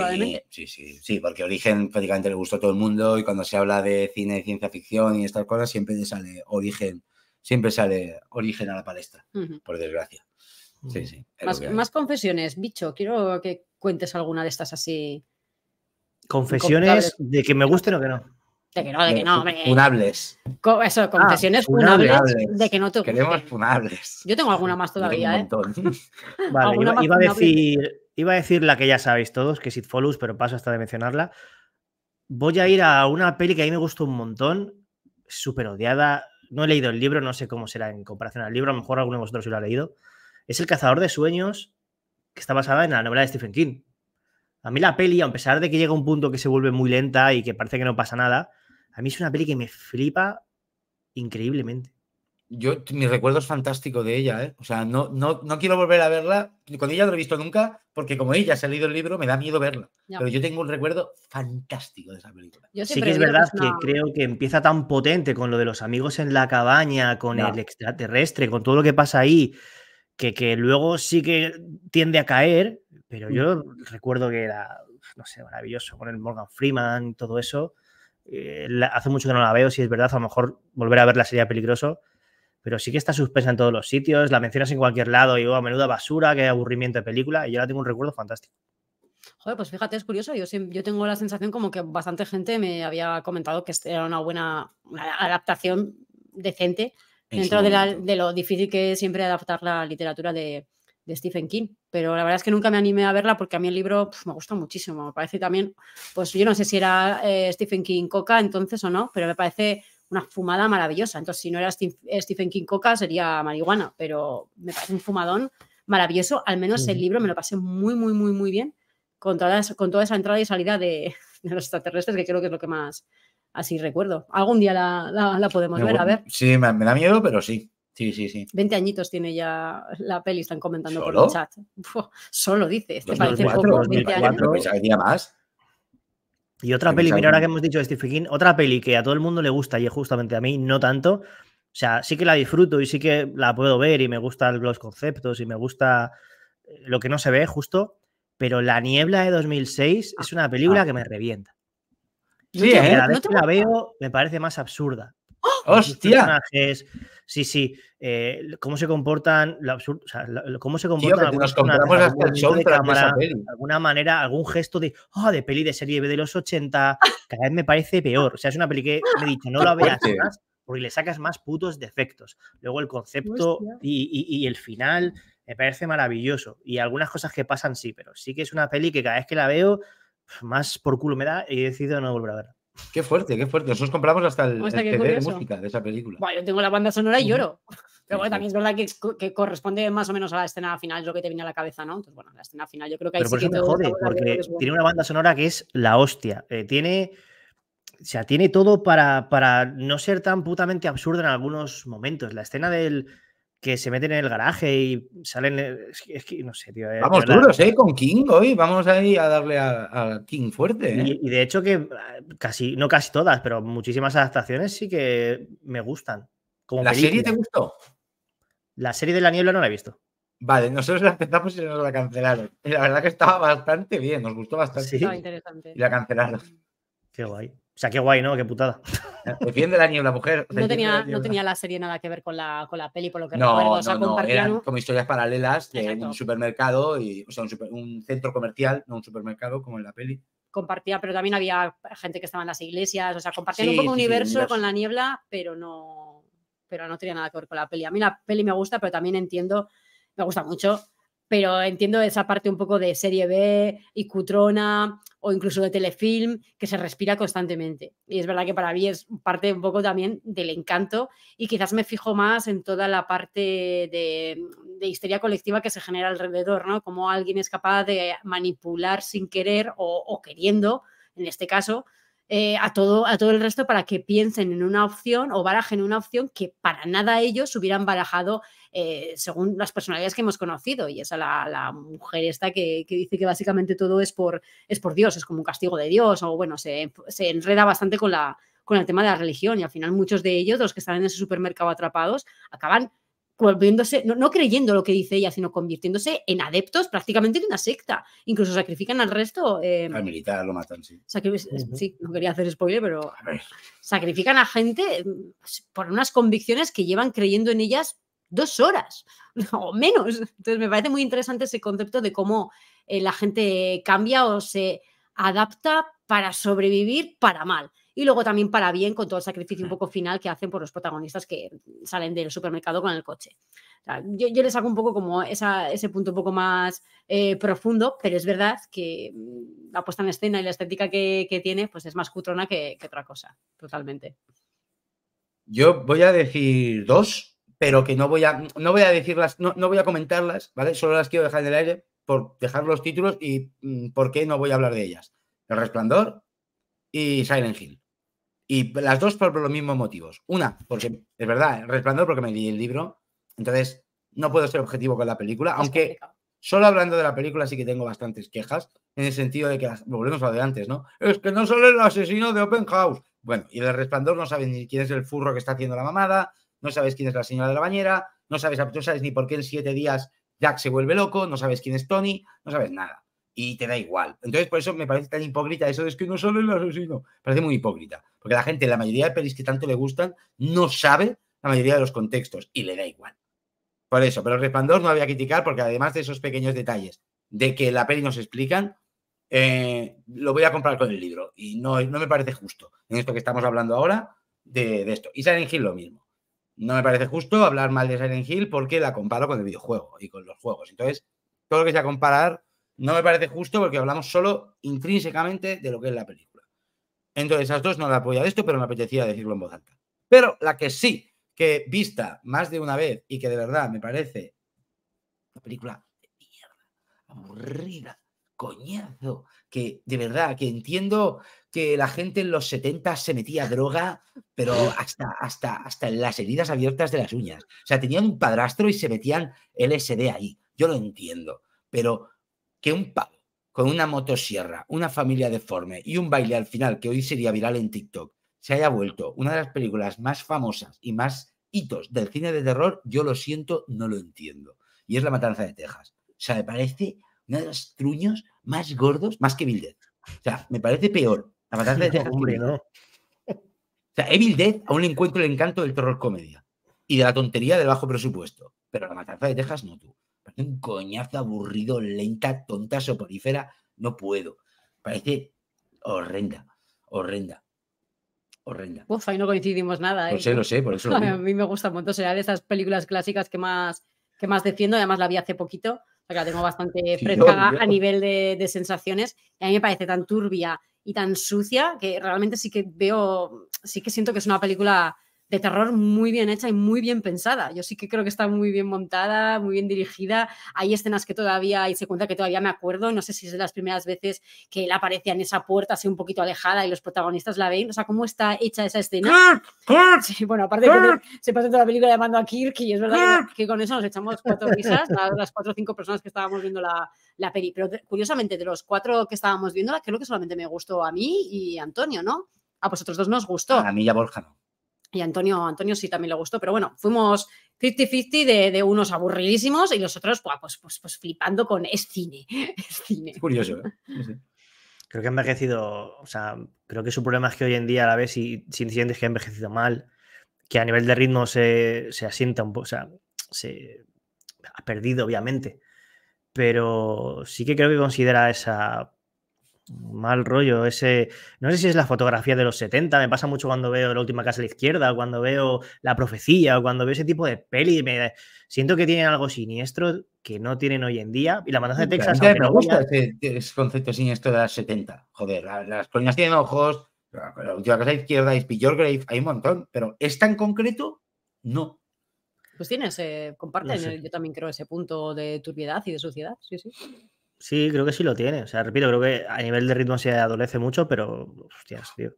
Sí, sí, sí, porque Origen prácticamente le gustó a todo el mundo y cuando se habla de cine, ciencia ficción y estas cosas, siempre sale Origen, siempre sale Origen a la palestra, por desgracia. Mm. Más, confesiones, bicho. Quiero que cuentes alguna de estas así. Confesiones de que me gusten o que no. De que no, de, eh, que no. punables Funables. Eso, ah, confesiones punables de que no te gusten. Queremos funables. Yo tengo alguna más todavía, ¿eh? <laughs> vale, iba, a decir, iba a decir la que ya sabéis todos, que es It Follows, pero paso hasta de mencionarla. Voy a ir a una peli que a mí me gustó un montón, súper odiada. No he leído el libro, no sé cómo será en comparación al libro, a lo mejor alguno de vosotros lo ha leído es El cazador de sueños, que está basada en la novela de Stephen King. A mí la peli, a pesar de que llega un punto que se vuelve muy lenta y que parece que no pasa nada, a mí es una peli que me flipa increíblemente. Yo, mi recuerdo es fantástico de ella, ¿eh? O sea, no, no, no quiero volver a verla. Con ella no he visto nunca, porque como ella se ha leído el libro, me da miedo verla. Pero yo tengo un recuerdo fantástico de esa película. sí que es verdad que, creo que empieza tan potente con lo de los amigos en la cabaña, con el extraterrestre, con todo lo que pasa ahí que, que, luego sí que tiende a caer, pero mm. yo recuerdo que era, no sé, maravilloso con el Morgan Freeman y todo eso. Eh, hace mucho que no la veo, si es verdad, a lo mejor volver a verla sería peligroso, pero sí que está suspensa en todos los sitios, la mencionas en cualquier lado y a menuda basura, qué aburrimiento de película, y yo la tengo un recuerdo fantástico. Joder, pues fíjate, es curioso. Yo, yo tengo la sensación como que bastante gente me había comentado que era una buena adaptación decente dentro de, lo difícil que es siempre adaptar la literatura de, Stephen King. Pero la verdad es que nunca me animé a verla porque a mí el libro me gusta muchísimo. Me parece también, pues yo no sé si era eh, Stephen King Coca entonces o no, pero me parece una fumada maravillosa. Entonces, si no era eh, Stephen King Coca, sería marihuana, pero me parece un fumadón maravilloso. Al menos el libro me lo pasé muy, muy, muy, muy bien con toda, con toda esa entrada y salida de, <laughs> de los extraterrestres, que creo que es lo que más, Así recuerdo. Algún día la, podemos ver, a ver. Sí, me, da miedo, pero sí. Sí, sí, sí. 20 añitos tiene ya la peli, están comentando por el chat. solo dice. te este parece poco 20 años. Y otra peli, mira, ahora que hemos dicho de Stephen King, otra peli que a todo el mundo le gusta y justamente a mí no tanto. O sea, sí que la disfruto y sí que la puedo ver y me gustan los conceptos y me gusta eh, lo que no se ve justo, pero La Niebla de 2006 es ah, una película ah. que me revienta. Cada vez que la veo me parece más absurda. ¡Oh! ¡Hostia! sí, sí. Eh, ¿Cómo se comportan? absurdo, ¿Cómo se comportan? nos compramos el show de cámara, de alguna manera, algún gesto de, oh, de peli de serie B de los 80, <laughs> cada vez me parece peor. O sea, es una peli que me he dicho, no la veas más porque le sacas más putos defectos. Luego el concepto y, y el final me parece maravilloso. Y algunas cosas que pasan sí, pero sí que es una peli que cada vez que la veo más por culo me da y he decidido no volver a ver. Qué fuerte, qué fuerte. Nosotros compramos hasta el, CD de música de esa película. Bueno, yo tengo la banda sonora y lloro. Pero bueno, también es verdad que, que, corresponde más o menos a la escena final, es lo que te viene a la cabeza, ¿no? Entonces, bueno, la escena final yo creo que hay Pero por eso me jode, porque tiene una banda sonora que es la hostia. Eh, tiene. O sea, tiene todo para, para no ser tan putamente absurdo en algunos momentos. La escena del, que se meten en el garaje y salen. Eh, es que, no sé, tío. Eh, vamos duros, ¿eh? Con King hoy. Vamos ahí a darle a, King fuerte. Eh. Y, de hecho, que casi, no casi todas, pero muchísimas adaptaciones sí que me gustan. Como ¿La serie te gustó? La serie de la niebla no la he visto. Vale, nosotros la aceptamos y nos la cancelaron. la verdad que estaba bastante bien, nos gustó bastante. Sí. Estaba interesante. Y la cancelaron. Qué guay. O sea, qué guay, ¿no? Qué putada. Defiende <laughs> la niebla, mujer. No tenía, la, no tenía la serie nada que ver con la, con la peli, por lo que recuerdo. O no, no. Eran como historias paralelas de un supermercado, y, o sea, un, centro comercial, no un supermercado, como en la peli. Compartía, pero también había gente que estaba en las iglesias, o sea, compartían un poco universo, universo con la niebla, pero no, pero no tenía nada que ver con la peli. A mí la peli me gusta, pero también entiendo, me gusta mucho pero entiendo esa parte un poco de serie B y cutrona o incluso de telefilm que se respira constantemente. Y es verdad que para mí es parte un poco también del encanto y quizás me fijo más en toda la parte de, de histeria colectiva que se genera alrededor, ¿no? como alguien es capaz de manipular sin querer o queriendo, en este caso, eh, a, todo, a todo el resto para que piensen en una opción o barajen una opción que para nada ellos hubieran barajado eh, según las personalidades que hemos conocido. Y esa la, la mujer esta que, dice que básicamente todo es por, es por Dios, es como un castigo de Dios, o bueno, se, enreda bastante con, la, con el tema de la religión y al final muchos de ellos, los que están en ese supermercado atrapados, acaban volviéndose, no, creyendo lo que dice ella, sino convirtiéndose en adeptos prácticamente de una secta. Incluso sacrifican al resto. Em, al militar lo matan, sí. Sí, no quería hacer spoiler, pero sacrifican a gente em, por unas convicciones que llevan creyendo en ellas dos horas <laughs> o menos. Entonces me parece muy interesante ese concepto de cómo eh, la gente cambia o se adapta para sobrevivir para mal y luego también para bien con todo el sacrificio un poco final que hacen por los protagonistas que salen del supermercado con el coche. yo, yo, les hago un poco como ese punto un poco más eh, profundo, pero es verdad que mm, la puesta en escena y la estética que, tiene pues es más cutrona que, otra cosa, totalmente. Yo voy a decir dos, pero que no voy a, no voy a decirlas, no, voy a comentarlas, ¿vale? Solo las quiero dejar en el aire por dejar los títulos y mm, por qué no voy a hablar de ellas. El Resplandor y Silent Hill. Y las dos por los mismos motivos. Una, porque es verdad, resplandor porque me leí el libro, entonces no puedo ser objetivo con la película, aunque solo hablando de la película sí que tengo bastantes quejas, en el sentido de que, volvemos a lo de antes, ¿no? Es que no sale el asesino de Open House. Bueno, y el resplandor no sabes ni quién es el furro que está haciendo la mamada, no sabes quién es la señora de la bañera, no sabes, no sabes ni por qué en siete días Jack se vuelve loco, no sabes quién es Tony, no sabes nada y te da igual. Entonces, por eso me parece tan hipócrita eso de que no solo el asesino. Parece muy hipócrita, porque la gente, la mayoría de pelis que tanto le gustan, no sabe la mayoría de los contextos y le da igual. Por eso, pero el Resplandor no había a criticar porque además de esos pequeños detalles de que la peli nos explican, eh, lo voy a comprar con el libro y no, no me parece justo en esto que estamos hablando ahora de, de, esto. Y Silent Hill lo mismo. No me parece justo hablar mal de Silent Hill porque la comparo con el videojuego y con los juegos. Entonces, todo lo que sea comparar no me parece justo porque hablamos solo intrínsecamente de lo que es la película. Entonces, esas dos no la apoyo esto, pero me apetecía decirlo en voz alta. Pero la que sí, que vista más de una vez y que de verdad me parece la película de mierda, aburrida, coñazo, que de verdad, que entiendo que la gente en los 70 se metía droga, pero hasta, hasta, hasta en las heridas abiertas de las uñas. O sea, tenían un padrastro y se metían LSD ahí. Yo lo entiendo, pero que un pavo con una motosierra, una familia deforme y un baile al final que hoy sería viral en TikTok se haya vuelto una de las películas más famosas y más hitos del cine de terror, yo lo siento, no lo entiendo. Y es La Matanza de Texas. O sea, me parece uno de los truños más gordos, más que Evil Dead. O sea, me parece peor. La Matanza de Texas. Hombre, no. O sea, Evil Dead aún le encuentro el encanto del terror comedia y de la tontería del bajo presupuesto. Pero La Matanza de Texas no tú un coñazo aburrido, lenta, tonta, soporífera, no puedo. Parece horrenda, horrenda. Horrenda. Uf, ahí no coincidimos nada. No ¿eh? sé, no sé, por eso. <laughs> a mí me gusta un montón, será de esas películas clásicas que más, que más defiendo, además la vi hace poquito, o la tengo bastante fresca a nivel de, de, sensaciones. a mí me parece tan turbia y tan sucia que realmente sí que veo, sí que siento que es una película de terror muy bien hecha y muy bien pensada. Yo sí que creo que está muy bien montada, muy bien dirigida. Hay escenas que todavía, hay cuenta que todavía me acuerdo. No sé si es de las primeras veces que él aparece en esa puerta así un poquito alejada y los protagonistas la ven. O sea, cómo está hecha esa escena. bueno, aparte de que se pasa toda la película llamando a Kirk y es verdad que, con eso nos echamos cuatro risas, las cuatro o cinco personas que estábamos viendo la, la peli. Pero curiosamente, de los cuatro que estábamos viendo, creo que solamente me gustó a mí y a Antonio, ¿no? A vosotros dos nos gustó. A mí ya Borja no. Y a Antonio, Antonio sí también le gustó, pero bueno, fuimos 50-50 de, unos aburridísimos y los otros, pues, pues, pues flipando con es cine. <laughs> Es curioso, ¿eh? Creo que ha envejecido, o sea, creo que su problema es que hoy en día a la vez si, sin sientes que ha envejecido mal, que a nivel de ritmo se, se asienta un poco, o sea, se ha perdido obviamente, pero sí que creo que considera esa mal rollo. Ese, no sé si es la fotografía de los 70, me pasa mucho cuando veo La última casa a la izquierda, cuando veo La profecía, o cuando veo ese tipo de peli. Me, siento que tienen algo siniestro que no tienen hoy en día. Y la mandanza de Texas. me gusta ese, concepto siniestro de los 70. Joder, las, colinas tienen ojos, La última casa a la izquierda, es Grave, hay un montón, pero es este tan concreto, no. Pues tienes, eh, comparten, eh, yo también creo ese punto de turbiedad y de suciedad, sí, sí. Sí, creo que sí lo tiene. O sea, repito, creo que a nivel de ritmo se adolece mucho, pero hostias, tío.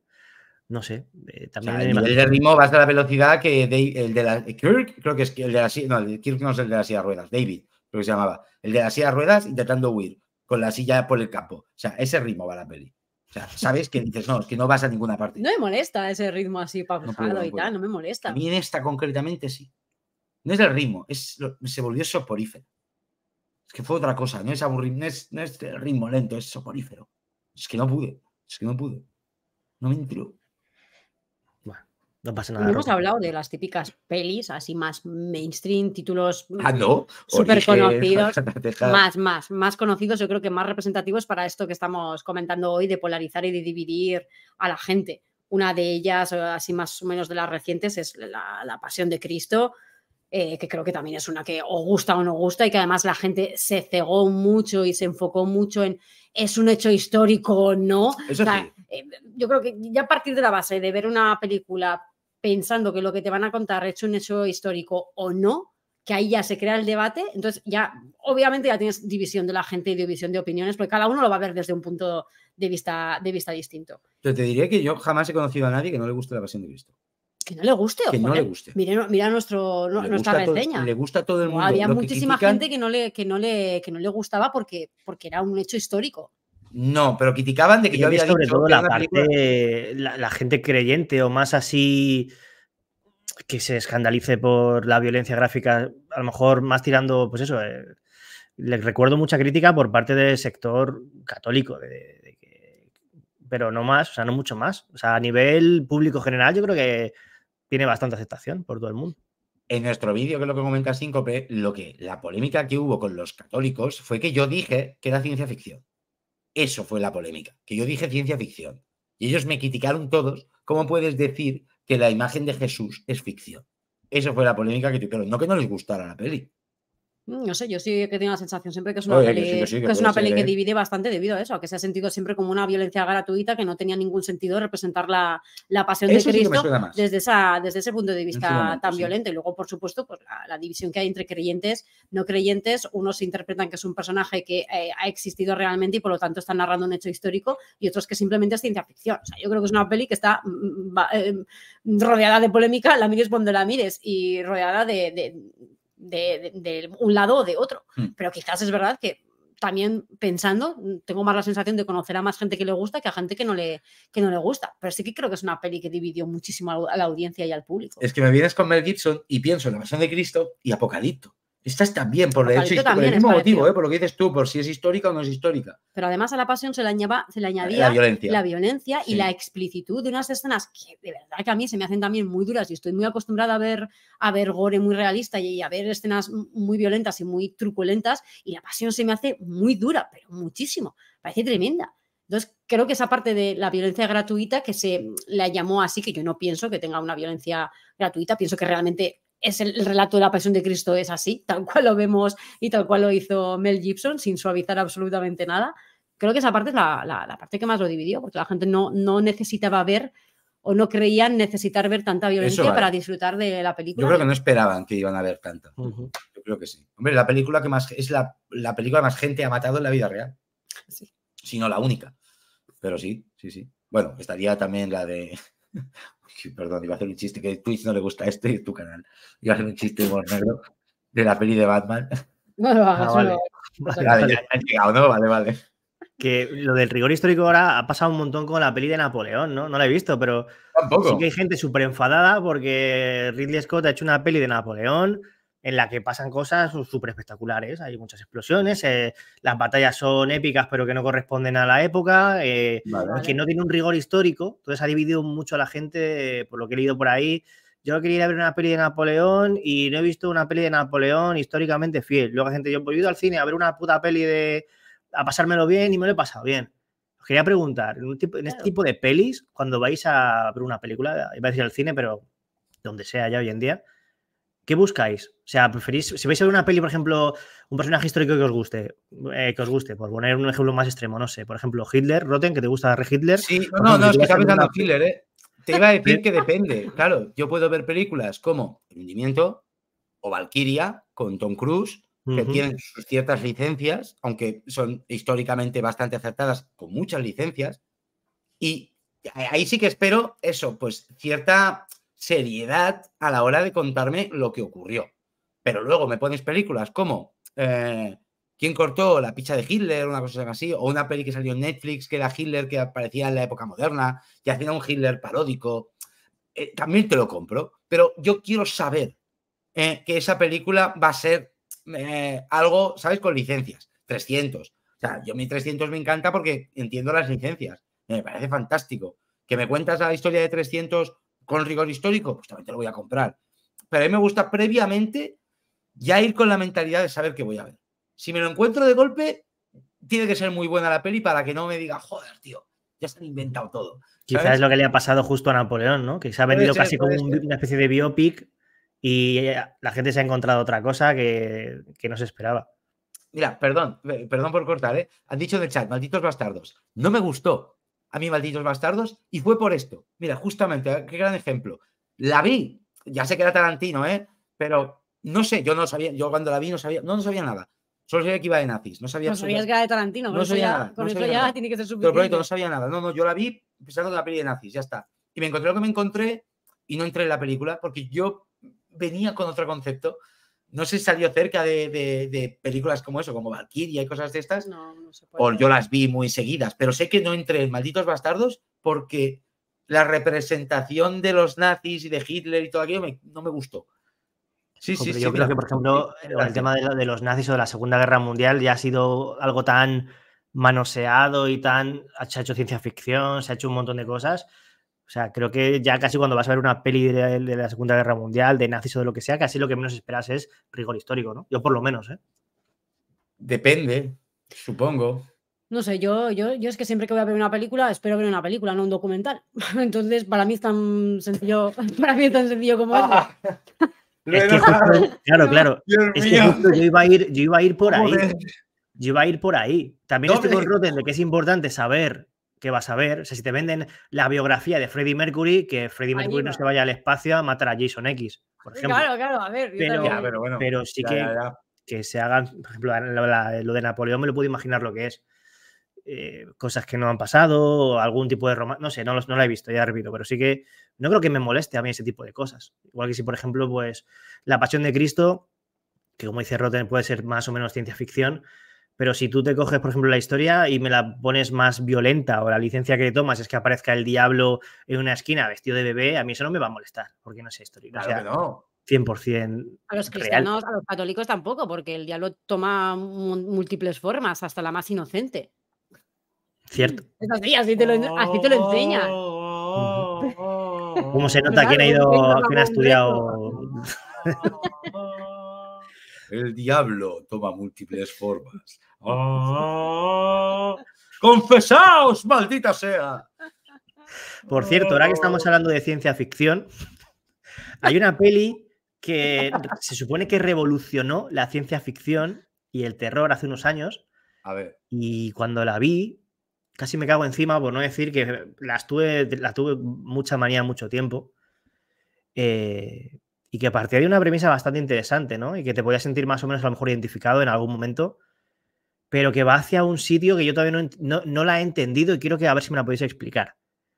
No sé. Eh, también a nivel de ritmo vas a la velocidad que el de la Kirk, creo que es el de la no, el de Kirk no es el de la silla de ruedas, David, creo que se llamaba. El de la silla de ruedas intentando huir con la silla por el campo. O sea, ese ritmo va la peli. O sea, sabes que dices, no, es que no vas a ninguna parte. No me molesta ese ritmo así pausado no y tal, no me molesta. A mí en esta concretamente sí. No es el ritmo, es, se volvió soporífero. Es que fue otra cosa, no es aburrido, no es, no ritmo lento, es soporífero. Es que no pude, es que no pude. No me entró. Bueno, no pasa nada. hemos hablado de las típicas pelis, así más mainstream, títulos ah, súper conocidos. <laughs> más, más, más conocidos, yo creo que más representativos para esto que estamos comentando hoy de polarizar y de dividir a la gente. Una de ellas, eh, así más o menos de las recientes, es la Pasión de Cristo, eh, que creo que también es una que o gusta o no gusta y que además la gente se cegó mucho y se enfocó mucho en es un hecho histórico o no. Eh, yo creo que ya a partir de la base de ver una película pensando que lo que te van a contar es un hecho histórico o no, que ahí ya se crea el debate, entonces ya obviamente ya tienes división de la gente y división de opiniones, porque cada uno lo va a ver desde un punto de vista, de vista distinto. yo te diría que yo jamás he conocido a nadie que no le guste la versión de Cristo que no le guste. Que no le guste. Mira, nuestro, nuestra reseña. le gusta todo el mundo. había muchísima gente que no le, que no le, no le gustaba porque, porque era un hecho histórico. No, pero criticaban de que yo había sobre todo la, parte, la, gente creyente o más así que se escandalice por la violencia gráfica, a lo mejor más tirando, pues eso, eh, les recuerdo mucha crítica por parte del sector católico, pero no más, o sea, no mucho más. O sea, a nivel público general yo creo que tiene bastante aceptación por todo el mundo. En nuestro vídeo, que es lo que comenta Síncope, lo que, la polémica que hubo con los católicos fue que yo dije que era ciencia ficción. Eso fue la polémica, que yo dije ciencia ficción. Y ellos me criticaron todos, ¿cómo puedes decir que la imagen de Jesús es ficción? Eso fue la polémica que tuvieron. No que no les gustara la peli, Mm, no sé, yo sí que tengo la sensación siempre que es una peli, que, es una peli que ¿eh? divide bastante debido a eso, que se ha sentido siempre como una violencia gratuita que no tenía ningún sentido representar la, pasión de Cristo desde, esa, desde ese punto de vista tan violento. Y luego, por supuesto, pues la, división que hay entre creyentes, no creyentes, unos interpretan que es un personaje que eh, ha existido realmente y por lo tanto está narrando un hecho histórico y otros que simplemente es ciencia ficción. O sea, yo creo que es una peli que está mm, mm, em, rodeada de polémica, la mires cuando la mires y rodeada de de, un lado o de otro. Hmm. Pero quizás es verdad que también pensando, tengo más la sensación de conocer a más gente que le gusta que a gente que no le, que no le gusta. Pero sí que creo que es una peli que dividió muchísimo a la audiencia y al público. Es que me vienes con Mel Gibson y pienso en la versión de Cristo y Apocalipto. Estás también, por, por el mismo motivo, eh, por lo que dices tú, por si es histórica o no es histórica. Pero además a la pasión se le, se le añadía la violencia, y la explicitud de unas escenas que de verdad que a mí se me hacen también muy duras y estoy muy acostumbrada a ver, a ver gore muy realista y a ver escenas muy violentas y muy truculentas y la pasión se me hace muy dura, pero muchísimo, parece tremenda. Entonces, creo que esa parte de la violencia gratuita que se mm, la llamó así, que yo no pienso que tenga una violencia gratuita, pienso que realmente es el, relato de la pasión de Cristo es así, tal cual lo vemos y tal cual lo hizo Mel Gibson, sin suavizar absolutamente nada. Creo que esa parte es la, parte que más lo dividió, porque la gente no, no necesitaba ver o no creían necesitar ver tanta violencia para disfrutar de la película. Yo creo que no esperaban que iban a ver tanta. Yo creo que sí. Hombre, la película que más es la, la película que más gente ha matado en la vida real. Sí. Si no la única. Pero sí, sí, sí. Bueno, estaría también la de Perdón, iba a hacer un chiste que Twitch no le gusta este <laughs> tu canal. Iba a hacer un chiste de de la peli de Batman. <laughs> Ah, no vale. <laughs> Ya, han llegado, ¿no? Vale, vale. Que lo del rigor histórico ahora ha pasado un montón con la peli de Napoleón, ¿no? No la he visto, pero Tampoco. sí que hay gente súper enfadada porque Ridley Scott ha hecho una peli de Napoleón en la que pasan cosas súper espectaculares. Hay muchas explosiones, eh, las batallas son épicas, pero que no corresponden a la época, eh, que no tiene un rigor histórico. Entonces ha dividido mucho a la gente, eh, por lo que he leído por ahí. Yo quería ir a ver una peli de Napoleón y no he visto una peli de Napoleón históricamente fiel. Luego, gente, yo he ido al cine a ver una puta peli de. a pasármelo bien y me lo he pasado bien. Os quería preguntar, en, en este tipo de pelis, cuando vais a ver una película, iba a decir al cine, pero donde sea ya hoy en día, ¿Qué buscáis? O sea, preferís, si vais a ver una peli, por ejemplo, un personaje histórico que os guste, eh, que os guste, por poner un ejemplo más extremo, no sé, por ejemplo, Hitler, roten que te gusta re Hitler. Sí, no, no, no, es que está pensando Hitler, ¿eh? Te iba a decir <laughs> que depende. Claro, yo puedo ver películas como El hundimiento o Valkyria con Tom Cruise, que tienen ciertas licencias, aunque son históricamente bastante acertadas, con muchas licencias. Y ahí sí que espero eso, pues cierta seriedad a la hora de contarme lo que ocurrió. Pero luego me pones películas como eh, ¿Quién cortó la picha de Hitler? Una cosa así, o una peli que salió en Netflix que era Hitler que aparecía en la época moderna y hacía un Hitler paródico. Eh, también te lo compro, pero yo quiero saber eh, que esa película va a ser algo, ¿sabes? Con licencias, 300. O sea, yo mi 300 me encanta porque entiendo las licencias. Me parece fantástico. Que me cuentas la historia de 300 con rigor histórico, pues también te lo voy a comprar. Pero a mí me gusta previamente ya ir con la mentalidad de saber qué voy a ver. Si me lo encuentro de golpe, tiene que ser muy buena la peli para que no me diga, joder, tío, ya se han inventado todo. Quizás es lo que le ha pasado justo a Napoleón, ¿no? Que se ha vendido casi como una especie de biopic y la gente se ha encontrado otra cosa que, que no se esperaba. Mira, perdón, eh, perdón por cortar, ¿eh? Han dicho en el chat, malditos bastardos. No me gustó a mí malditos bastardos, y fue por esto. Mira, justamente, qué gran ejemplo. La vi, ya sé que era Tarantino, ¿eh? Pero no sé, yo no sabía, yo cuando la vi no sabía, no, no sabía nada. Solo sabía que iba de nazis, no sabía. No sabías que era de Tarantino, no sabía nada. Con eso ya tiene que ser suficiente. no sabía nada. No, no, yo la vi empezando la peli de nazis, ya está. Y me encontré lo que me encontré y no entré en la película porque yo venía con otro concepto no sé si salió cerca de, películas como eso, como Valkyria y cosas de estas. No, no se puede. O yo las vi muy seguidas, pero sé que no entre Malditos Bastardos porque la representación de los nazis y de Hitler y todo aquello no me gustó. Sí, sí, sí, yo creo que, por ejemplo, el tema de, de, los nazis o de la Segunda Guerra Mundial ya ha sido algo tan manoseado y tan. ha hecho ciencia ficción, se ha hecho un montón de cosas o sea, creo que ya casi cuando vas a ver una peli de, la Segunda Guerra Mundial, de nazis o de lo que sea, casi lo que menos esperas es rigor histórico, ¿no? Yo por lo menos, ¿eh? Depende, supongo. No sé, yo, yo, es que siempre que voy a ver una película, espero ver una película, no un documental. <laughs> Entonces, para mí es tan sencillo, <laughs> para mí es tan como ah. <laughs> es que claro, claro. es que yo iba a ir, por ahí. Yo iba a ir por ahí. También estoy con Roten, de que es importante saber ¿Qué vas a ver. O sea, si te venden la biografía de Freddie Mercury, que Freddie Mercury no se vaya al espacio a matar a Jason X, por ejemplo. Claro, claro, a ver. Pero, sí que, que, se hagan, por ejemplo, lo de Napoleón me lo puedo imaginar lo que es. Eh, cosas que no han pasado, algún tipo de romance, no sé, no, los, no lo he visto, ya repito, pero sí que no creo que me moleste a mí ese tipo de cosas. Igual que si, por ejemplo, pues La Pasión de Cristo, que como dice Rotten puede ser más o menos ciencia ficción, pero si tú te coges, por ejemplo, la historia y me la pones más violenta o la licencia que tomas es que aparezca el diablo en una esquina vestido de bebé, a mí eso no me va a molestar, porque no sé historia. Claro o sea, que no. 100% A los cristianos, a los católicos tampoco, porque el diablo toma múltiples formas, hasta la más inocente. Cierto. <laughs> así, te lo, enseña. ¿Cómo se nota quién ha ido, quién ha estudiado? <laughs> El diablo toma múltiples formas. Oh, <laughs> confesaos, maldita sea. Por cierto, ahora que estamos oh. hablando de ciencia ficción, hay una peli que <laughs> se supone que revolucionó la ciencia ficción y el terror hace unos años. A ver. Y cuando la vi, casi me cago encima por no decir que la tuve, la tuve mucha manía mucho tiempo. Eh, y que partía de una premisa bastante interesante, ¿no? Y que te podías sentir más o menos a lo mejor identificado en algún momento pero que va hacia un sitio que yo todavía no, la he entendido y quiero que a ver si me la podéis explicar.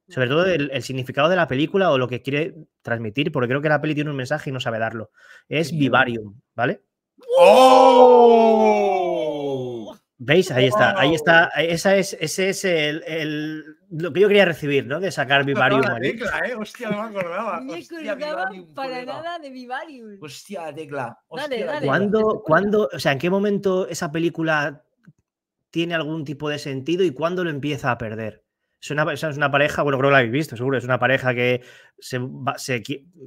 Sobre todo el, significado de la película o lo que quiere transmitir, porque creo que la peli tiene un mensaje y no sabe darlo. Es Vivarium, ¿vale? ¡Oh! ¿Veis? Ahí está, ahí está. Eh, esa es, ese es el, lo que yo quería recibir, ¿no? De sacar Vivarium. la ¿eh? Hostia, no me acordaba. No acordaba para nada de Vivarium. Hostia, tecla. o sea, en qué momento esa película tiene algún tipo de sentido y cuándo lo empieza a perder. Es una, es una pareja, bueno, creo que la habéis visto, seguro, es una pareja que se,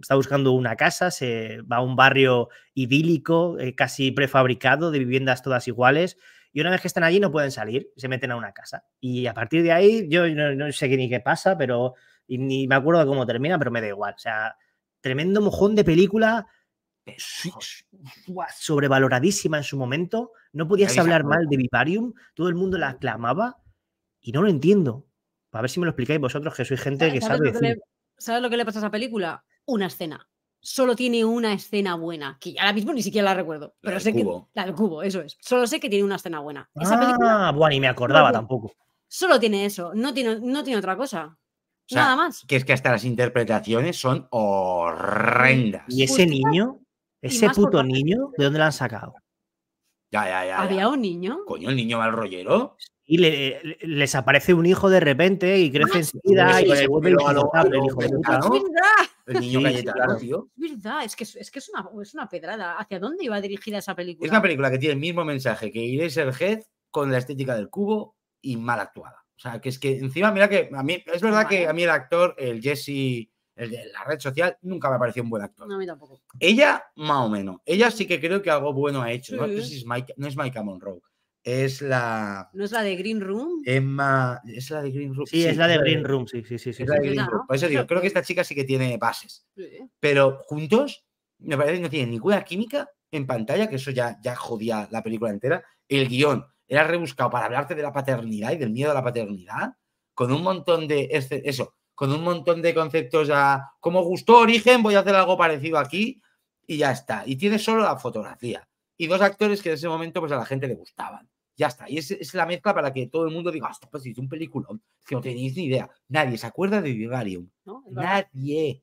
está buscando una casa, se va a un barrio idílico, eh, casi prefabricado, de viviendas todas iguales, y una vez que están allí no pueden salir, se meten a una casa. Y a partir de ahí, yo no, sé ni qué pasa, pero ni me acuerdo cómo termina, pero me da igual. O sea, tremendo mojón de película sobrevaloradísima en su momento. No podías hablar mal de Vivarium, todo el mundo la aclamaba y no lo entiendo. A ver si me lo explicáis vosotros, que sois gente que sabe. Lo ¿Sabes lo que le pasa a esa película? Una escena. Solo tiene una escena buena, que ahora mismo ni siquiera la recuerdo, pero sé que. La del cubo, eso es. Solo sé que tiene una escena buena. Esa ah, película, bueno, y me acordaba tampoco. Solo tiene eso, no tiene, no tiene otra cosa. Nada más. Que es que hasta las interpretaciones son horrendas. Y ese niño, ese puto niño, ¿de dónde lo han sacado? Ya, ya, ya. ¿Había un niño? Coño, el niño mal rollero. Y le, les aparece un hijo de repente y crece ah, enseguida y se vuelve el hijo de puta. El niño sí, tío. Es verdad, es que, es, una, pedrada. ¿Hacia dónde iba dirigida esa película? Es una película que tiene el mismo mensaje que el jefe con la estética del cubo y mal actuada. O sea, que es que encima, mira que a mí, es verdad que a mí el actor, el Jesse el de la red social, nunca me ha parecido un buen actor. No, a tampoco. Ella, más o menos. Ella sí que creo que algo bueno ha hecho. No, es Mike, es Micah Monroe. Es la. ¿No es la de Green Room? Emma. Es la de Green Room. Sí, es la de Green Room, sí, sí, sí. Por eso digo, creo que esta chica sí que tiene bases. Pero juntos, me parece que no tiene ninguna química en pantalla, que eso ya, ya jodía la película entera. El guión era rebuscado para hablarte de la paternidad y del miedo a la paternidad, con un montón de. Este, eso, con un montón de conceptos ya, como gustó Origen, voy a hacer algo parecido aquí y ya está. Y tiene solo la fotografía y dos actores que en ese momento pues a la gente le gustaban. Ya está. Y es, la mezcla para que todo el mundo diga, esto pues es un peliculón. que no tenéis ni idea. Nadie se acuerda de Vivarium. Nadie.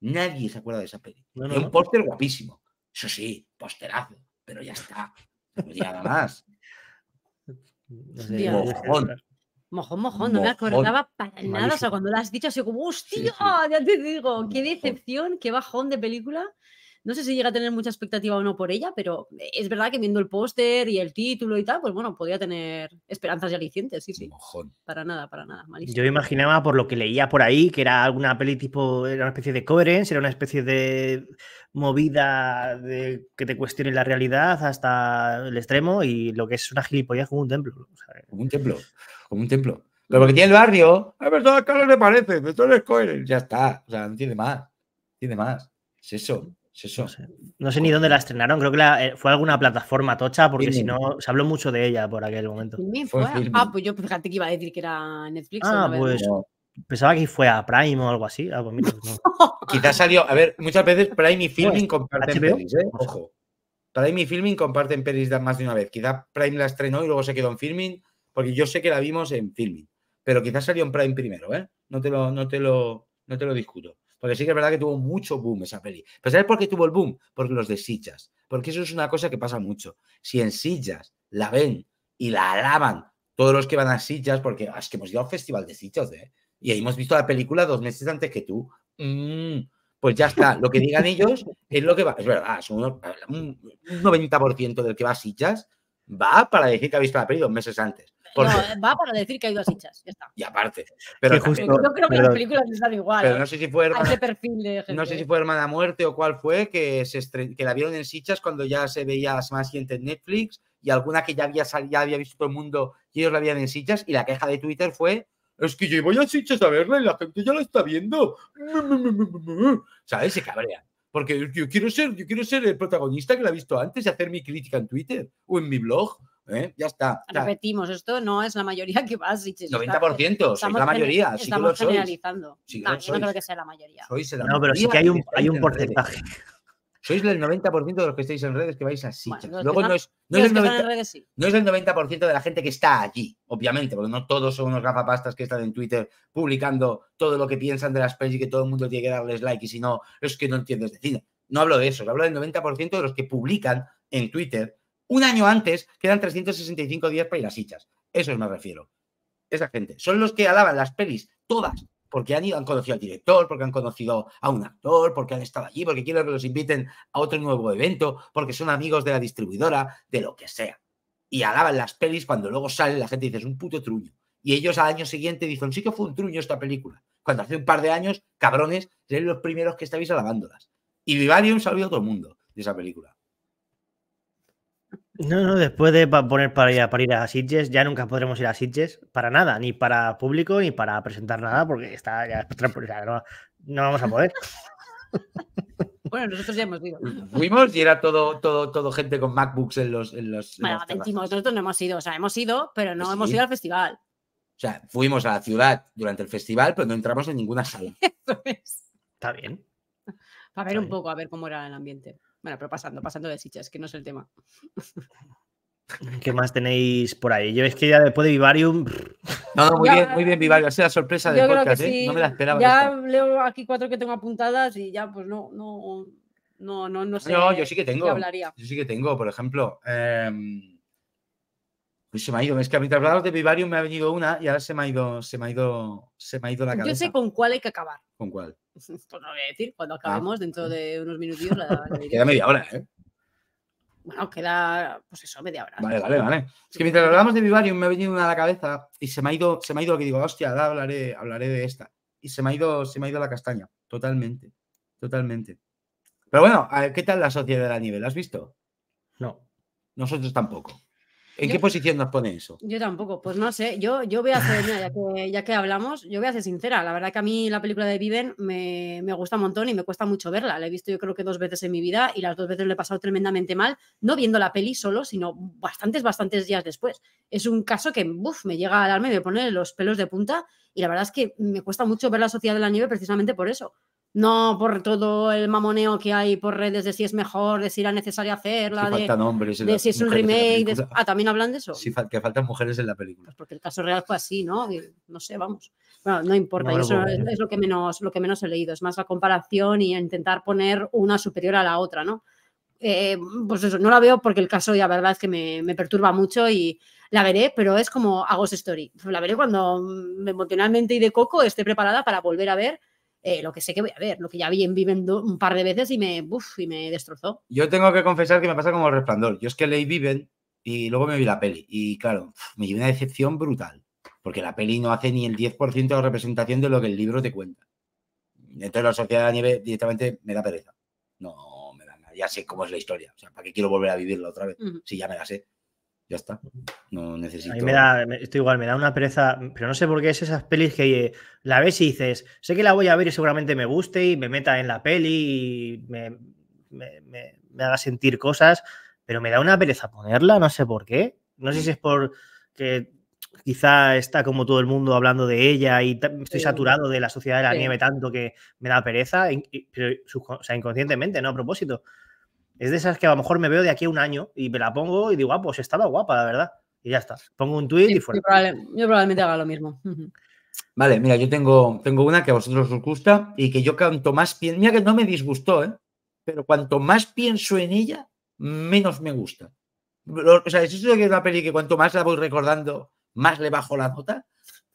Nadie se acuerda de esa película es un póster guapísimo. Eso sí, posterazo. Pero ya está. No nada más. <laughs> Mojón, mojón, no me acordaba para nada. O sea, cuando lo has dicho, así como, hostia, ya te digo, qué decepción, qué bajón de película. No sé si llega a tener mucha expectativa o no por ella, pero es verdad que viendo el póster y el título y tal, pues bueno, podía tener esperanzas y alicientes, sí, sí. Para nada, para nada. Yo Yo imaginaba por lo que leía por ahí que era alguna peli tipo, era una especie de coherence, era una especie de movida que te cuestione la realidad hasta el extremo y lo que es una gilipollas como un templo. Como un templo, como mm. un templo. Pero que tiene el barrio, a ver, todas las caras le parecen, de todo es Coherence, ya está, o sea, no tiene más, tiene más. Es eso. No, sé, ni dónde la estrenaron, creo que eh, fue alguna plataforma tocha, porque si no, se habló mucho de ella por aquel momento. Ah, pues yo fíjate que iba a decir que era Netflix. Ah, pues pensaba que fue a Prime o algo así. <laughs> Quizás salió, a ver, muchas veces Prime y Filming comparten pelis, ¿eh? Ojo. Prime y Filming comparten pelis más de una vez. Quizás Prime la estrenó y luego se quedó en Filming, porque yo sé que la vimos en Filming, pero quizás salió en Prime primero, ¿eh? No te lo, no te lo, no te lo discuto. Porque sí que es verdad que tuvo mucho boom esa peli. Pero ¿sabes por qué tuvo el boom? Porque los de Sillas. Porque eso es una cosa que pasa mucho. Si en Sillas la ven y la alaban todos los que van a Sillas, porque ah, es que hemos ido al festival de Sillas, ¿eh? Y ahí hemos visto la película dos meses antes que tú. Mm, pues ya está. Lo que digan ellos es lo que va. Es verdad, un 90% del que va a Sillas va para decir que ha visto la peli dos meses antes. No, va para decir que ha ido a ya está. Y aparte. Pero yo creo que las películas igual. ¿eh? no sé si fue hermana, muerte o cuál fue, que, se que la vieron en Sichas cuando ya se veía más Gente en Netflix y alguna que ya había, ya había visto el mundo y ellos la habían en Sichas y la queja de Twitter fue es que yo voy a Sichas a verla y la gente ya la está viendo. <laughs> ¿Sabes? Se cabrea. Porque yo quiero ser, yo quiero ser el protagonista que la ha visto antes y hacer mi crítica en Twitter o en mi blog. ¿eh? Ya está. Repetimos, esto no es la mayoría que va, 90%, sois la mayoría. Estamos generalizando. yo no creo que sea la mayoría. Sois la no, pero sí que hay un, porcentaje. Sois el 90% de los que estáis en redes que vais así Luego no es, no, es el 90, no es, el 90%, de la gente que está allí, obviamente, porque no todos son unos gafapastas que están en Twitter publicando todo lo que piensan de las pelis y que todo el mundo tiene que darles like y si no, es que no entiendes de No hablo de eso, hablo del 90% de los que publican en Twitter un año antes quedan 365 días para ir a Sichas. Eso me refiero. Esa gente. Son los que alaban las pelis, todas, porque han, ido, han conocido al director, porque han conocido a un actor, porque han estado allí, porque quieren que los inviten a otro nuevo evento, porque son amigos de la distribuidora, de lo que sea. Y alaban las pelis cuando luego sale la gente dice, es un puto truño. Y ellos al año siguiente dicen, sí que fue un truño esta película. Cuando hace un par de años, cabrones, seréis los primeros que estáis alabándolas. Y Vivarium salió todo el mundo de esa película. No, no, después de poner para ir, a, ir a Sitges, ya nunca podremos ir a Sitges para nada, ni para público, ni para presentar nada, porque está ya, <laughs> no, no vamos a poder. <laughs> Bueno, nosotros ya hemos ido. Fuimos y era todo, todo, todo gente con MacBooks en los. En los bueno, nosotros no hemos ido, o sea, hemos ido, pero no hemos ido al festival. O sea, fuimos a la ciudad durante el festival, pero no entramos en ninguna sala. <laughs> Eso es. Está bien. Para ver un poco, a ver cómo era el ambiente. Bueno, pero pasando, pasando de chichas, que no es el tema. <laughs> ¿Qué más tenéis por ahí? Yo es que ya después de Vivarium. No, muy bien, muy bien, eh, Vivarium. Ha sido la sorpresa de podcast, ¿eh? No me la esperaba. Ya leo aquí cuatro que tengo apuntadas y ya, pues no, no, no, no, no sé. yo sí que tengo. Hablaría. Yo sí que tengo, por ejemplo. pues se me ha ido. Es que a mitad de de Vivarium me ha venido una y ahora se me ha ido, se me ha ido, se me ha ido la cabeza. Yo sé con cuál hay que acabar. ¿Con cuál? <laughs> pues no lo voy a decir, cuando acabemos, dentro de unos minutillos. La, <laughs> Queda media hora, ¿eh? Bueno, queda, pues eso, media hora. Vale, vale, vale. Es que mientras hablamos de Vivarium me ha venido una a la cabeza y se me ha ido, se me ha ido que digo, hostia, hablaré, hablaré de esta. Y se me ha ido, se me ha ido la castaña. Totalmente. Totalmente. Pero bueno, ¿qué tal la sociedad a nivel? ¿La ¿Has visto? No. Nosotros tampoco. ¿En qué posición nos pone eso? Yo tampoco, pues no sé. Yo, yo voy a hacer ya, que, hablamos, yo voy a ser sincera. La verdad que a mí la película de Viven me, gusta un montón y me cuesta mucho verla. La he visto yo creo que dos veces en mi vida y las dos veces le he pasado tremendamente mal, no viendo la peli solo, sino bastantes, bastantes días después. Es un caso que uf, me llega alma y me pone los pelos de punta y la verdad es que me cuesta mucho ver la sociedad de la nieve precisamente por eso. No, por todo el mamoneo que hay por redes de si es mejor, de si era necesario hacerla, de, si es un remake. ah, también hablan de eso. Sí, que faltan mujeres en la película. Pues porque el caso real fue así, ¿no? no sé, vamos. Bueno, no importa, eso es, lo que menos lo que menos he leído, es más la comparación y intentar poner una superior a la otra, ¿no? Eh, pues eso, no la veo porque el caso ya la verdad es que me, me, perturba mucho y la veré, pero es como hago Story. La veré cuando emocionalmente y de coco esté preparada para volver a ver eh, lo que sé que voy a ver, lo que ya vi en Viven un par de veces y me, y me destrozó. Yo tengo que confesar que me pasa como el resplandor. Yo es que leí Viven y luego me vi la peli. Y claro, me dio una decepción brutal, porque la peli no hace ni el 10% de la representación de lo que el libro te cuenta. Entonces la sociedad de la nieve directamente me da pereza. No, me da nada. Ya sé cómo es la historia. O sea, ¿para qué quiero volver a vivirla otra vez? Si ya me la sé. Ya está. No necesito. A me da, esto igual me da una pereza, pero no sé por qué es esas pelis que eh, la ves y dices, sé que la voy a ver y seguramente me guste y me meta en la peli y me, haga sentir cosas, pero me da una pereza ponerla, no sé por qué. No sé si es porque quizá está como todo el mundo hablando de ella y estoy saturado de la sociedad de la nieve tanto que me da pereza, pero, o inconscientemente, no a propósito. Es de esas que a lo mejor me veo de aquí a un año y me la pongo y digo, ah, pues estaba guapa, la verdad. Y ya está. Pongo un tweet y fuera. Yo, probablemente haga lo mismo. Vale, mira, yo tengo, tengo una que a vosotros os gusta y que yo cuanto más pienso, mira que no me disgustó, ¿eh? pero cuanto más pienso en ella, menos me gusta. o sea, es eso que es una peli que cuanto más la voy recordando, más le bajo la nota.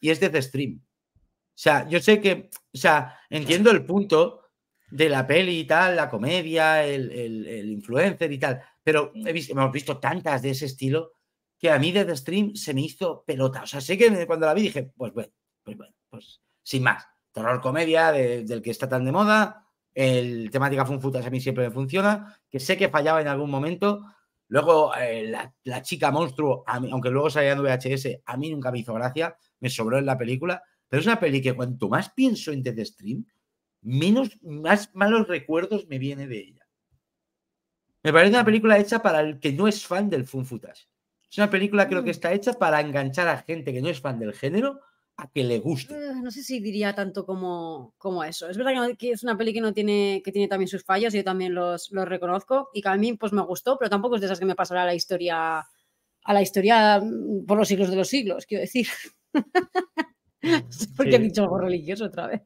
Y es The Stream. O sea, yo sé que, o sea, entiendo el punto de la peli y tal, la comedia, el, el, influencer y tal. Pero mm. hemos visto tantas de ese estilo que a mí desde stream se me hizo pelota. O sea, sé que cuando la vi dije, pues bueno, pues bueno, pues sin más. Terror comedia del que está tan de moda, el temática funfutas a mí siempre me funciona, que sé que fallaba en algún momento. Luego, eh, la, chica monstruo, aunque luego salía en VHS, a mí nunca me hizo gracia, me sobró en la película, pero es una peli que cuanto más pienso en dead Stream, menos, más malos recuerdos me viene de ella. Me parece una película hecha para el que no es fan del Fun Es una película creo que mm. está hecha para enganchar a gente que no es fan del género a que le guste. Eh, no sé si diría tanto como, como eso. Es verdad que, es una peli que no tiene, que tiene también sus fallos, yo también los, los reconozco, y que a mí pues me gustó, pero tampoco es de esas que me pasará la historia, a la historia mm, por los siglos de los siglos, quiero decir. Mm, <laughs> Porque he dicho algo religioso otra vez.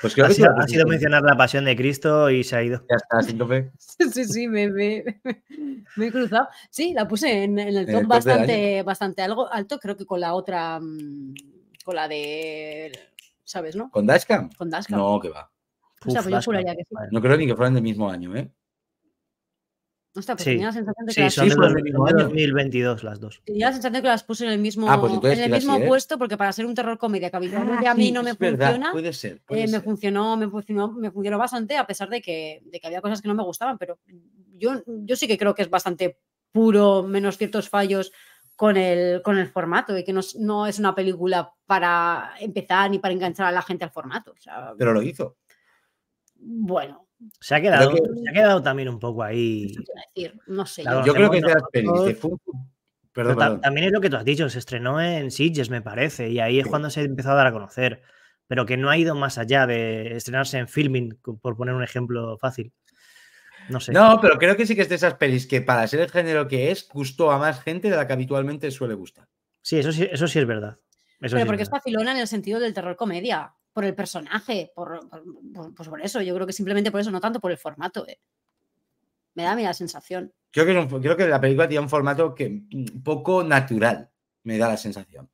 Pues ha, sido, ha sido mencionar la pasión de Cristo y se ha ido. Ya está, <laughs> Sí, sí, me, he cruzado. Sí, la puse en, el top, bastante, bastante algo alto, creo que con la otra, mm, con la de, ¿sabes, no? ¿Con Dashcam? No, que va. No creo ni que fueran del mismo año, ¿eh? no está pues sí. tenía la sensación de que las 2022 las dos. Tenía la sensación de que las puse en el mismo, ah, pues en el mismo ¿eh? puesto, porque para ser un terror comedia que a ah, mí no me funciona, eh, Me, funcionó, me funcionó, me funcionó, bastante, a pesar de que, que había cosas que no me gustaban, pero yo, yo sí que creo que es bastante puro, menos ciertos fallos con el, con el formato y que no, es una película para empezar ni para enganchar a la gente al formato. pero lo hizo. Bueno, se ha quedado, también un poco ahí. No sé. yo creo que es de las pelis de También es lo que tú has dicho, se estrenó en Sitges, me parece, y ahí es cuando se ha empezado a dar a conocer, pero que no ha ido más allá de estrenarse en filming, por poner un ejemplo fácil. No sé. No, pero creo que sí que es de esas pelis que para ser el género que es, gustó a más gente de la que habitualmente suele gustar. Sí, eso sí, eso sí es verdad. pero porque es, es facilona en el sentido del terror comedia por el personaje, por, pues por eso. Yo creo que simplemente por eso, no tanto por el formato. Eh. Me da a mí la sensación. Creo que, creo que la película tiene un formato que un mm, poco natural, me da la sensación.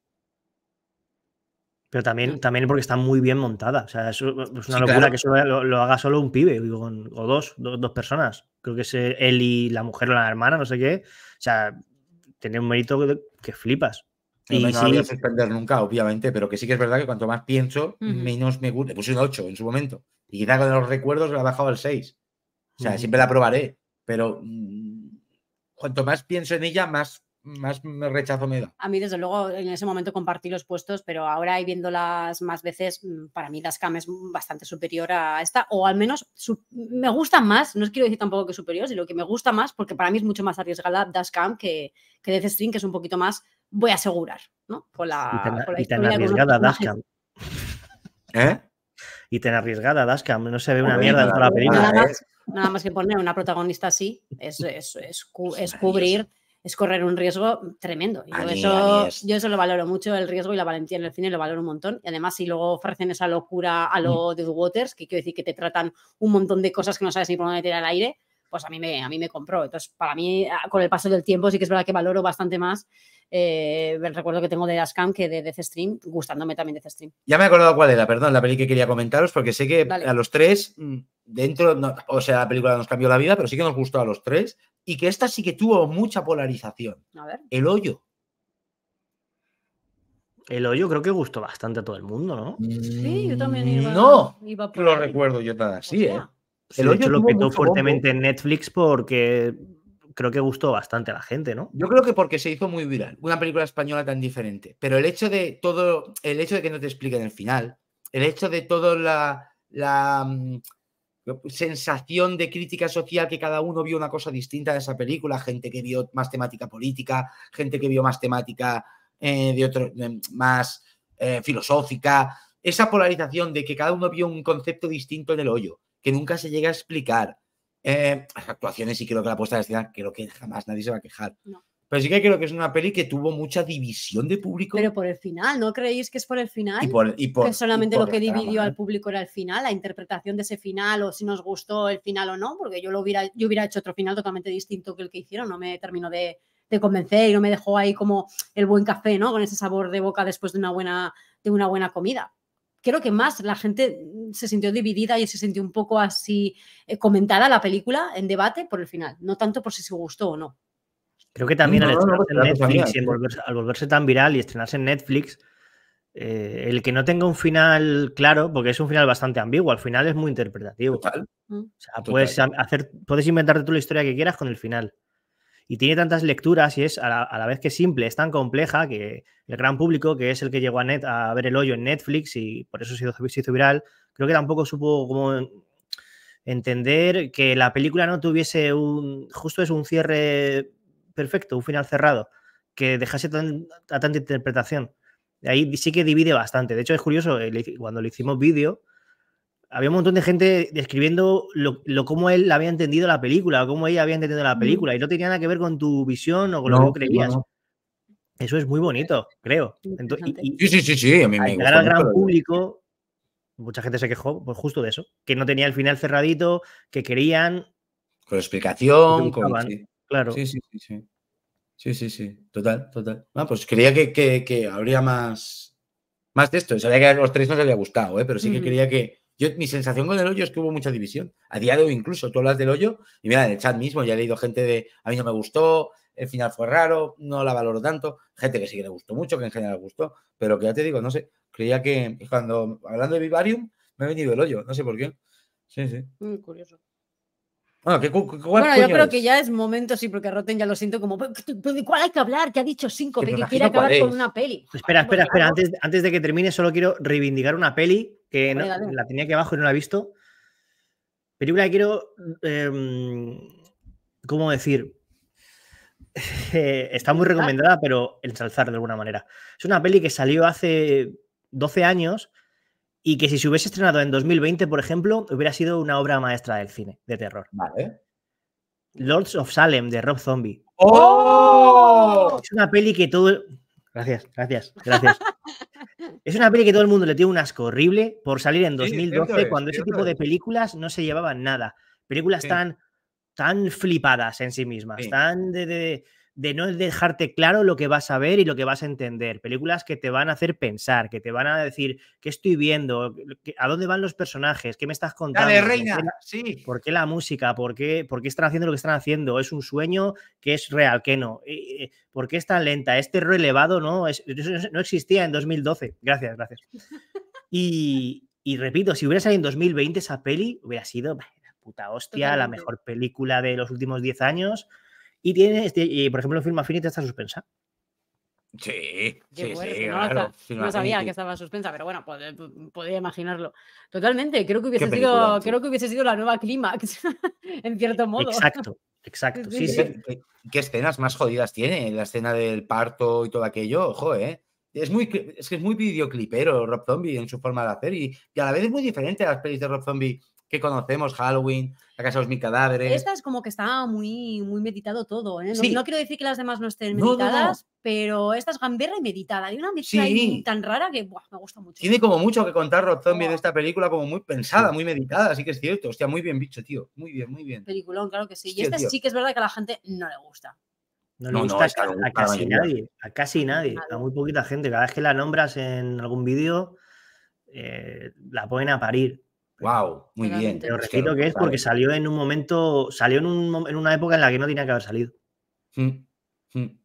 Pero también, también porque está muy bien montada. O sea, es, una locura que lo, haga solo un pibe digo, o dos, dos personas. Creo que es él y la mujer o la hermana, no sé qué. O sea, tiene un mérito que flipas. Y no, sí. suspender nunca, obviamente, pero que sí que es verdad que cuanto más pienso, menos me gusta. Le puse un 8 en su momento. Y quizá con los recuerdos la ha bajado al 6. O sea, siempre la probaré. Pero mm, cuanto más pienso en ella, más, más me rechazo me da. A mí, desde luego, en ese momento compartí los puestos, pero ahora y viéndolas más veces, mm, para mí Dascam es bastante superior a esta. O al menos me gusta más. No os quiero decir tampoco que superior, sino que me gusta más porque para mí es mucho más arriesgada Dascam que, que Death String, que es un poquito más voy a asegurar, ¿no? la, y tan, arriesgada Dashcam. ¿Eh? Y tan arriesgada Dashcam, no se ve una mierda en toda la película. ¿eh? Nada más, que poner una protagonista así, es, es, cubrir es correr un riesgo tremendo. Yo, eso, yo eso lo valoro mucho, el riesgo y la valentía en el cine lo valoro un montón. Y además, si luego ofrecen esa locura a lo mm. de Waters, que quiero decir que te tratan un montón de cosas que no sabes ni por dónde tirar al aire, pues a mí me, a mí me compró. Entonces, para mí, ah, con el paso del tiempo, sí que es verdad que valoro bastante más el eh, recuerdo que tengo de Askam que de Death Stream, gustándome también de Death Stream. Ya me he acordado cuál era, perdón, la peli que quería comentaros, porque sé que a los tres, mm, dentro, o sea, la película nos cambió la vida, pero sí que nos gustó a los tres, y que esta sí que tuvo mucha polarización. El hoyo. El hoyo creo que gustó bastante a todo el mundo, ¿no? Sí, yo también iba. No, lo recuerdo yo también, así, ¿eh? El hoyo lo petó fuertemente en Netflix porque creo que gustó bastante a la gente, ¿no? Yo creo que porque se hizo muy viral, una película española tan diferente. Pero el hecho de todo, el hecho de que no te expliquen el final, el hecho de toda la, la mm, sensación de crítica social que cada uno vio una cosa distinta de esa película, gente que vio más temática política, gente que vio más temática eh, de otro, más eh, filosófica, esa polarización de que cada uno vio un concepto distinto en el hoyo, que nunca se llega a explicar, eh, las actuaciones y creo que la puesta de escena, creo que jamás nadie se va a quejar. Pero sí que creo que es una peli que tuvo mucha división de público. Pero por el final, ¿no creéis que es por el final? Y solamente lo que dividió al ¿eh? público era el final, la interpretación de ese final o si nos gustó el final o no, porque yo lo hubiera, yo hubiera hecho otro final totalmente distinto que el que hicieron, no me terminó de, de convencer y no me dejó ahí como el buen café, ¿no? Con ese sabor de boca después de una buena, de una buena comida creo que más la gente mm, se sintió dividida y se sintió un poco así eh, comentada la película en debate por el final, no tanto por si se gustó o no. Creo que también al estrenarse en Netflix al volverse, tan viral y estrenarse en Netflix, eh, el que no tenga un final claro, porque es un final bastante ambiguo, al final es muy interpretativo. O sea, puedes, hacer, puedes inventarte tú la historia que quieras con el final y tiene tantas lecturas y es a la, vez que simple, es tan compleja que el gran público, que es el que llegó a, ver el hoyo en Netflix y por eso se hizo, viral, creo que tampoco supo entender que la película no tuviese un, justo es un cierre perfecto, un final cerrado, que dejase a tanta interpretación. Ahí sí que divide bastante. De hecho, es curioso, eh, cuando le hicimos vídeo, había un montón de gente describiendo lo, cómo él había entendido la película, o cómo ella había entendido la película, y no tenía nada que ver con tu visión o con lo que creías. Eso es muy bonito, creo. sí, sí, sí, a mí me gusta. Al gran público, mucha gente se quejó por pues, justo de eso, que no tenía el final cerradito, que querían. Con explicación, con. Sí. Claro. Sí, sí, sí, sí. Sí, Total, total. Ah, pues quería que, habría más, más de esto. Sabía que a los tres no les había gustado, ¿eh? pero sí que quería que, yo, mi sensación con el hoyo es que hubo mucha división. A día de hoy, incluso, tú hablas del hoyo, y mira, en el chat mismo ya he leído gente de a mí no me gustó, el final fue raro, no la valoro tanto. Gente que sí que le gustó mucho, que en general gustó, pero que ya te digo, no sé, creía que cuando hablando de Vivarium me ha venido el hoyo, no sé por qué. Sí, sí. Mm, curioso. Bueno, yo creo que ya es momento, sí, porque Rotten ya lo siento como, ¿de cuál hay que hablar? Que ha dicho cinco, que, quiere acabar con una peli. Espera, espera, espera, antes, antes de que termine, solo quiero reivindicar una peli que la tenía aquí abajo y no la he visto. Película que quiero. Em, ¿Cómo decir? <laughs> está muy recomendada, pero ensalzar de alguna manera. Es una peli que salió hace 12 años y que si se hubiese estrenado en 2020, por ejemplo, hubiera sido una obra maestra del cine de terror. Lords of Salem de Rob Zombie. ¡Oh! Es una peli que todo. Gracias, gracias, gracias. <laughs> Es una peli que todo el mundo le tiene un asco horrible por salir en 2012, cuando ese tipo de películas no se llevaban nada. Películas tan, tan flipadas en sí mismas, tan de, de no dejarte claro lo que vas a ver y lo que vas a entender. Películas que te van a hacer pensar, que te van a decir qué estoy viendo, a dónde van los personajes, qué me estás contando. reina, ¿Por qué la, sí. la música? ¿Por qué, están haciendo lo que están haciendo? ¿Es un sueño que es real, que no? ¿Por qué es tan lenta? Este terror elevado no, no existía en 2012. Gracias, gracias. <laughs> Y, repito, si hubiera salido en 2020 esa peli, hubiera sido la puta hostia, la mejor película de los últimos 10 años y tiene, este, y por ejemplo, Film Affinity está suspensa. Sí, sí, sí, no, claro, no sabía que estaba suspensa, pero bueno, podía imaginarlo. Totalmente, creo que hubiese sido, creo que hubiese sido la nueva clímax, <laughs> en cierto modo. Exacto, exacto. ¿Qué, escenas más jodidas tiene? La escena del parto y todo aquello, ojo, eh. Es, muy, que es muy videoclipero Rob Zombie en su forma de hacer y, a la vez es muy diferente a las pelis de Rob Zombie que conocemos, Halloween, La Casa de los Mil Cadáveres. Esta es como que está muy, muy meditado todo, ¿eh? No, quiero decir que las demás no estén meditadas, pero esta es gamberra y meditada. Hay una mezcla tan rara que me gusta mucho. Tiene como mucho que contar Rob Zombie de esta película, como muy pensada, muy meditada, así que es cierto. Hostia, muy bien bicho, tío. Muy bien, muy bien. Peliculón, claro que sí. y esta sí que es verdad que a la gente no le gusta. No le gusta a, casi nadie, a casi nadie, a muy poquita gente. Cada vez que la nombras en algún vídeo, eh, la ponen a parir. Wow, muy bien. Te Lo repito que es porque salió en un momento, salió en, una época en la que no tenía que haber salido. Mm, mm.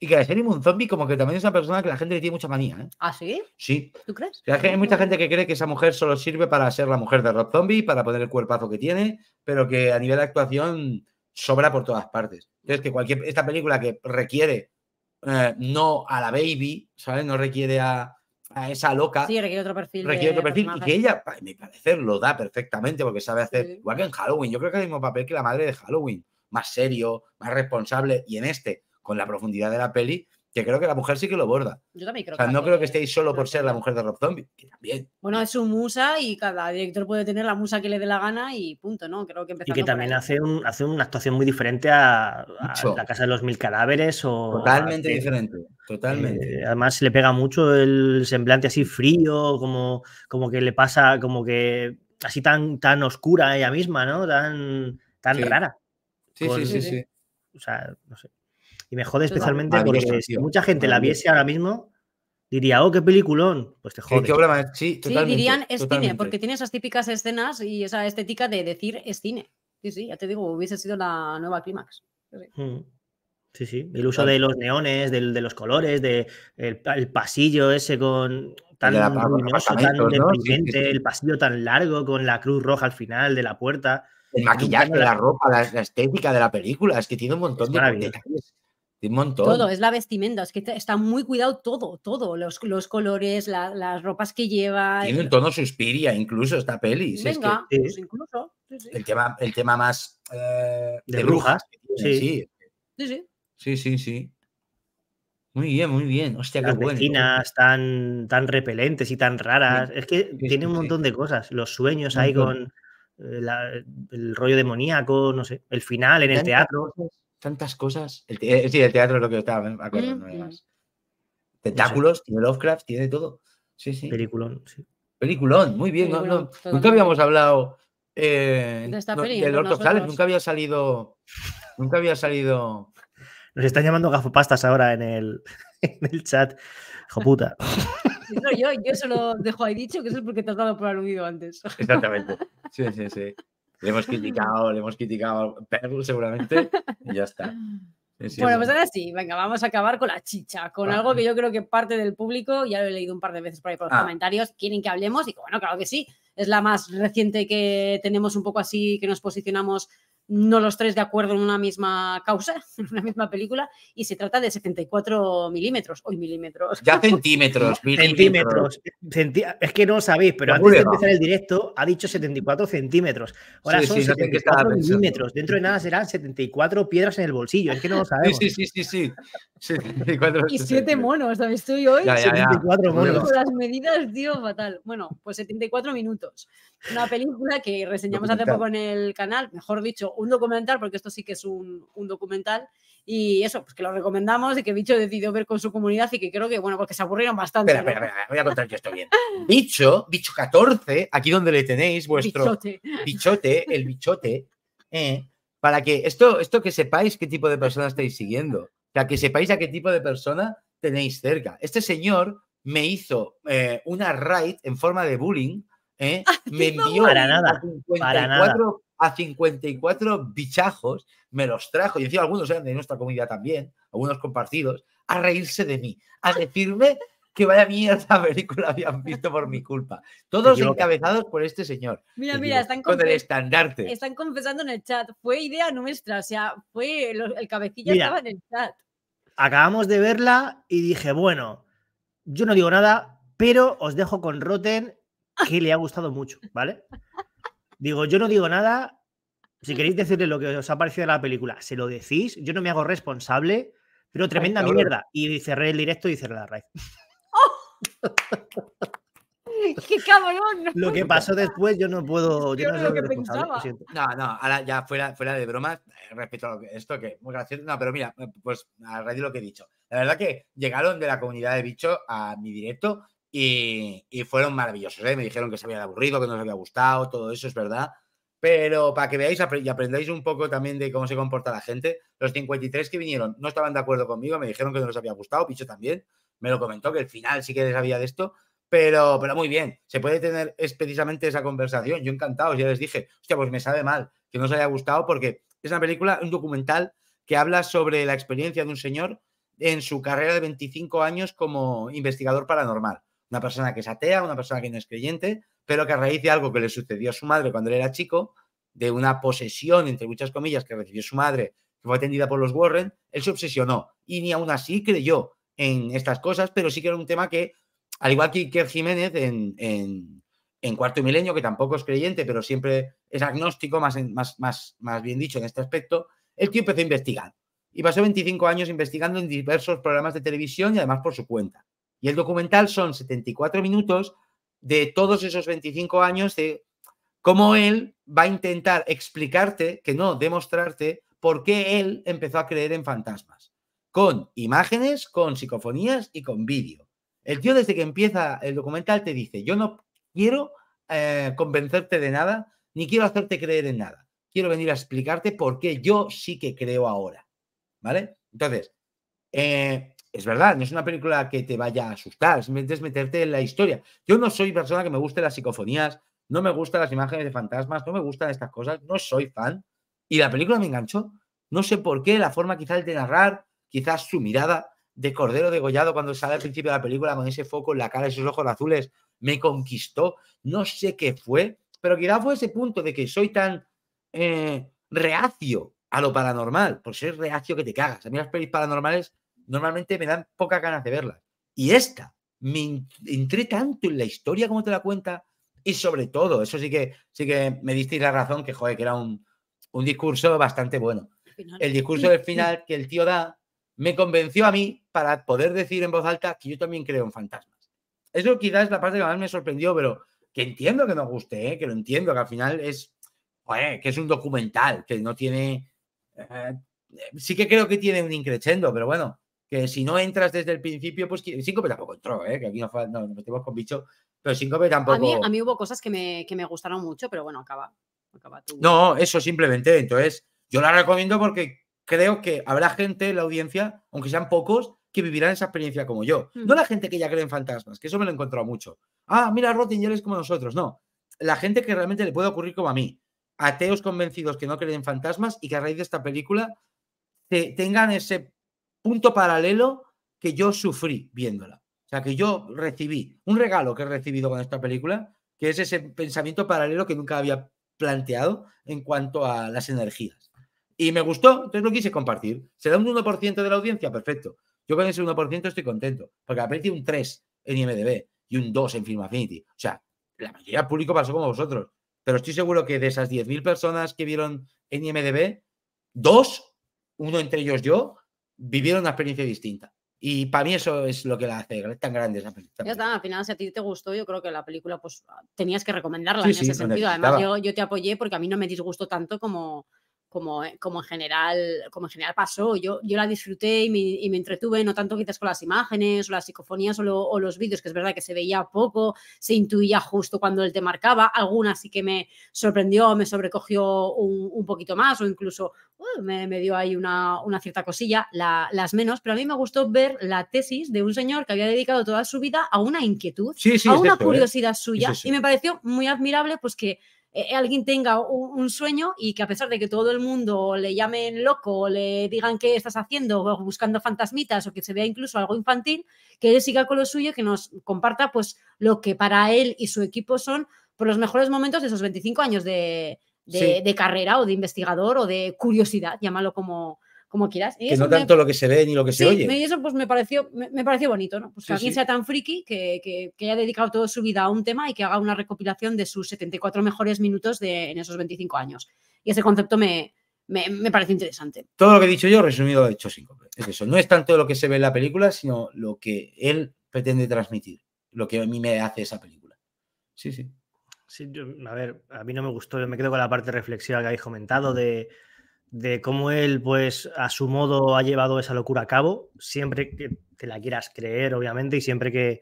Y que ser un zombie como que también es una persona que la gente le tiene mucha manía. ¿eh? ¿Ah, sí? Sí. ¿Tú crees? hay mucha gente que cree que esa mujer solo sirve para ser la mujer de Rob Zombie, para poner el cuerpazo que tiene, pero que a nivel de actuación sobra por todas partes. Entonces, que cualquier, esta película que requiere eh, no a la baby, ¿sabes? No requiere a, a esa loca. Sí, requiere otro perfil. y que ella, a mi parecer, lo da perfectamente porque sabe hacer, igual que en Halloween, yo creo que es el mismo papel que la madre de Halloween, más serio, más responsable y en este, con la profundidad de la peli, que creo que la mujer sí que lo borda. Yo también creo. no creo que estéis solo por ser la mujer de Rob Zombie, Bueno, es su musa y cada director puede tener la musa que le dé la gana y punto, ¿no? Creo que Y que también hace, un, hace una actuación muy diferente a, La Casa de los Mil Cadáveres Totalmente diferente, totalmente. Eh, además le pega mucho el semblante así frío, como, como que le pasa, como que así tan, tan oscura ella misma, ¿no? Tan, tan rara. Sí, sí, sí, sí. O sea, no sé. Y me jode especialmente porque si mucha gente la viese ahora mismo, diría, oh, qué peliculón. Pues te jode. sí, dirían es cine, porque tiene esas típicas escenas y esa estética de decir es cine. Sí, sí, ya te digo, hubiese sido la nueva clímax. Sí, sí. Mm. El uso de los neones, de, los colores, de el, pasillo ese con tan luminoso, tan el pasillo tan largo con la cruz roja al final de la puerta. El maquillaje, la, ropa, la, estética de la película, es que tiene un montón de detalles todo, es la vestimenta, es que está muy cuidado todo, todo, los, colores, las ropas que lleva. Tiene un tono suspiria incluso esta peli. Pues incluso. El, tema, el tema más eh, de, brujas. Sí. sí. Sí, sí. Sí, Muy bien, muy bien. Hostia, las qué bueno. tan, tan repelentes y tan raras. Es que tiene un montón de cosas. Los sueños ahí con eh, el rollo demoníaco, no sé. El final en el teatro tantas cosas. Eh, sí, el teatro es lo que estaba acordando, Tentáculos, tiene Lovecraft, tiene todo. Sí, sí. Peliculón, sí. Peliculón, muy bien. nunca habíamos hablado eh, de esta película. nunca había salido. Nunca había salido. Nos están llamando gafopastas ahora en el, <laughs> en el chat. Joputa. yo, <laughs> yo, yo se lo dejo ahí dicho, que eso es porque te has dado por aludido antes. Exactamente. Sí, sí, sí. Le hemos criticado, le hemos criticado Perl seguramente y ya está. bueno, pues ahora sí, venga, vamos a acabar con la chicha, con algo que yo creo que parte del público, ya lo he leído un par de veces por ahí por los ah. comentarios, quieren que hablemos y bueno, claro que sí, es la más reciente que tenemos un poco así, que nos posicionamos no los tres de acuerdo en una misma causa, <laughs> en una misma película, y se trata de 74 milímetros, hoy milímetros. Ya <laughs> centímetros, milímetros. Centímetros. es que no lo sabéis, pero antes de empezar el directo ha dicho 74 centímetros. Ahora sí, son 74 milímetros. Dentro de nada serán 74 piedras en el bolsillo, es que no lo sabemos. Sí, sí, sí, sí. sí. 74, y 7 monos, también Estoy hoy. Ya, 74 monos. las medidas, tío, fatal. Bueno, pues 74 minutos una película que reseñamos hace poco en el canal, mejor dicho, un documental, porque esto sí que es un, documental, y eso, pues que lo recomendamos y que Bicho decidió ver con su comunidad y que creo que, bueno, porque se aburrieron bastante. Espera, espera, espera, voy a contar que esto bien. Bicho, Bicho 14, aquí donde le tenéis vuestro bichote, el bichote, eh, para que esto, esto que sepáis qué tipo de persona estáis siguiendo, o que sepáis a qué tipo de persona tenéis cerca. Este señor me hizo eh, una raid en forma de bullying ¿eh? <laughs> Me envió para a 54 bichajos, me los trajo, y encima algunos eran de nuestra comunidad también, algunos compartidos, a reírse de mí, a decirme que vaya mierda película habían visto por mi culpa. Todos encabezados por este señor. Mira, mira, están con el estandarte. Están confesando en el chat. Fue idea nuestra, o sea, fue el cabecilla estaba en el chat. Acabamos de verla y dije, bueno, yo no digo nada, pero os dejo con Roten que le ha gustado mucho, ¿vale? Digo, yo no digo nada. Si queréis decirle lo que os ha parecido de la película, se lo decís. Yo no me hago responsable, pero tremenda mierda. Y cerré el directo y cerré la raíz. <laughs> ¡Qué cabrón! <laughs> Lo que pasó después yo no puedo... no, no ahora ya fuera, de bromas. Eh, respecto a esto que muy gracioso. No, pero mira, eh, pues a raíz de lo que he dicho. La verdad que llegaron de la comunidad de bicho a mi directo y, fueron maravillosos. ¿eh? Me dijeron que se había aburrido, que no les había gustado, todo eso es verdad. Pero para que veáis y aprendáis un poco también de cómo se comporta la gente, los 53 que vinieron no estaban de acuerdo conmigo, me dijeron que no les había gustado, Picho también me lo comentó, que al final sí que les había de esto, pero, pero muy bien, se puede tener es precisamente esa conversación. Yo encantado, ya les dije, hostia, pues me sabe mal que no os haya gustado porque es una película, un documental que habla sobre la experiencia de un señor en su carrera de 25 años como investigador paranormal. Una persona que es atea, una persona que no es creyente, pero que a raíz de algo que le sucedió a su madre cuando él era chico, de una posesión, entre muchas comillas, que recibió su madre, que fue atendida por los Warren, él se obsesionó y ni aún así creyó en estas cosas, pero sí que era un tema que, al igual que Iker Jiménez en, en, Cuarto Milenio, que tampoco es creyente, pero siempre es agnóstico, más, más, más, más bien dicho en este aspecto, él que empezó a investigar y pasó 25 años investigando en diversos programas de televisión y además por su cuenta. Y el documental son 74 minutos de todos esos 25 años de cómo él va a intentar explicarte, que no demostrarte, por qué él empezó a creer en fantasmas. Con imágenes, con psicofonías y con vídeo. El tío desde que empieza el documental te dice, yo no quiero eh, convencerte de nada, ni quiero hacerte creer en nada. Quiero venir a explicarte por qué yo sí que creo ahora. ¿Vale? Entonces, eh, es verdad, no es una película que te vaya a asustar, simplemente es meterte en la historia. Yo no soy persona que me guste las psicofonías, no me gustan las imágenes de fantasmas, no me gustan estas cosas, no soy fan. Y la película me enganchó. No sé por qué, la forma quizás de narrar, quizás su mirada de cordero degollado cuando sale al principio de la película con ese foco en la cara, esos ojos azules, me conquistó. No sé qué fue, pero quizás fue ese punto de que soy tan eh, reacio a lo paranormal, por ser reacio que te cagas. A mí las pelis paranormales normalmente me dan pocas ganas de verla Y esta, me entré tanto en la historia como te la cuenta y sobre todo, eso sí que, sí que me disteis la razón, que joder, que era un, un discurso bastante bueno. El discurso del final que el tío da me convenció a mí para poder decir en voz alta que yo también creo en fantasmas. Eso quizás es la parte que más me sorprendió, pero que entiendo que no guste, ¿eh? que lo entiendo, que al final es, que es un documental, que no tiene... Eh, sí que creo que tiene un increchendo, pero bueno, que si no entras desde el principio, pues pero tampoco entró, ¿eh? que aquí no, no, nos metemos con bicho, pero Síncope tampoco. A mí, a mí hubo cosas que me, que me, gustaron mucho, pero bueno, acaba. acaba No, eso simplemente. Entonces, yo la recomiendo porque creo que habrá gente en la audiencia, aunque sean pocos, que vivirán esa experiencia como yo. No hmm. la gente que ya cree en fantasmas, que eso me lo he encontrado mucho. Ah, mira, Rottinger es como nosotros. No, la gente que realmente le puede ocurrir como a mí. Ateos convencidos que no creen en fantasmas y que a raíz de esta película tengan ese punto paralelo que yo sufrí viéndola. O sea, que yo recibí un regalo que he recibido con esta película, que es ese pensamiento paralelo que nunca había planteado en cuanto a las energías. Y me gustó, entonces lo quise compartir. Se da un 1% de la audiencia? Perfecto. Yo con ese 1% estoy contento, porque aparece un 3 en IMDB y un 2 en Film Affinity. O sea, la mayoría del público pasó como vosotros, pero estoy seguro que de esas 10.000 personas que vieron en IMDB, dos, uno entre ellos yo, vivieron una experiencia distinta. Y para mí eso es lo que la hace tan grande esa Ya está, al final, si a ti te gustó, yo creo que la película, pues ah, tenías que recomendarla en ese sentido. Además, yo, yo, te apoyé porque a mí no me disgustó tanto como, eh, como, en general, como en general pasó. Yo, yo la disfruté y me, entretuve, no tanto quizás con las imágenes o las psicofonías o, los vídeos, que es verdad que se veía poco, se intuía justo cuando él te marcaba. Algunas sí que me sorprendió, me sobrecogió un, poquito más o incluso uh, me, dio ahí una, una cierta cosilla, las menos. Pero a mí me gustó ver la tesis de un señor que había dedicado toda su vida a una inquietud, a una ¿eh? curiosidad suya. y me pareció muy admirable pues que eh, alguien tenga un, sueño y que a pesar de que todo el mundo le llamen loco, o le digan qué estás haciendo, o buscando fantasmitas, o que se vea incluso algo infantil, que él siga con lo suyo que nos comparta pues lo que para él y su equipo son por pues, los mejores momentos de esos 25 años de, de carrera o de investigador o de curiosidad, llámalo como, como quieras. que no tanto lo que se ve ni lo que se oye. Y eso pues me pareció, me, pareció bonito, ¿no? Pues que alguien sea tan friki que, haya dedicado toda su vida a un tema y que haga una recopilación de sus 74 mejores minutos de, en esos 25 años. Y ese concepto me, me, parece interesante. Todo lo que he dicho yo, resumido, lo he dicho cinco. Es eso. No es tanto lo que se ve en la película, sino lo que él pretende transmitir, lo que a mí me hace esa película. Sí, sí. Sí, a ver, a mí no me gustó, me quedo con la parte reflexiva que habéis comentado de de cómo él, pues, a su modo ha llevado esa locura a cabo, siempre que te la quieras creer, obviamente, y siempre que,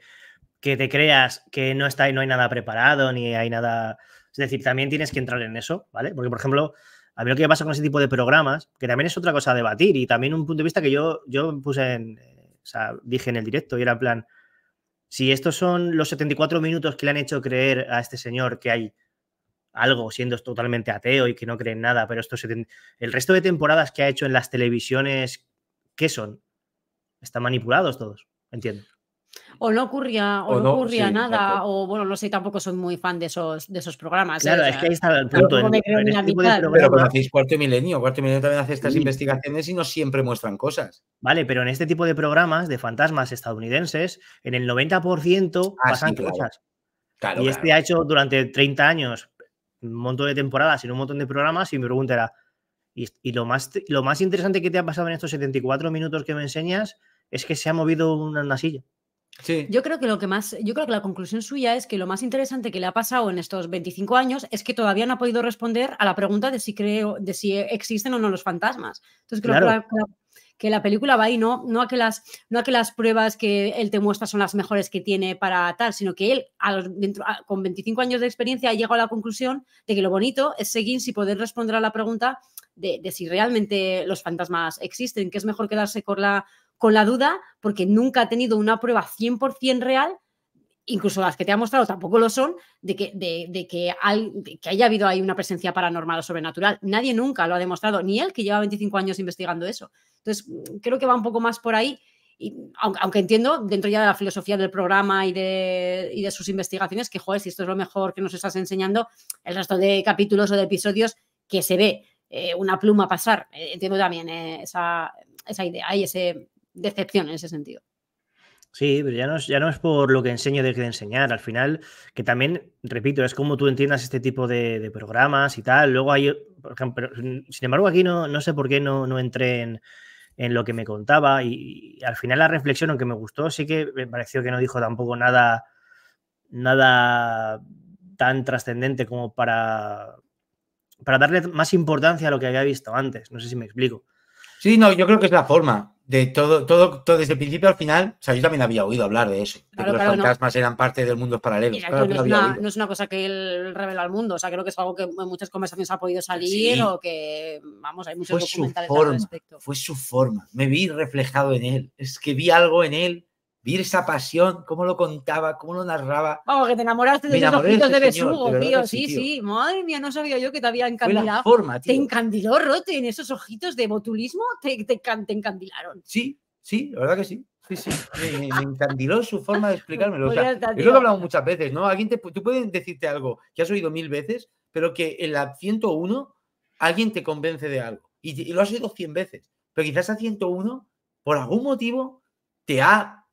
te creas que no está no hay nada preparado, ni hay nada. Es decir, también tienes que entrar en eso, ¿vale? Porque, por ejemplo, a mí lo que pasa con ese tipo de programas, que también es otra cosa a debatir, y también un punto de vista que yo, yo puse en. Eh, o sea, dije en el directo, y era en plan. Si estos son los 74 minutos que le han hecho creer a este señor que hay algo, siendo totalmente ateo y que no cree en nada, pero esto el resto de temporadas que ha hecho en las televisiones, ¿qué son? Están manipulados todos, entiendo. O no ocurría, o, no, ocurría nada, o bueno, no sé, tampoco soy muy fan de esos, de esos programas. ¿eh? Claro, es que ahí está el punto. Este pero conocéis cuarto milenio, cuarto milenio también hace estas investigaciones y no siempre muestran cosas. Vale, pero en este tipo de programas de fantasmas estadounidenses, en el 90% ah, pasan cosas. y este ha hecho durante 30 años un montón de temporadas, y un montón de programas, y mi pregunta era, y, lo, más, lo más interesante que te ha pasado en estos 74 minutos que me enseñas es que se ha movido una, silla. Sí. Yo creo que lo que más, yo creo que la conclusión suya es que lo más interesante que le ha pasado en estos 25 años es que todavía no ha podido responder a la pregunta de si creo, de si existen o no los fantasmas. Entonces creo que la, que la película va ahí, no, no, a que las, no a que las pruebas que él te muestra son las mejores que tiene para tal, sino que él, con 25 años de experiencia, ha llegado a la conclusión de que lo bonito es seguir sin poder responder a la pregunta de, si realmente los fantasmas existen, que es mejor quedarse con la, con la duda porque nunca ha tenido una prueba 100% real incluso las que te ha mostrado tampoco lo son, de que, de, que, hay, que haya habido ahí una presencia paranormal o sobrenatural. Nadie nunca lo ha demostrado, ni él que lleva 25 años investigando eso. Entonces, mm, creo que va un poco más por ahí. Y, aunque, entiendo dentro ya de la filosofía del programa y de, y de, sus investigaciones que, joder, si esto es lo mejor que nos estás enseñando, el resto de capítulos o de episodios que se ve eh, una pluma pasar, eh, entiendo también eh, esa, esa idea y esa decepción en ese sentido. Sí, pero ya no, es, ya no es por lo que enseño de que enseñar. Al final, que también, repito, es como tú entiendas este tipo de, programas y tal. Luego hay, mm, sin embargo, aquí no, sé por qué no, entré en, lo que me contaba y, al final la reflexión, aunque me gustó, sí que me pareció que no dijo tampoco nada, nada tan trascendente como para, para darle más importancia a lo que había visto antes. No sé si me explico. Sí, no, yo creo que es la forma de todo, todo, todo desde el principio al final, o sea, yo también había oído hablar de eso, de que los fantasmas eran parte del mundo paralelo. no, es una, cosa que él revela al mundo, o sea, creo que es algo que en muchas conversaciones ha podido salir o que, vamos, hay muchos fue documentales al respecto. Fue su forma, me vi reflejado en él, es que vi algo en él vi esa pasión, cómo lo contaba, cómo lo narraba. Vamos, que te enamoraste de esos ojitos de, este besugo, tío. Sí, sí, madre mía, no sabía yo que te había encandilado. te encandiló, Rote, en esos ojitos de botulismo te, te, encandilaron. Sí, sí, la verdad que sí. Sí, sí, me, encandiló su forma de explicármelo. Yo pues lo he hablado muchas veces, ¿no? Alguien te, tú puedes decirte algo que has oído mil veces, pero que en la 101 alguien te convence de algo. Y, lo has oído 100 veces, pero quizás a 101, por algún motivo, te ha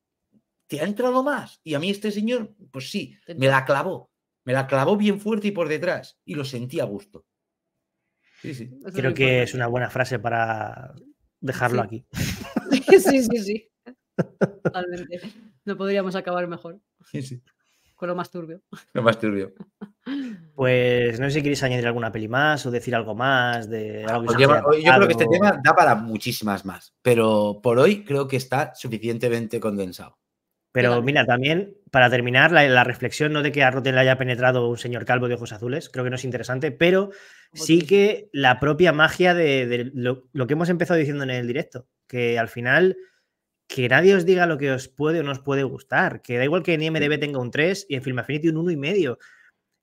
¿te ha entrado más? Y a mí este señor, pues sí, me la clavó. Me la clavó bien fuerte y por detrás. Y lo sentí a gusto. Creo que es una buena frase para dejarlo aquí. <laughs> Sí, sí, sí. Totalmente. No podríamos acabar mejor. Con lo más turbio. Lo más turbio. <laughs> Pues no sé si queréis añadir alguna peli más o decir algo más de yo creo que este tema da para muchísimas más, pero por hoy creo que está suficientemente condensado. Pero mira, también para terminar, la, reflexión no de que a Rotten le haya penetrado un señor calvo de ojos azules, creo que no es interesante, pero sí que la propia magia de, lo, que hemos empezado diciendo en el directo, que al final que nadie os diga lo que os puede o no os puede gustar, que da igual que en IMDB tenga un 3 y en Film Affinity un 1,5.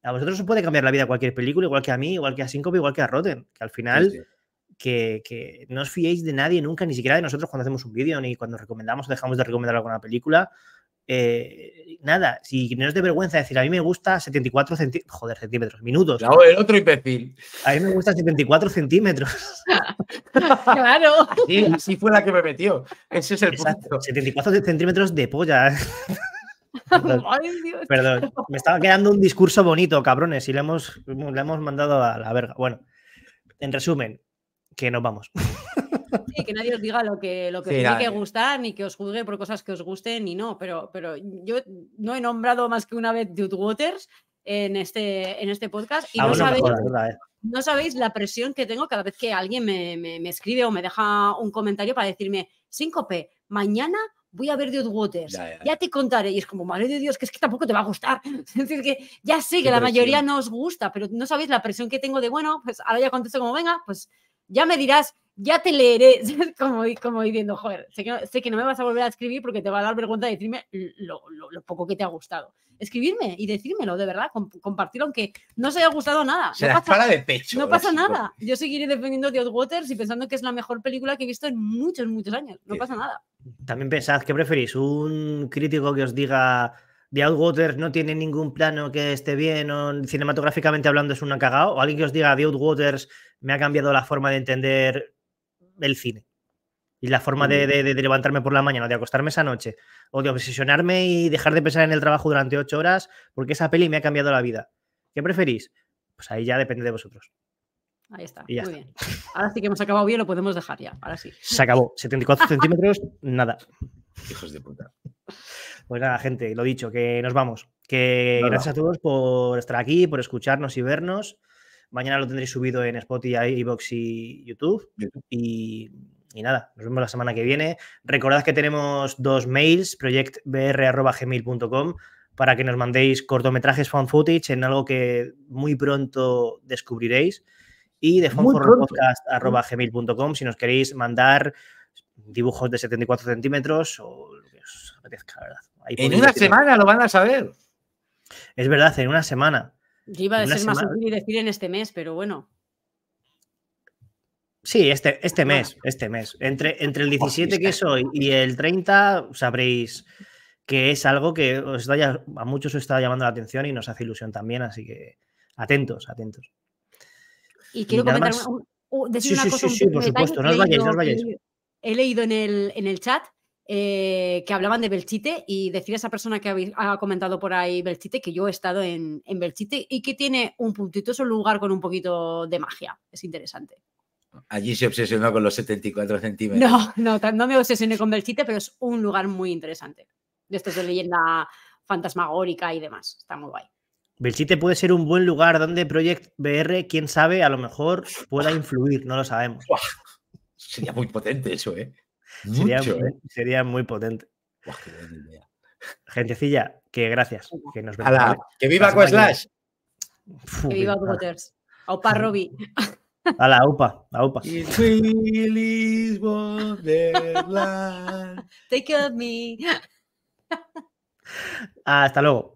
A vosotros os puede cambiar la vida cualquier película, igual que a mí, igual que a Syncope igual que a Rotten, que al final... Que, que, no os fiéis de nadie nunca, ni siquiera de nosotros cuando hacemos un vídeo, ni cuando recomendamos o dejamos de recomendar alguna película. Eh, nada, si no es de vergüenza decir, a mí me gusta 74 centímetros, joder, centímetros, minutos. Claro, el otro imbécil. A mí me gusta 74 centímetros. <laughs> claro. Sí, así fue la que me metió. Ese es el punto. 74 centímetros de polla. <laughs> Perdón, <laughs> perdón, me estaba quedando un discurso bonito, cabrones, y le hemos, le hemos mandado a la verga. Bueno, en resumen, que nos vamos que nadie os diga lo que, lo que tiene que eh. gustar, ni que os juzgue por cosas que os gusten, y no. Pero, pero yo no he nombrado más que una vez Dude Waters en este, en este podcast y ah, eh. no, sabéis, la presión que tengo cada vez que alguien me, escribe o me deja un comentario para decirme, síncope, mañana voy a ver Dude Waters, ya, te contaré. Y es como, madre de Dios, que es que tampoco te va a gustar. <laughs> Es decir, que ya sé que la mayoría no os gusta, pero no sabéis la presión que tengo de, bueno, pues ahora ya contesto como, venga, pues ya me dirás ya te leeré, <laughs> como, como diciendo, joder, sé que, no me vas a volver a escribir porque te va a dar vergüenza de decirme lo, poco que te ha gustado. Escribirme y decírmelo, de verdad, compartir aunque no os haya gustado nada. Se no pasa, de pecho. No pasa nada. Yo seguiré defendiendo The Outwaters y pensando que es la mejor película que he visto en muchos, muchos años. No pasa nada. También pensad, ¿qué preferís? ¿Un crítico que os diga The Outwaters no tiene ningún plano que esté bien cinematográficamente hablando es una cagao? ¿O alguien que os diga The Outwaters me ha cambiado la forma de entender del cine. Y la forma mm. de, levantarme por la mañana, de acostarme esa noche, o de obsesionarme y dejar de pensar en el trabajo durante ocho horas, porque esa peli me ha cambiado la vida. ¿Qué preferís? Pues ahí ya depende de vosotros. Ahí está. Muy bien. Ahora sí que hemos acabado bien, lo podemos dejar ya. Ahora sí. Se acabó. 74 <laughs> centímetros, nada. Hijos de puta. Pues nada, gente, lo dicho, que nos vamos. Que gracias a todos por estar aquí, por escucharnos y vernos. Mañana lo tendréis subido en Spotify, iBox y YouTube. Y, nada, nos vemos la semana que viene. Recordad que tenemos dos mails, projectbr.gmail.com para que nos mandéis cortometrajes fan footage en algo que muy pronto descubriréis. Y de fanforpodcast.gmail.com si nos queréis mandar dibujos de 74 centímetros o lo que os apetezca, verdad. en una semana lo van a saber. Es verdad, en una semana. Yo iba a ser más útil decir en este mes, pero bueno. Sí, este, este mes, este mes. Entre, entre el 17 que es hoy y el 30 sabréis que es algo que os a muchos os está llamando la atención y nos hace ilusión también, así que atentos, atentos. Y quiero comentar una, sí, sí, cosa. Sí, por supuesto, no os vayáis, no os vayáis. He leído en el, en el chat eh, que hablaban de Belchite y decir a esa persona que ha comentado por ahí Belchite que yo he estado en, Belchite y que tiene un puntito, lugar con un poquito de magia. Es interesante. Allí se obsesionó con los 74 centímetros. No, no, no me obsesioné con Belchite, pero es un lugar muy interesante. De estas de leyenda fantasmagórica y demás. Está muy guay. Belchite puede ser un buen lugar donde Project BR, quién sabe, a lo mejor pueda influir, no lo sabemos. Sería muy potente eso, ¿eh? ¿eh? sería, muy potente. Gentecilla, que gracias. Que viva Coslash. Que viva Waters. Aupa Robbie. A la UPA, la Take care of me. <laughs> Hasta luego.